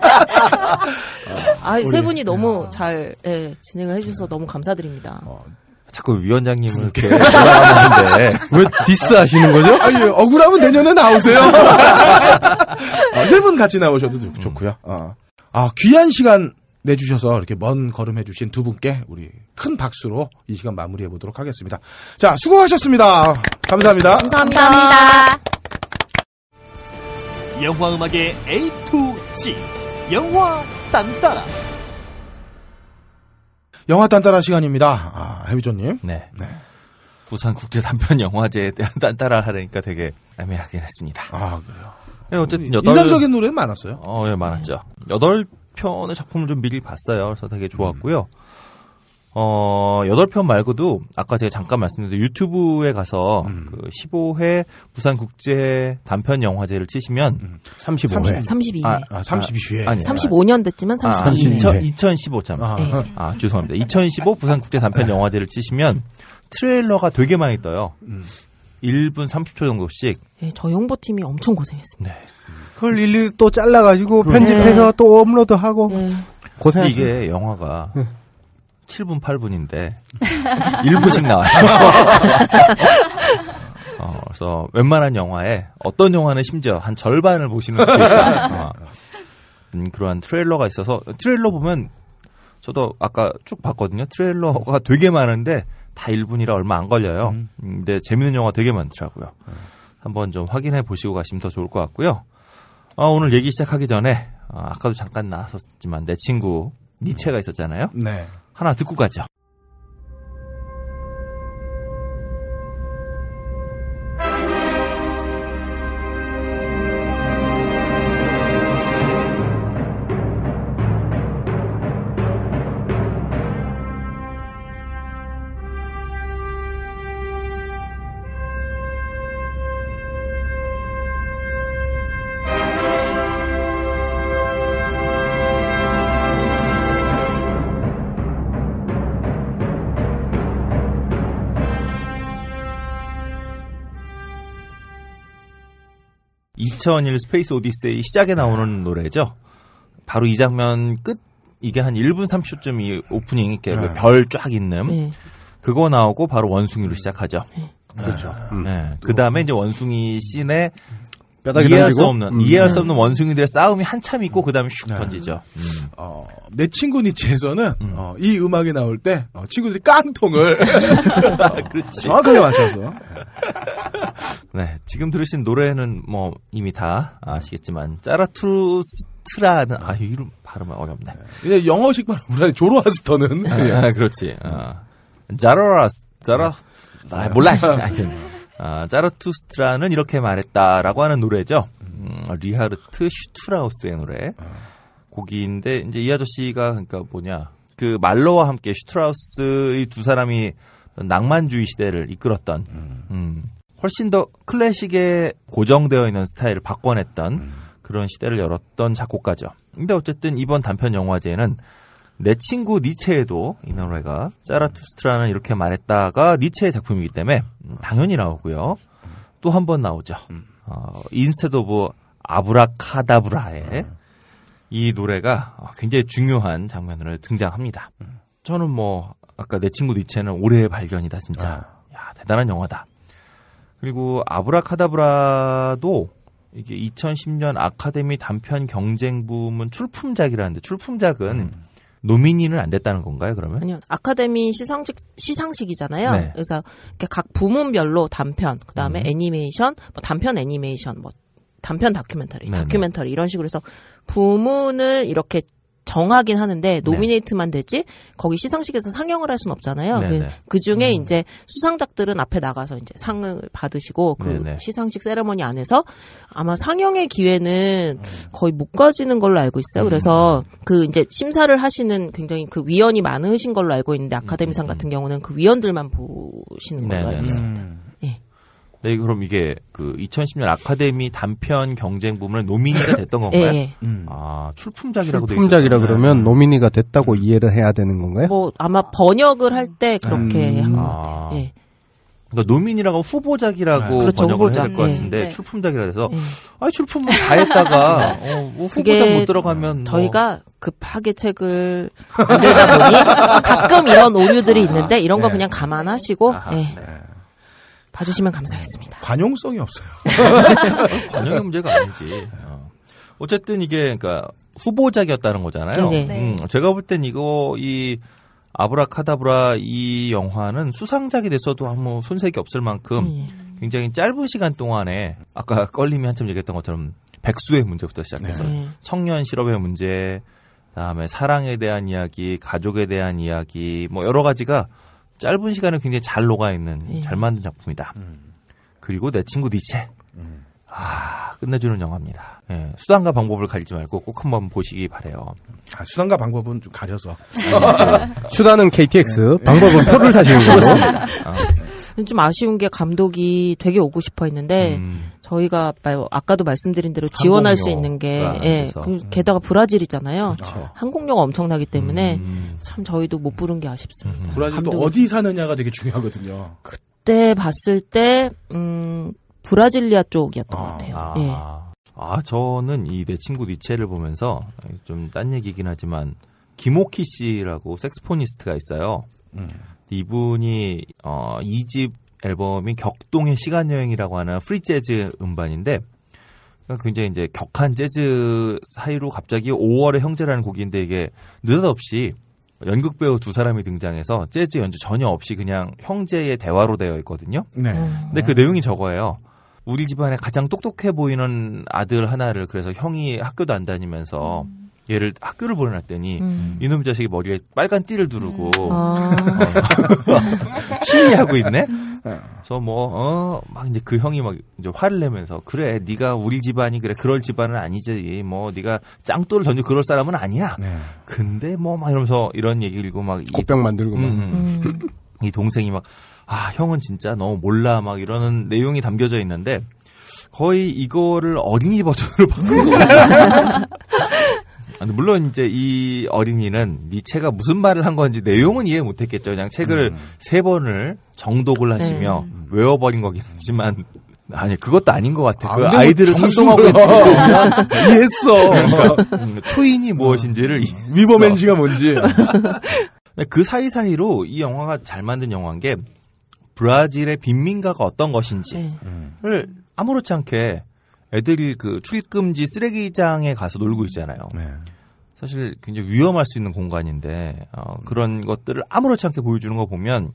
아, 어, 아, 세 분이 네. 너무 어. 잘 예, 진행을 해주셔서 너무 감사드립니다. 어, 자꾸 위원장님을 이렇게 하는데 왜 디스하시는 거죠? 아니, 예, 억울하면 내년에 나오세요. 아, 세분 같이 나오셔도 좋고요. 어. 아 귀한 시간 내주셔서 이렇게 먼 걸음 해주신 두 분께 우리 큰 박수로 이 시간 마무리해 보도록 하겠습니다. 자, 수고하셨습니다. 감사합니다. 감사합니다. 영화 음악의 A to Z. 영화 딴따라 영화 딴따라 시간입니다. 아, 해비조님. 네. 네. 부산 국제 단편 영화제에 대한 딴따라 하려니까 되게 애매하긴 했습니다. 아 그래요. 네, 어쨌든 여덟 인상적인 노래는 많았어요. 어, 예, 많았죠. 여덟 편의 작품을 좀 미리 봤어요. 그래서 되게 음. 좋았고요. 어, 8편 말고도 아까 제가 잠깐 말씀드린 렸는 유튜브에 가서 음. 그 15회 부산 국제 단편 영화제를 치시면 35회 30, 32회 아, 아 32회 아니 35년 됐지만 32회 아, 2015 참. 아, 네. 아 죄송합니다. 2015 부산 국제 단편 영화제를 치시면 트레일러가 되게 많이 떠요. 음. 1분 30초 정도씩. 예, 저 홍보팀이 엄청 고생했습니다. 네. 그걸 일일이 또 잘라가지고 그렇죠. 편집해서 네. 또 업로드하고 네. 고생 이게 영화가 7분 8분인데 1분씩 나와요. 어, 그래서 웬만한 영화에 어떤 영화는 심지어 한 절반을 보시는 수도 있다. 어. 음, 그러한 트레일러가 있어서 트레일러 보면 저도 아까 쭉 봤거든요. 트레일러가 되게 많은데 다 1분이라 얼마 안 걸려요. 음. 음. 근데 재밌는 영화 되게 많더라고요. 음. 한번 좀 확인해 보시고 가시면 더 좋을 것 같고요. 어, 오늘 얘기 시작하기 전에 어, 아까도 잠깐 나왔었지만 내 친구 니체가 있었잖아요. 네. 하나 듣고 가죠. 2001 스페이스 오디세이 시작에 나오는 네. 노래죠. 바로 이 장면 끝 이게 한 1분 30초쯤 이 오프닝 이렇게 그 네. 별쫙 있는 네. 그거 나오고 바로 원숭이로 시작하죠. 네. 그렇죠. 네. 음. 네. 그 다음에 이제 원숭이 씬에 뼈다귀 이해할 던지고? 수 없는 음. 이해할 수 네. 없는 원숭이들의 싸움이 한참 있고 그다음에 슉 네. 던지죠. 음. 어, 내 친구 니체에서는 음. 어, 이 음악이 나올 때 어, 친구들이 깡통을 그렇 정확하게 맞춰서. 네, 지금 들으신 노래는 뭐 이미 다 아시겠지만 짜라투스트라는 아 이름 발음 어렵네. 네. 이제 영어식 발음 우리 조로아스터는 아, 그렇지. 어. 자로라스 자라 나 아, 몰라. 하 아, 자르투스트라는 이렇게 말했다라고 하는 노래죠. 음, 리하르트 슈트라우스의 노래 곡인데 이제 이 아저씨가 그러니까 뭐냐 그 말러와 함께 슈트라우스의 두 사람이 낭만주의 시대를 이끌었던 음. 음, 훨씬 더 클래식에 고정되어 있는 스타일을 바꿔냈던 음. 그런 시대를 열었던 작곡가죠. 근데 어쨌든 이번 단편 영화제에는 내 친구 니체에도 이 노래가 짜라투스트라는 이렇게 말했다가 니체의 작품이기 때문에 음, 당연히 나오고요. 또 한 번 나오죠. 음. 어, 인스테드 오브 아브라카다브라의 이 노래가 어, 굉장히 중요한 장면으로 등장합니다. 음. 저는 뭐 아까 내 친구 니체는 올해의 발견이다 진짜. 아. 야 대단한 영화다. 그리고 아브라카다브라도 이게 2010년 아카데미 단편 경쟁 부문 출품작이라는데 출품작은 음. 노미니는 안 됐다는 건가요, 그러면? 아니요. 아카데미 시상식, 시상식이잖아요. 네. 그래서 각 부문별로 단편, 그 다음에 음. 애니메이션, 뭐 단편 애니메이션, 뭐 단편 다큐멘터리, 네네. 다큐멘터리 이런 식으로 해서 부문을 이렇게 정하긴 하는데 네. 노미네이트만 되지 거기 시상식에서 상영을 할 수는 없잖아요. 네, 그, 네. 그 중에 음. 이제 수상작들은 앞에 나가서 이제 상을 받으시고 그 네네. 시상식 세레머니 안에서 아마 상영의 기회는 음. 거의 못 가지는 걸로 알고 있어요. 음. 그래서 그 이제 심사를 하시는 굉장히 그 위원이 많으신 걸로 알고 있는데 아카데미상 음, 같은 경우는 그 위원들만 보시는 걸로 알고 있습니다. 음. 네, 그럼 이게 그 2010년 아카데미 단편 경쟁 부문을 노미니가 됐던 건가요? 예. 예. 음. 아, 출품작이라고 출품작이라 그러면 노미니가 됐다고 이해를 해야 되는 건가요? 뭐 아마 번역을 할 때 그렇게 음. 한것 아. 같아요. 예. 그러니까 노민이라고 후보작이라고 네. 그렇죠, 번역을 후보작. 해야 될것 예. 같은데 네. 출품작이라 해서 네. 아 출품은 다 했다가 어, 뭐 후보작 못 들어가면 뭐. 저희가 뭐. 급하게 책을 만들다 보니 가끔 이런 오류들이 있는데 이런 거 네. 그냥 감안하시고 아하, 네. 봐주시면 감사하겠습니다. 관용성이 없어요. 관용의 문제가 아니지. 어. 쨌든 이게 그러니까 후보작이었다는 거잖아요. 네. 네. 음, 제가 볼 땐 이거 이 아브라카다브라 이 영화는 수상작이 됐어도 아무 손색이 없을 만큼 음. 굉장히 짧은 시간 동안에 아까 껄림이 한참 얘기했던 것처럼 백수의 문제부터 시작해서 네. 청년 실업의 문제, 그다음에 사랑에 대한 이야기, 가족에 대한 이야기, 뭐 여러 가지가 짧은 시간에 굉장히 잘 녹아있는 예. 잘 만든 작품이다. 음. 그리고 내 친구 니체. 음. 아 끝내주는 영화입니다. 예, 수단과 방법을 가리지 말고 꼭 한번 보시기 바래요. 아, 수단과 방법은 좀 가려서. 예. 수단은 KTX, 방법은 예. 표를 사시는 거고. 아. 좀 아쉬운 게 감독이 되게 오고 싶어 했는데 음. 저희가 아까도 말씀드린 대로 지원할 항공료. 수 있는 게 아, 예. 그, 음. 게다가 브라질이잖아요. 그렇죠. 항공료가 엄청나기 때문에 음. 참 저희도 못 부른 게 아쉽습니다. 음. 브라질도 감독... 어디 사느냐가 되게 중요하거든요. 그때 봤을 때 음, 브라질리아 쪽이었던 아, 것 같아요. 아. 예. 아, 저는 이 내 친구 니체를 보면서 좀 딴 얘기긴 하지만 김옥희 씨라고 섹스포니스트가 있어요. 음. 이분이 어, 2집 앨범이 격동의 시간 여행이라고 하는 프리 재즈 음반인데 그러니까 굉장히 이제 격한 재즈 사이로 갑자기 5월의 형제라는 곡인데 이게 느닷없이 연극 배우 두 사람이 등장해서 재즈 연주 전혀 없이 그냥 형제의 대화로 되어 있거든요. 네. 음. 근데 그 내용이 저거예요. 우리 집안에 가장 똑똑해 보이는 아들 하나를 그래서 형이 학교도 안 다니면서 음. 얘를 학교를 보내놨더니 음. 이놈 자식이 머리에 빨간 띠를 두르고 음. 아. 시위하고 어. 있네. 어. 그래서 뭐어막 이제 그 형이 막 이제 화를 내면서 그래 네가 우리 집안이 그래 그럴 집안은 아니지 뭐 네가 짱돌 던져 그럴 사람은 아니야. 네. 근데 뭐 막 이러면서 이런 얘기 읽고 막 꽃병 이, 만들고 음, 음. 음, 이 동생이 막아 형은 진짜 너무 몰라 막 이러는 내용이 담겨져 있는데 거의 이거를 어린이 버전으로 바꾼 거예요. 물론 이제 이 어린이는 니체가 무슨 말을 한 건지 내용은 이해 못했겠죠. 그냥 책을 음. 세 번을 정독을 하시며 네. 외워버린 거긴 하지만 아니 그것도 아닌 것 같아. 아, 그 아이들을 설동하고 이해했어. 그러니까 음, 초인이 무엇인지를 음. 위버맨지가 뭔지. 그 사이 사이로 이 영화가 잘 만든 영화인 게 브라질의 빈민가가 어떤 것인지를 음. 아무렇지 않게 애들이 그 출입금지 쓰레기장에 가서 놀고 있잖아요. 네. 사실 굉장히 위험할 수 있는 공간인데 어, 그런 것들을 아무렇지 않게 보여주는 거 보면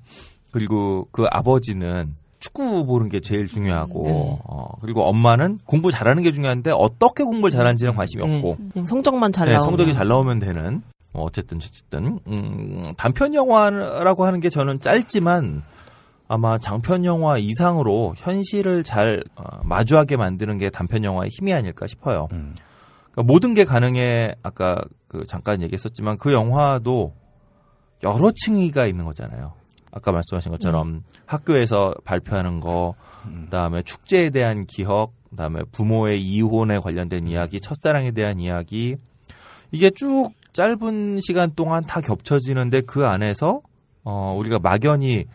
그리고 그 아버지는 축구 보는 게 제일 중요하고 네. 어, 그리고 엄마는 공부 잘하는 게 중요한데 어떻게 공부를 잘하는지는 네. 관심이 네. 없고 그냥 성적만 잘 네, 나오면 성적이 잘 나오면 되는 뭐 어쨌든 어쨌든 음, 단편 영화라고 하는 게 저는 짧지만 아마 장편 영화 이상으로 현실을 잘 어, 마주하게 만드는 게 단편 영화의 힘이 아닐까 싶어요. 음. 그러니까 모든 게 가능해. 아까 그 잠깐 얘기했었지만 그 영화도 여러 층위가 있는 거잖아요. 아까 말씀하신 것처럼 음. 학교에서 발표하는 거, 음. 그다음에 축제에 대한 기억, 그다음에 부모의 이혼에 관련된 음. 이야기, 첫사랑에 대한 이야기 이게 쭉 짧은 시간 동안 다 겹쳐지는데 그 안에서 어 우리가 막연히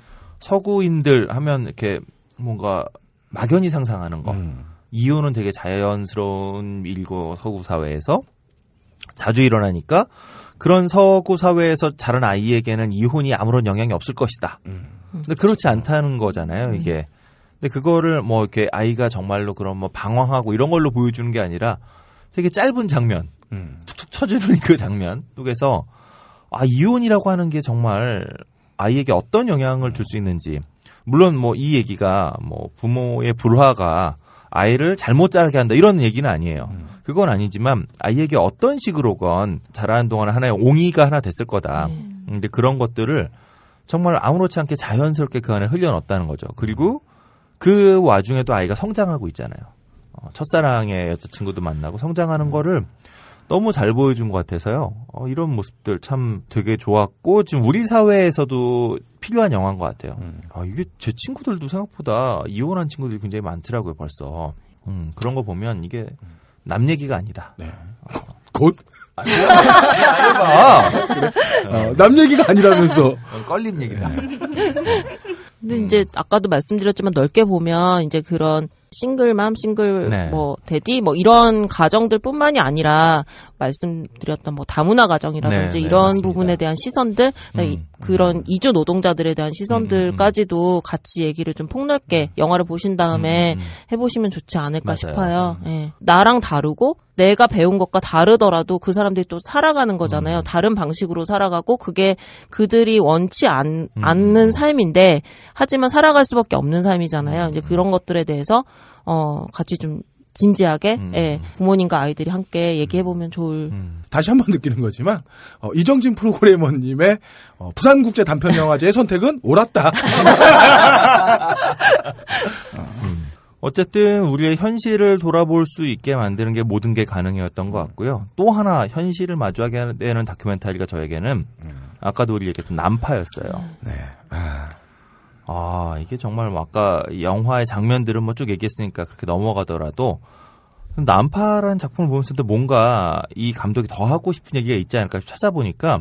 서구인들 하면 이렇게 뭔가 막연히 상상하는 거. 음. 이혼은 되게 자연스러운 일고 서구 사회에서 자주 일어나니까 그런 서구 사회에서 자란 아이에게는 이혼이 아무런 영향이 없을 것이다. 음. 근데 그렇지 않다는 거잖아요, 음. 이게. 근데 그거를 뭐 이렇게 아이가 정말로 그런 뭐 방황하고 이런 걸로 보여주는 게 아니라 되게 짧은 장면, 음. 툭툭 쳐주는 그 장면 속에서 아 이혼이라고 하는 게 정말 아이에게 어떤 영향을 줄 수 있는지 물론 뭐 이 얘기가 뭐 부모의 불화가 아이를 잘못 자라게 한다 이런 얘기는 아니에요. 음. 그건 아니지만 아이에게 어떤 식으로건 자라는 동안 하나의 옹이가 하나 됐을 거다. 네. 근데 그런 것들을 정말 아무렇지 않게 자연스럽게 그 안에 흘려넣었다는 거죠. 그리고 그 와중에도 아이가 성장하고 있잖아요. 어, 첫사랑의 여자친구도 만나고 성장하는 음. 거를 너무 잘 보여준 것 같아서요. 어, 이런 모습들 참 되게 좋았고 지금 우리 사회에서도 필요한 영화인 것 같아요. 음. 아, 이게 제 친구들도 생각보다 이혼한 친구들이 굉장히 많더라고요 벌써. 음, 그런 거 보면 이게 남 얘기가 아니다. 네. 어. 곧. 아니야, 네. 아니야. 어, 남 얘기가 아니라면서. 어, 껄림 얘기다. 근데 이제 아까도 말씀드렸지만 넓게 보면 이제 그런 싱글맘, 싱글 네. 뭐 대디 뭐 이런 가정들뿐만이 아니라 말씀드렸던 뭐 다문화 가정이라든지 네, 네 이런 네, 부분에 대한 시선들 그러니까 음, 음, 그런 음. 이주 노동자들에 대한 음, 시선들까지도 음, 같이 얘기를 좀 폭넓게 영화를 보신 다음에 음, 해보시면 좋지 않을까 맞아요. 싶어요. 예. 나랑 다르고 내가 배운 것과 다르더라도 그 사람들이 또 살아가는 거잖아요. 다른 방식으로 살아가고 그게 그들이 원치 않, 않는 삶인데 하지만 살아갈 수밖에 없는 삶이잖아요. 이제 그런 것들에 대해서 어, 같이 좀 진지하게 음. 예, 부모님과 아이들이 함께 얘기해 보면 좋을. 음. 다시 한번 느끼는 거지만 어, 이정진 프로그래머님의 어, 부산국제 단편 영화제의 선택은 옳았다. 음. 어쨌든 우리의 현실을 돌아볼 수 있게 만드는 게 모든 게 가능이었던 것 같고요. 또 하나 현실을 마주하게 되는 다큐멘터리가 저에게는 음. 아까도 우리 얘기했던 난파였어요. 네. 아. 아, 이게 정말 뭐 아까 영화의 장면들은 뭐 쭉 얘기했으니까 그렇게 넘어가더라도 난파라는 작품을 보면서도 뭔가 이 감독이 더 하고 싶은 얘기가 있지 않을까 찾아보니까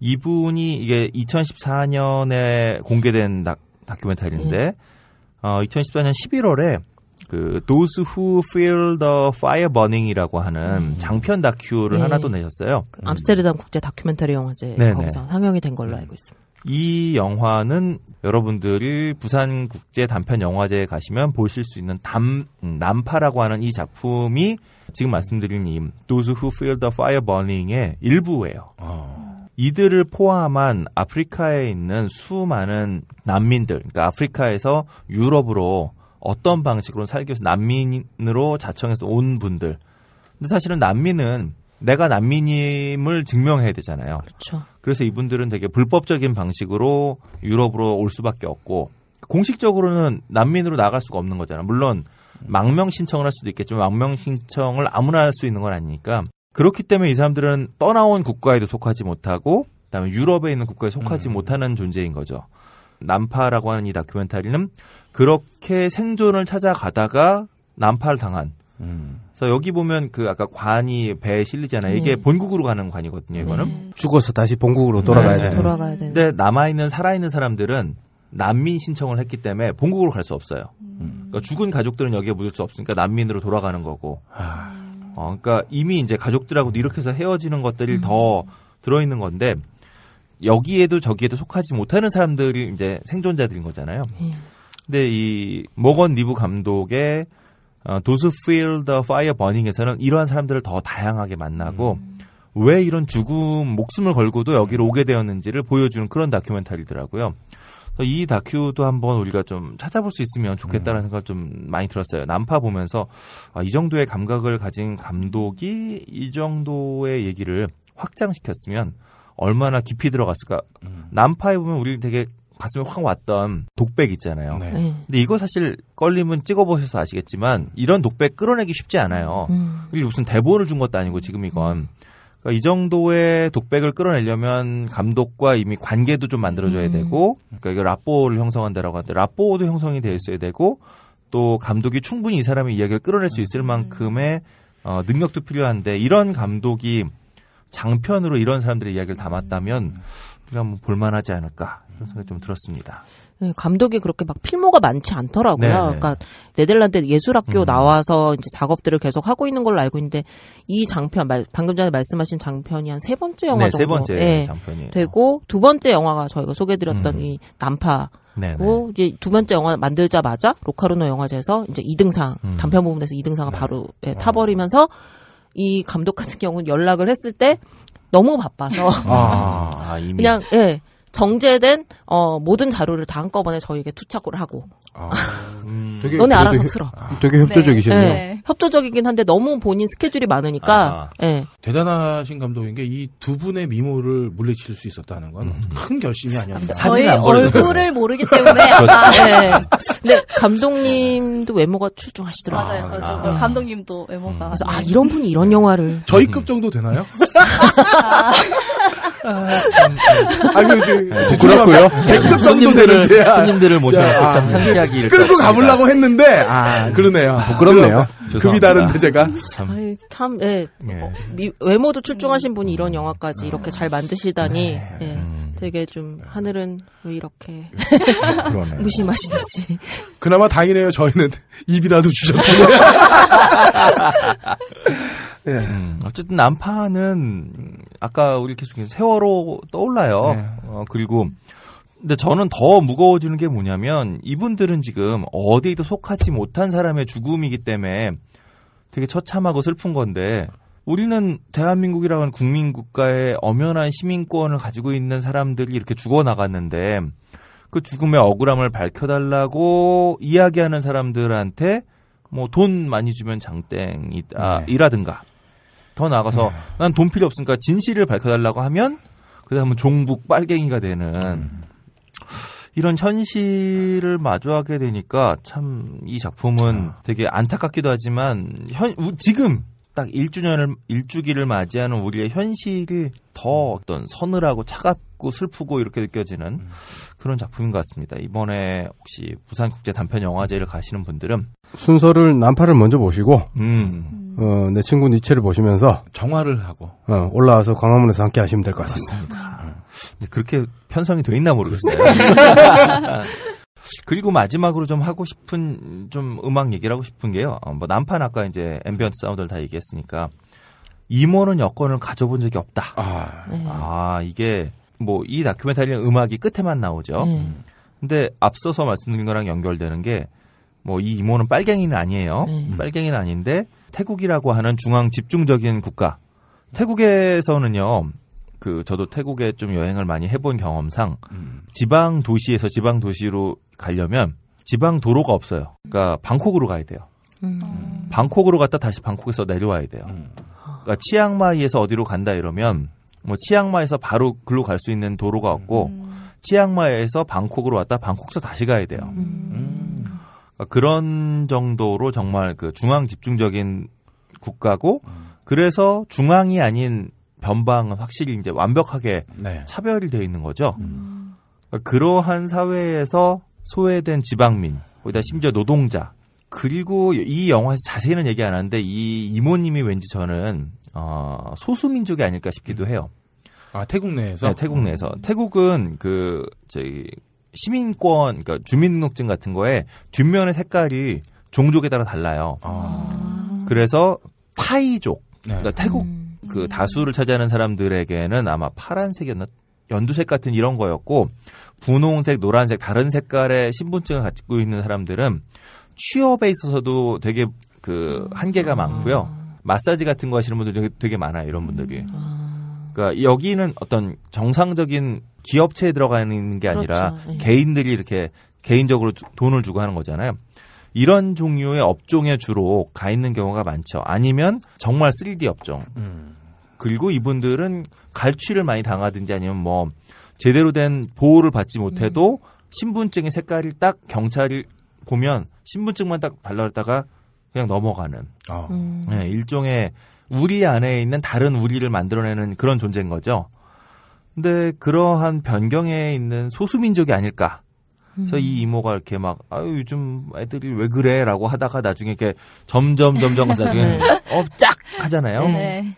이분이 이게 2014년에 공개된 다, 다큐멘터리인데 네. 어, 2014년 11월에 그 Those Who Feel the Fire Burning이라고 하는 네. 장편 다큐를 네. 하나 도 내셨어요. 그 암스테르담 국제 다큐멘터리 영화제 거기서 상영이 된 걸로 알고 있습니다. 이 영화는 여러분들이 부산 국제 단편 영화제에 가시면 보실 수 있는 담 음, 남파라고 하는 이 작품이 지금 말씀드린 이 Those Who Feel the Fire Burning의 일부예요. 어. 이들을 포함한 아프리카에 있는 수많은 난민들, 그러니까 아프리카에서 유럽으로 어떤 방식으로 살기 위해서 난민으로 자청해서 온 분들. 근데 사실은 난민은 내가 난민임을 증명해야 되잖아요. 그렇죠. 그래서 이분들은 되게 불법적인 방식으로 유럽으로 올 수밖에 없고 공식적으로는 난민으로 나갈 수가 없는 거잖아. 물론 망명 신청을 할 수도 있겠지만 망명 신청을 아무나 할 수 있는 건 아니니까 그렇기 때문에 이 사람들은 떠나온 국가에도 속하지 못하고 그다음에 유럽에 있는 국가에 속하지 음. 못하는 존재인 거죠. 난파라고 하는 이 다큐멘터리는 그렇게 생존을 찾아가다가 난파를 당한 음. 그 여기 보면 그 아까 관이 배에 실리잖아요. 이게 네. 본국으로 가는 관이거든요. 네. 이거는 네. 죽어서 다시 본국으로 돌아가야 네. 네. 되는. 돌아가야 되는. 근데 남아 있는 살아 있는 사람들은 난민 신청을 했기 때문에 본국으로 갈 수 없어요. 음. 음. 그러니까 죽은 가족들은 여기에 묻을 수 없으니까 난민으로 돌아가는 거고. 아. 음. 어, 그러니까 이미 이제 가족들하고도 이렇게 해서 헤어지는 것들이 음. 더 들어있는 건데 여기에도 저기에도 속하지 못하는 사람들이 이제 생존자들인 거잖아요. 예. 근데 이 모건 리브 감독의 도스 필더 파이어 버닝에서는 이러한 사람들을 더 다양하게 만나고 음. 왜 이런 죽음 목숨을 걸고도 여기로 오게 되었는지를 보여주는 그런 다큐멘터리더라고요. 이 다큐도 한번 우리가 좀 찾아볼 수 있으면 좋겠다는 음. 생각을 좀 많이 들었어요. 난파 보면서 아, 이 정도의 감각을 가진 감독이 이 정도의 얘기를 확장시켰으면 얼마나 깊이 들어갔을까. 음. 난파에 보면 우리 되게 가슴에 확 왔던 독백 있잖아요. 네. 네. 근데 이거 사실 껄림은 찍어보셔서 아시겠지만 이런 독백 끌어내기 쉽지 않아요. 음. 이게 무슨 대본을 준 것도 아니고 지금 이건. 음. 그러니까 이 정도의 독백을 끌어내려면 감독과 이미 관계도 좀 만들어줘야 음. 되고, 그러니까 이거 라뽀를 형성한다라고 하는데 라뽀도 형성이 되어 있어야 되고, 또 감독이 충분히 이 사람의 이야기를 끌어낼 수 있을 음. 만큼의 어, 능력도 필요한데 이런 감독이 장편으로 이런 사람들의 이야기를 담았다면 음. 우리가 한번 볼만하지 않을까 그런 생각이 좀 들었습니다. 네, 감독이 그렇게 막 필모가 많지 않더라고요. 네네. 네. 그러니까 네덜란드 예술학교 음. 나와서 이제 작업들을 계속 하고 있는 걸로 알고 있는데 이 장편 방금 전에 말씀하신 장편이 한 세 번째 영화 네, 정도 세 번째 네, 예, 장편이 되고 두 번째 영화가 저희가 소개드렸던 음. 이 난파. 네, 네. 고 이제 두 번째 영화 만들자마자 로카르노 영화제에서 이제 2등상 음. 단편 부분에서 2등상을 바로 예, 어. 타버리면서 이 감독 같은 경우는 연락을 했을 때 너무 바빠서 아, 그냥 예 정제된 어, 모든 자료를 다 한꺼번에 저희에게 투착을 하고 아, 음. 되게, 너네 알아서 되게, 틀어. 아, 되게 협조적이시네요. 네. 네. 협조적이긴 한데 너무 본인 스케줄이 많으니까 아, 네. 대단하신 감독인 게 이 두 분의 미모를 물리칠 수 있었다는 건큰 음. 결심이 아니었나. 저희 얼굴을 모르기 때문에 아 네. 근데 감독님도 외모가 출중하시더라고요. 맞아요. 맞아요. 아. 감독님도 외모가. 음. 그래서 아 이런 분이 이런 네. 영화를 저희급 정도 되나요? 아. 네, 아, 참. 아유, 네, 부끄럽고요. 제급 정도 되는 손님들을 모셔놓고 참 창피하기. 끌고 가보려고 했는데, 아, 그러네요. 부끄럽네요. 급이 다른데 제가 참, 참 예. 예. 어, 미, 외모도 출중하신 분이 이런 영화까지 이렇게 아. 잘 만드시다니 네. 예. 음. 되게 좀 하늘은 왜 이렇게 무심하신지. 그나마 다행이네요. 저희는 입이라도 주셨어요. 예. 음, 어쨌든 남파는 아까 우리 계속 세월호 떠올라요. 예. 어, 그리고 근데 저는 더 무거워지는 게 뭐냐면 이분들은 지금 어디에도 속하지 못한 사람의 죽음이기 때문에 되게 처참하고 슬픈 건데 우리는 대한민국이라는 국민국가의 엄연한 시민권을 가지고 있는 사람들이 이렇게 죽어나갔는데 그 죽음의 억울함을 밝혀달라고 이야기하는 사람들한테 뭐 돈 많이 주면 장땡이다 아, 네. 이라든가 더 나아가서 네. 난돈 필요 없으니까 진실을 밝혀달라고 하면 그다음에 종북 빨갱이가 되는 음. 이런 현실을 마주하게 되니까 참 이 작품은 아. 되게 안타깝기도 하지만 현 지금 딱 1주년을 1주기를 맞이하는 우리의 현실이 더 음. 어떤 서늘하고 차갑고 슬프고 이렇게 느껴지는 음. 그런 작품인 것 같습니다. 이번에 혹시 부산국제 단편영화제를 가시는 분들은 순서를 난파를 먼저 보시고 음. 어, 내 친구 니체를 보시면서 정화를 하고 어, 올라와서 광화문에서 함께 하시면 될 것 같습니다. 그습니다 그렇게 편성이 돼 있나 모르겠어요. 아. 그리고 마지막으로 좀 하고 싶은 좀 음악 얘기를 하고 싶은 게요. 어, 뭐 남판 아까 이제 앰비언트 사운드를 다 얘기했으니까 이모는 여권을 가져본 적이 없다. 아, 네. 아 이게 뭐 이 다큐멘터리는 음악이 끝에만 나오죠. 네. 근데 앞서서 말씀드린 거랑 연결되는 게 뭐이 임원은 빨갱이는 아니에요. 네. 음. 빨갱이는 아닌데 태국이라고 하는 중앙 집중적인 국가. 태국에서는요 그 저도 태국에 좀 여행을 많이 해본 경험상 음. 지방 도시에서 지방 도시로 가려면 지방 도로가 없어요. 그러니까 방콕으로 가야 돼요. 음. 방콕으로 갔다 다시 방콕에서 내려와야 돼요. 음. 그러니까 치앙마이에서 어디로 간다 이러면 뭐 치앙마이에서 바로 글로 갈 수 있는 도로가 없고 음. 치앙마이에서 방콕으로 왔다 방콕에서 다시 가야 돼요. 음. 그러니까 그런 정도로 정말 그 중앙 집중적인 국가고 음. 그래서 중앙이 아닌 변방은 확실히 이제 완벽하게 네. 차별이 돼 있는 거죠. 음. 그러니까 그러한 사회에서 소외된 지방민, 거기다 심지어 노동자. 그리고 이 영화에서 자세히는 얘기 안 하는데 이 이모님이 왠지 저는 어, 소수민족이 아닐까 싶기도 음. 해요. 아 태국 내에서? 네, 태국 내에서. 음. 태국은 그 저기 시민권, 그러니까 주민등록증 같은 거에 뒷면의 색깔이 종족에 따라 달라요. 아. 그래서 타이족, 네. 그러니까 네. 태국 음. 그 다수를 차지하는 사람들에게는 아마 파란색이었나 연두색 같은 이런 거였고 분홍색, 노란색 다른 색깔의 신분증을 가지고 있는 사람들은 취업에 있어서도 되게 그 한계가 많고요. 마사지 같은 거 하시는 분들 되 되게 많아요. 이런 분들이. 그러니까 여기는 어떤 정상적인 기업체에 들어가는 게 아니라 그렇죠. 예. 개인들이 이렇게 개인적으로 돈을 주고 하는 거잖아요. 이런 종류의 업종에 주로 가 있는 경우가 많죠. 아니면 정말 3D 업종. 음. 그리고 이분들은 갈취를 많이 당하든지 아니면 뭐 제대로 된 보호를 받지 못해도 음. 신분증의 색깔이 딱 경찰이 보면 신분증만 딱 발라다가 그냥 넘어가는 아. 네, 일종의 우리 안에 있는 다른 우리를 만들어내는 그런 존재인 거죠. 근데 그러한 변경에 있는 소수민족이 아닐까. 그래서 음. 이 이모가 이렇게 막 아유 요즘 애들이 왜 그래라고 하다가 나중에 이렇게 점점 점점 가서 나중에 어짝 하잖아요. 네.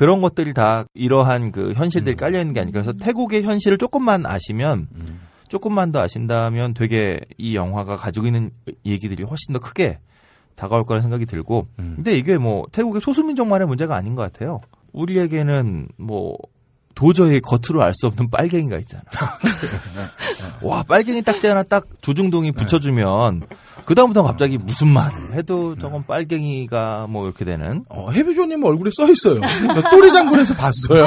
그런 것들이 다 이러한 그 현실들이 음. 깔려 있는 게아니고 그래서 태국의 현실을 조금만 아시면 음. 조금만 더 아신다면 되게 이 영화가 가지고 있는 얘기들이 훨씬 더 크게 다가올 거라는 생각이 들고 음. 근데 이게 뭐 태국의 소수민족만의 문제가 아닌 것 같아요. 우리에게는 뭐 도저히 겉으로 알 수 없는 빨갱이가 있잖아. 와, 빨갱이 딱지 하나 딱 조중동이 붙여주면 네. 그다음부터 갑자기 아. 무슨 말을 해도 조금 네. 빨갱이가 뭐 이렇게 되는. 어, 해비조님 얼굴에 써 있어요. 저 또리 장군에서 봤어요.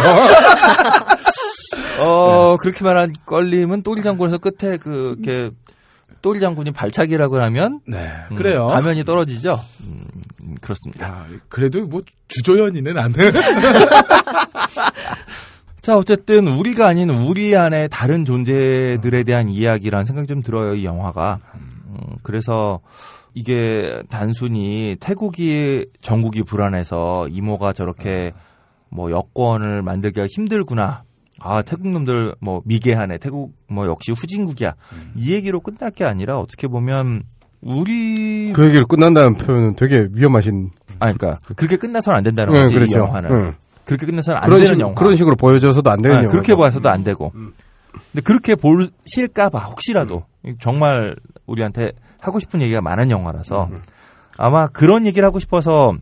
어, 그렇게 말한 껄림은 또리 장군에서 끝에 그, 이렇게 또리 장군이 발차기라고 하면. 네. 음, 그래요. 가면이 떨어지죠. 음, 그렇습니다. 아, 그래도 뭐 주조연이는 안 해. 자, 어쨌든 우리가 아닌 우리 안에 다른 존재들에 음. 대한 이야기라는 생각이 좀 들어요, 이 영화가. 음. 음, 그래서 이게 단순히 태국이 전국이 불안해서 이모가 저렇게 네. 뭐 여권을 만들기가 힘들구나. 아, 태국 놈들 뭐 미개하네. 태국 뭐 역시 후진국이야. 음. 이 얘기로 끝날 게 아니라 어떻게 보면 우리 그 얘기로 끝난다는 표현은 되게 위험하신. 아, 그러니까 그게 끝나서는 안 된다는 네, 거지 응, 그렇죠. 이 영화는. 응. 네. 그렇게 끝내서는 안 되는 식, 영화. 그런 식으로 보여줘서도 안 되는 네, 아, 영화. 그렇게 봐서도안 음. 되고. 음. 근데 그렇게 보실까봐 혹시라도 음. 정말 우리한테 하고 싶은 얘기가 많은 영화라서 음. 아마 그런 얘기를 하고 싶어서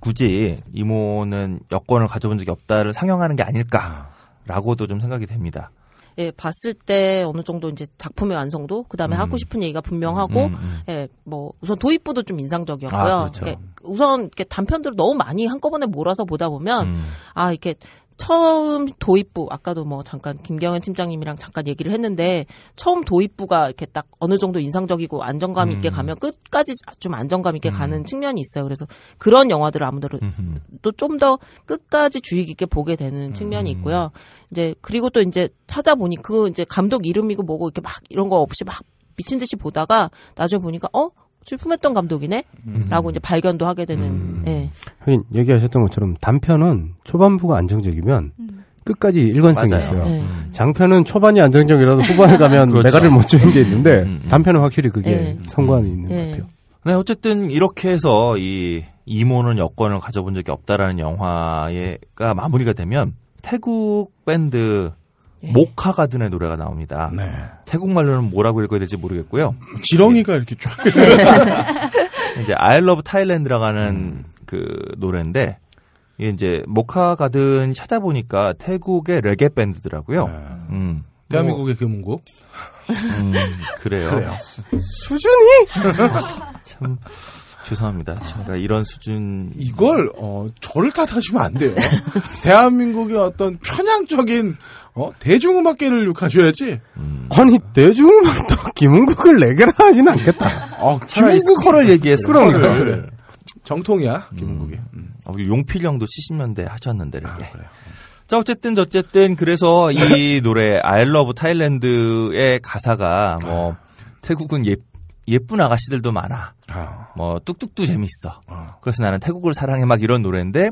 굳이 이모는 여권을 가져본 적이 없다를 상영하는 게 아닐까라고도 좀 생각이 됩니다. 예, 봤을 때 어느 정도 이제 작품의 완성도 그다음에 음. 하고 싶은 얘기가 분명하고 음. 음. 예, 뭐 우선 도입부도 좀 인상적이었고요. 아, 그렇죠. 예, 우선 이렇게 단편들을 너무 많이 한꺼번에 몰아서 보다 보면 음. 아, 이렇게 처음 도입부 아까도 뭐 잠깐 김경현 팀장님이랑 잠깐 얘기를 했는데 처음 도입부가 이렇게 딱 어느 정도 인상적이고 안정감 있게 음. 가면 끝까지 좀 안정감 있게 음. 가는 측면이 있어요. 그래서 그런 영화들을 아무래도 좀더 끝까지 주의 깊게 보게 되는 측면이 음. 있고요. 이제 그리고 또 이제 찾아보니 그 이제 감독 이름이고 뭐고 이렇게 막 이런 거 없이 막 미친 듯이 보다가 나중에 보니까 어 출품했던 감독이네? 음. 라고 이제 발견도 하게 되는, 음. 예. 얘기하셨던 것처럼 단편은 초반부가 안정적이면 음. 끝까지 일관성이 맞아요. 있어요. 네. 장편은 초반이 안정적이라도 후반에 가면 그렇죠. 메가를 못 주는 게 있는데, 음, 음. 단편은 확실히 그게 네. 성관이 있는 네. 것 같아요. 네, 어쨌든 이렇게 해서 이 이모는 여권을 가져본 적이 없다라는 영화가 마무리가 되면 태국 밴드 예. 모카 가든의 노래가 나옵니다. 네. 태국말로는 뭐라고 읽어야 될지 모르겠고요. 지렁이가 이렇게 쫙. 이제 I Love Thailand라는 음. 그 노래인데 이제 게 모카 가든 찾아보니까 태국의 레게 밴드더라고요. 네. 음. 대한민국의 교문국. 음, 그래요. 그래요. 수준이 참 죄송합니다. 제가 이런 수준 이걸 어, 저를 탓하시면 안 돼요. 대한민국의 어떤 편향적인 어? 대중음악계를 욕하셔야지. 음. 아니 대중음악도 김은국을 내게라 하진 않겠다. 어, 김은국을 얘기했어. 그러니까. 그래. 정통이야 음. 김은국이. 음. 음. 어, 용필형도 70년대 하셨는데 이렇게. 아, 자, 어쨌든, 어쨌든, 그래서 이 노래, I love Thailand의 가사가, 뭐, 아. 태국은 예, 쁘 예쁜 아가씨들도 많아. 아. 뭐 뚝뚝도 재밌어. 아. 그래서 나는 태국을 사랑해 막 이런 노래인데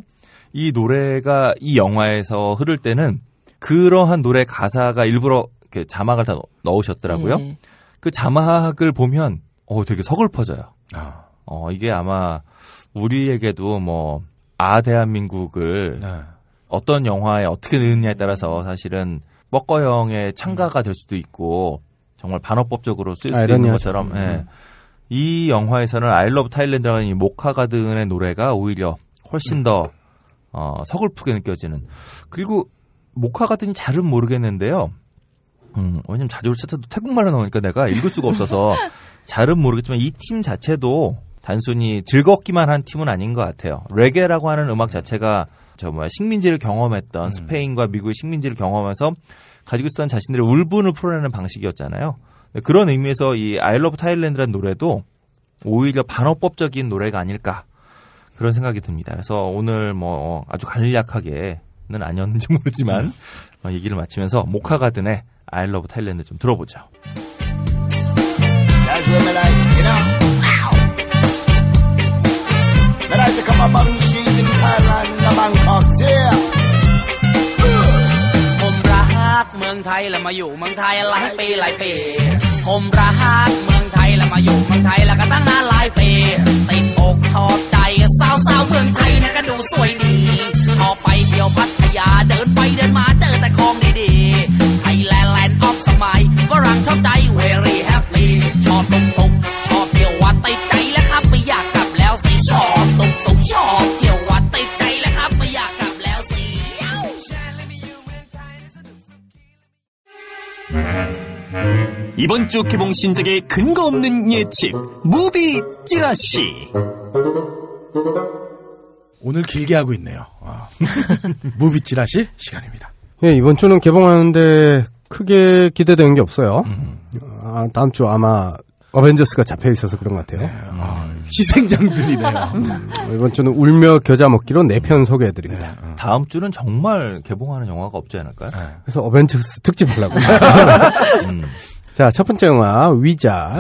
이 노래가 이 영화에서 흐를 때는 그러한 노래 가사가 일부러 이렇게 자막을 다 넣으셨더라고요. 네. 그 자막을 보면 어 되게 서글퍼져요. 아. 어 이게 아마 우리에게도 뭐 아 대한민국을 네. 어떤 영화에 어떻게 넣느냐에 따라서 사실은 뻐꺼영의참가가될 수도 있고 정말 반어법적으로 쓸수 아, 있는 것처럼 예. 음. 이 영화에서는 아일러브 타일랜드라는 이 모카가든의 노래가 오히려 훨씬 음. 더 어, 서글프게 느껴지는 그리고 모카가든이 잘은 모르겠는데요. 음, 왜냐면 자료를 찾아도 태국말로 나오니까 내가 읽을 수가 없어서 잘은 모르겠지만 이 팀 자체도 단순히 즐겁기만 한 팀은 아닌 것 같아요. 레게라고 하는 음악 자체가 저 뭐야 식민지를 경험했던 음. 스페인과 미국의 식민지를 경험해서 가지고 있었던 자신들의 울분을 풀어내는 방식이었잖아요. 그런 의미에서 이 I Love Thailand라는 노래도 오히려 반어법적인 노래가 아닐까 그런 생각이 듭니다. 그래서 오늘 뭐 아주 간략하게는 아니었는지 모르지만 얘기를 마치면서 모카가든의 I Love Thailand 좀 들어보죠. That's what I like, you know. Wow. I like to come up on the streets in Thailand and the Bangkok, yeah. รักเมืองไทยแล้วมาอยู่เมืองไทยหลายปีหลายปี ผมรักเมืองไทยแล้วมาอยู่เมืองไทยแล้วก็ตั้งนานหลายปีติดอกชอบใจสาวสาวเมืองไทยนะก็ดูสวยดีชอบไปเที่ยวพัทยาเดินไปเดินมาเจอแต่ของดีๆ ไทยแลนด์แลนด์ออฟสมัยฝรั่งชอบใจเวรี่แฮปปี้ ชอบตุ๊กตุ๊กชอบเที่ยววัดติดใจแล้วครับไม่อยากกลับแล้วสิชอบตุ๊กตุ๊กชอบ 이번 주 개봉 신작의 근거 없는 예측 무비 찌라시 오늘 길게 하고 있네요. 아. 무비 찌라시 시간입니다. 예, 이번 주는 개봉하는데 크게 기대되는 게 없어요. 음. 아, 다음 주 아마 어벤져스가 잡혀 있어서 그런 것 같아요. 네, 아, 아 음. 희생장들이네요. 음. 어, 이번 주는 울며 겨자 먹기로 네편 소개해드립니다. 네, 다음 주는 정말 개봉하는 영화가 없지 않을까요? 네. 그래서 어벤져스 특집 하려고. 음. 자, 첫 번째 영화, 위자.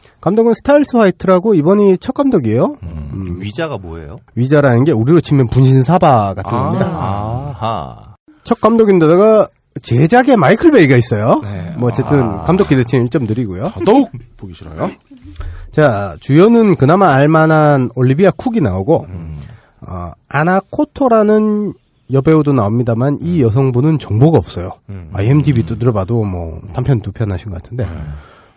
네. 감독은 스타일스 화이트라고 이번이 첫 감독이에요. 음, 음. 위자가 뭐예요? 위자라는 게 우리로 치면 분신사바 같은 아, 겁니다. 아하. 첫 감독인데다가 제작에 마이클 베이가 있어요. 네. 뭐 어쨌든 아. 감독 기대치는 1점 드리고요. 더욱 보기 싫어요. 자 주연은 그나마 알만한 올리비아 쿡이 나오고 음. 어, 아나 코토라는 여배우도 나옵니다만 음. 이 여성분은 정보가 없어요. 음. IMDb 두드려봐도 뭐한편두편 하신 것 같은데 네.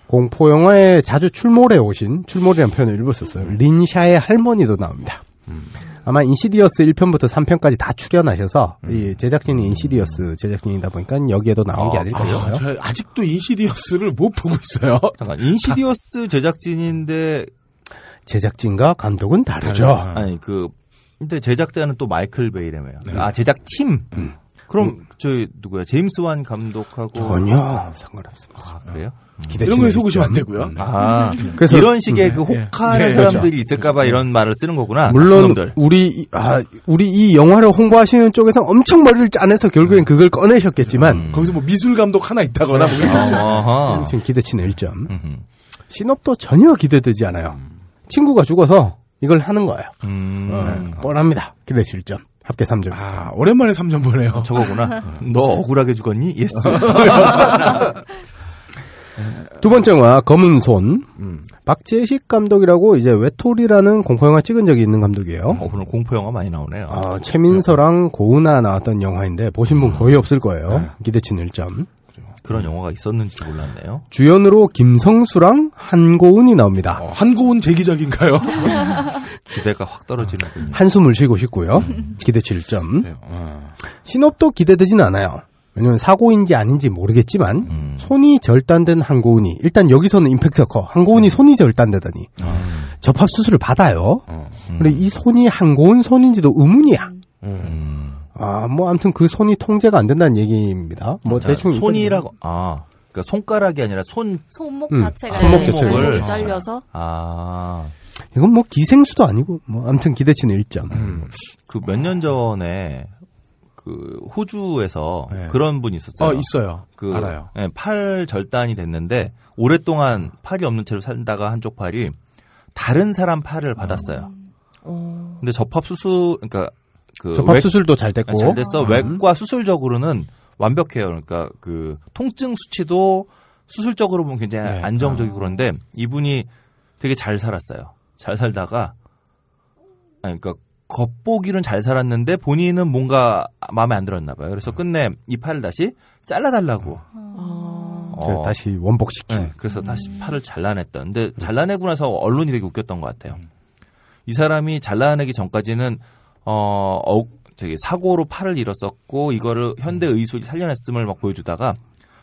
공포 영화에 자주 출몰해 오신 출몰이라는 표현을 일부 썼어요. 음. 린샤의 할머니도 나옵니다. 음. 아마 인시디어스 1편부터 3편까지 다 출연하셔서 음. 이 제작진이 인시디어스 제작진이다 보니까 여기에도 나온 게 아, 아닐까 싶어요. 아, 아직도 인시디어스를 못 보고 있어요. 잠깐 인시디어스 제작진인데 제작진과 감독은 다르죠. 다르죠. 아, 아니 그 근데 제작자는 또 마이클 베이라며요. 네. 아 제작 팀. 음. 그럼 음. 저 누구야 제임스 완 감독하고 전혀 상관없습니다. 아, 그래요? 음. 이런 거에 속으시면 안 되고요. 네. 아, 음. 그래서 이런 식의 음, 그 네. 혹하는 예. 사람들이 그렇죠. 있을까봐 이런 말을 쓰는 거구나. 물론 그놈들. 우리 아 우리 이 영화를 홍보하시는 쪽에서 엄청 머리를 짜내서 결국엔 그걸 꺼내셨겠지만 음. 거기서 뭐 미술 감독 하나 있다거나 뭐이런 지금 기대치는 1점. 신업도 전혀 기대되지 않아요. 친구가 죽어서 이걸 하는 거예요. 음. 어, 뻔합니다. 기대치 1점. 합계 3점. 아, 오랜만에 3점 보네요. 저거구나. 너 억울하게 죽었니? 예스. 두 번째 영화 검은 손. 음. 박재식 감독이라고 이제 외톨이라는 공포 영화 찍은 적이 있는 감독이에요. 어, 오늘 공포 영화 많이 나오네요. 아, 최민서랑 네. 고은아 나왔던 영화인데 보신 분 거의 없을 거예요. 네. 기대치는 1점. 그런 영화가 있었는지 몰랐네요. 주연으로 김성수랑 한고은이 나옵니다. 어, 한고은 재기작인가요 기대가 확떨어지는 한숨을 쉬고 싶고요. 기대치 1점. 어. 신업도 기대되진 않아요. 왜냐면 사고인지 아닌지 모르겠지만 음. 손이 절단된 항고운이 일단 여기서는 임팩트가 커 항고운이 음. 손이 절단되더니 어. 아. 접합 수술을 받아요. 어. 음. 근데 이 손이 항고운 손인지도 의문이야. 음. 아뭐 아무튼 그 손이 통제가 안 된다는 얘기입니다. 뭐 자, 대충 손이라고 아 그러니까 손가락이 아니라 손 손목 음. 자체가 손목 자체가 잘려서 아. 이건 뭐 기생수도 아니고 뭐 아무튼 기대치는 1점. 음. 그몇 년 전에 그 호주에서 네. 그런 분이 있었어요. 어, 있어요. 그 알아요. 네, 팔 절단이 됐는데 오랫동안 팔이 없는 채로 산다가 한쪽 팔이 다른 사람 팔을 받았어요. 음. 어. 근데 접합 수술 그러니까 그 접합 외, 수술도 잘 됐고 네, 잘 됐어. 음. 외과 수술적으로는 완벽해요. 그러니까 그 통증 수치도 수술적으로 보면 굉장히 네. 안정적이고 아. 그런데 이분이 되게 잘 살았어요. 잘 살다가 아니, 그러니까 겉보기는잘 살았는데 본인은 뭔가 마음에 안 들었나 봐요. 그래서 음. 끝내 이 팔을 다시 잘라달라고. 아. 어... 어... 다시 원복시킨. 네, 그래서 음... 다시 팔을 잘라냈던. 근데 음. 잘라내고 나서 언론이 되게 웃겼던 것 같아요. 이 사람이 잘라내기 전까지는 어, 어 되게 사고로 팔을 잃었었고 이거를 현대 음. 의술이 살려냈음을 막 보여주다가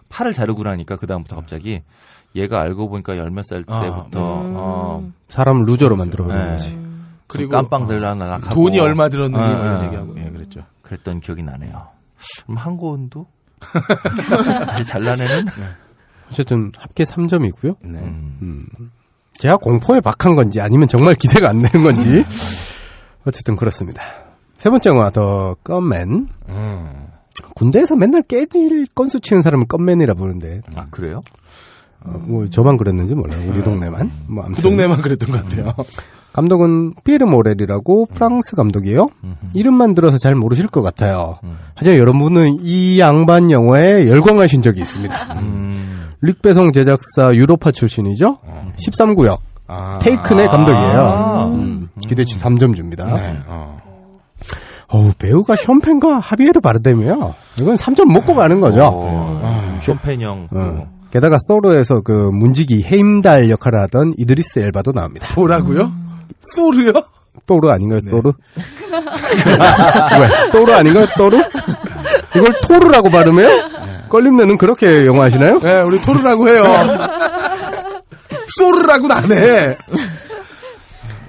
팔을 자르고 나니까 그 다음부터 갑자기 얘가 알고 보니까 열 몇살 아, 때부터 아, 음. 어, 사람 루저로 만들어 버린 네. 거지. 그리고 깜빵 들라나 아, 돈이 얼마 들었는지 아, 이 아, 아. 얘기하고 예 그랬죠. 그랬던 기억이 나네요. 그럼 한고은도 잘라내는 네. 어쨌든 합계 3점이고요. 네. 음. 제가 공포에 박한 건지 아니면 정말 기대가 안 되는 건지 음. 어쨌든 그렇습니다. 세 번째 영화 더 껌맨. 음. 군대에서 맨날 깨질 건수 치는 사람은 껌맨이라 부르는데. 아 그래요? 어, 뭐 저만 그랬는지 몰라요. 우리 네. 동네만. 뭐 그 아무튼. 그 동네만 그랬던 것 같아요. 음. 감독은 피에르 모렐이라고 음. 프랑스 감독이에요. 이름만 들어서 잘 모르실 것 같아요. 음. 하지만 여러분은 이 양반 영화에 열광하신 적이 있습니다. 릭배송 제작사 유로파 출신이죠. 13구역. 어. 아, 테이큰의 감독이에요. 아. 음, 기대치 3점 줍니다. 네, 어. 우 어, 배우가 션펜과 하비에르 바르뎀이요. 이건 3점 먹고 가는 거죠. 어, 아, 션펜 형. 어. 게다가 소로에서 그 문지기 헤임달 역할을 하던 이드리스 엘바도 나옵니다. 도라고요 소르요? 또르 아닌가요? 네. 또르? 왜? 또르 아닌가요? 또르? 이걸 토르라고 발음해요? 네. 걸림내는 그렇게 영화 하시나요? 네, 우리 토르라고 해요. 소르라고 나네.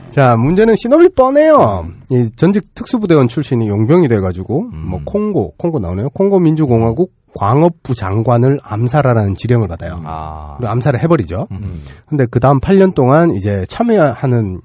자, 문제는 시놉이 뻔해요. 이 전직 특수부대원 출신이 용병이 돼가지고, 뭐 음. 뭐, 콩고, 콩고 나오네요. 콩고 민주공화국 광업부 장관을 암살하라는 지령을 받아요. 음. 아. 그리고 암살을 해버리죠. 음. 근데 그 다음 8년 동안 이제 참여하는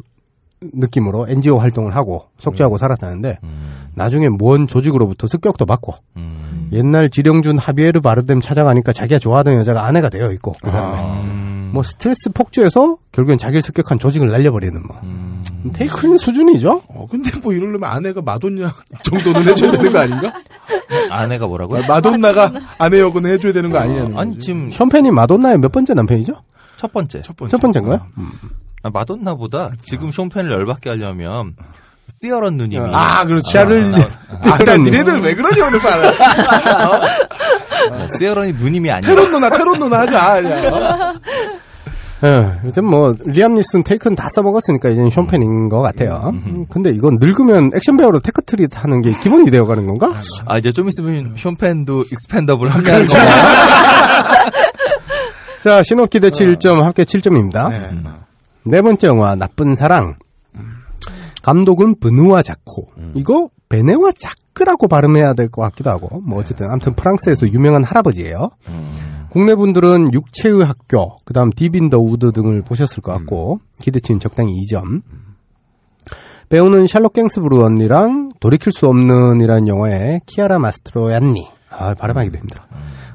느낌으로 NGO 활동을 하고 속죄하고 음. 살았다는데 음. 나중에 뭔 조직으로부터 습격도 받고 음. 옛날 지령준 하비에르 바르뎀 찾아가니까 자기가 좋아하던 여자가 아내가 되어 있고 그 사람의 아. 뭐 스트레스 폭주에서 결국엔 자기를 습격한 조직을 날려버리는 뭐 음. 테이크인 수준이죠. 어 근데 뭐 이러려면 아내가 마돈냐 정도는 해줘야 되는 거 아닌가? 아내가 뭐라고요? 아, 마돈나가 아내 역은 해줘야 되는 거 아, 아니냐는 아니 지금 현팬이 마돈나의 몇 번째 남편이죠? 첫 번째. 첫 번째. 첫 번째인가요? 아. 음. 아, 마돈나보다 지금 쇼펜을 열받게 하려면 쓰어런 누님이 아, 아 그렇지 아, 를 아, 아, 니네들 왜 그러니 오늘 말아 어? 어 쓰여런이 누님이 아니야 테론 누나 테론 누나 하자 그냥. 예, 이제 뭐 리암 니슨 테이크는다 써먹었으니까 이제 쇼펜인 음. 것 음. 같아요. 음. 근데 이건 늙으면 액션 배우로 테크트리 하는 게 기본이 되어가는 건가? 아, 네. 아 이제 좀 있으면 쇼펜도 익스펜더블 합류하는 거죠. 그렇죠. 자 신호기 대치 1점 합계 어. 7점입니다. 네. 번째 영화 나쁜 사랑. 감독은 브누와 자코. 이거 베네와 자크라고 발음해야 될 것 같기도 하고. 뭐 어쨌든 아무튼 프랑스에서 유명한 할아버지예요. 국내 분들은 육체의 학교, 그 다음 디빈더 우드 등을 보셨을 것 같고, 음. 기대치는 적당히 2점. 배우는 샬롯 갱스브루 언니랑 돌이킬 수 없는 이라는 영화의 키아라 마스트로 얀니. 아, 발음하기도 음. 힘들어.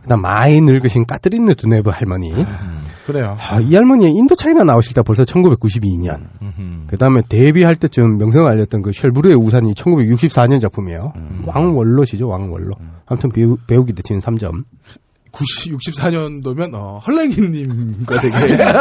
그 다음 많이 늙으신 까뜨린느 두네브 할머니. 음, 그래요. 아, 이 할머니 인도 차이나 나오실 때 벌써 1992년. 그 다음에 데뷔할 때쯤 명성을 알렸던 그 쉘브르의 우산이 1964년 작품이에요. 왕원로시죠, 왕원로. 아무튼 배우, 배우 기대치는 3점. 90, 64년도면 어, 헐랭이님과 되게 네.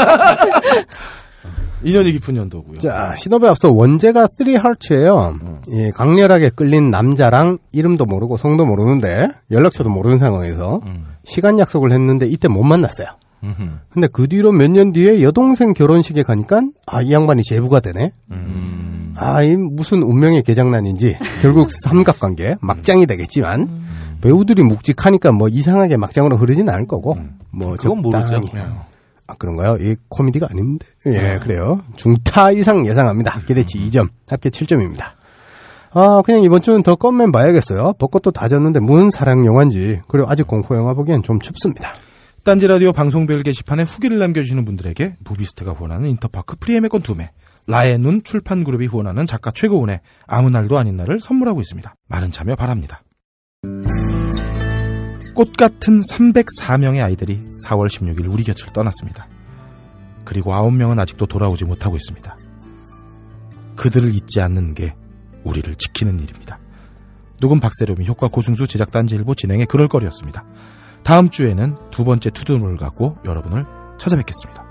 인연이 깊은 연도고요. 자, 신업에 앞서 원제가 쓰리 헐츠예요 음. 예, 강렬하게 끌린 남자랑 이름도 모르고 성도 모르는데 연락처도 모르는 상황에서 음. 시간 약속을 했는데 이때 못 만났어요. 음흠. 근데 그 뒤로 몇 년 뒤에 여동생 결혼식에 가니까 아, 이 양반이 제부가 되네. 음. 아, 이 무슨 운명의 개장난인지 결국 삼각관계 막장이 되겠지만 음. 배우들이 묵직하니까 뭐 이상하게 막장으로 흐르진 않을 거고 음. 뭐 그건 적당히. 모르죠. 예. 아 그런가요? 이 코미디가 아닌데 예 음. 그래요 중타 이상 예상합니다 기대치 음. 2점 합계 7점입니다. 아 그냥 이번 주는 더 껌맨 봐야겠어요. 벚꽃도 다 졌는데 무슨 사랑 영화인지 그리고 아직 공포 영화 보기엔 좀 춥습니다. 딴지 라디오 방송별 게시판에 후기를 남겨주시는 분들에게 무비스트가 후원하는 인터파크 프리엠의권 두매 라의 눈 출판그룹이 후원하는 작가 최고운의 아무 날도 아닌 날을 선물하고 있습니다. 많은 참여 바랍니다. 꽃 같은 304명의 아이들이 4월 16일 우리 곁을 떠났습니다. 그리고 9명은 아직도 돌아오지 못하고 있습니다. 그들을 잊지 않는 게 우리를 지키는 일입니다. 녹음 박세롬이 효과 고승수 제작단지 일부 진행의 그럴 거리였습니다. 다음 주에는 두 번째 투두물을 갖고 여러분을 찾아뵙겠습니다.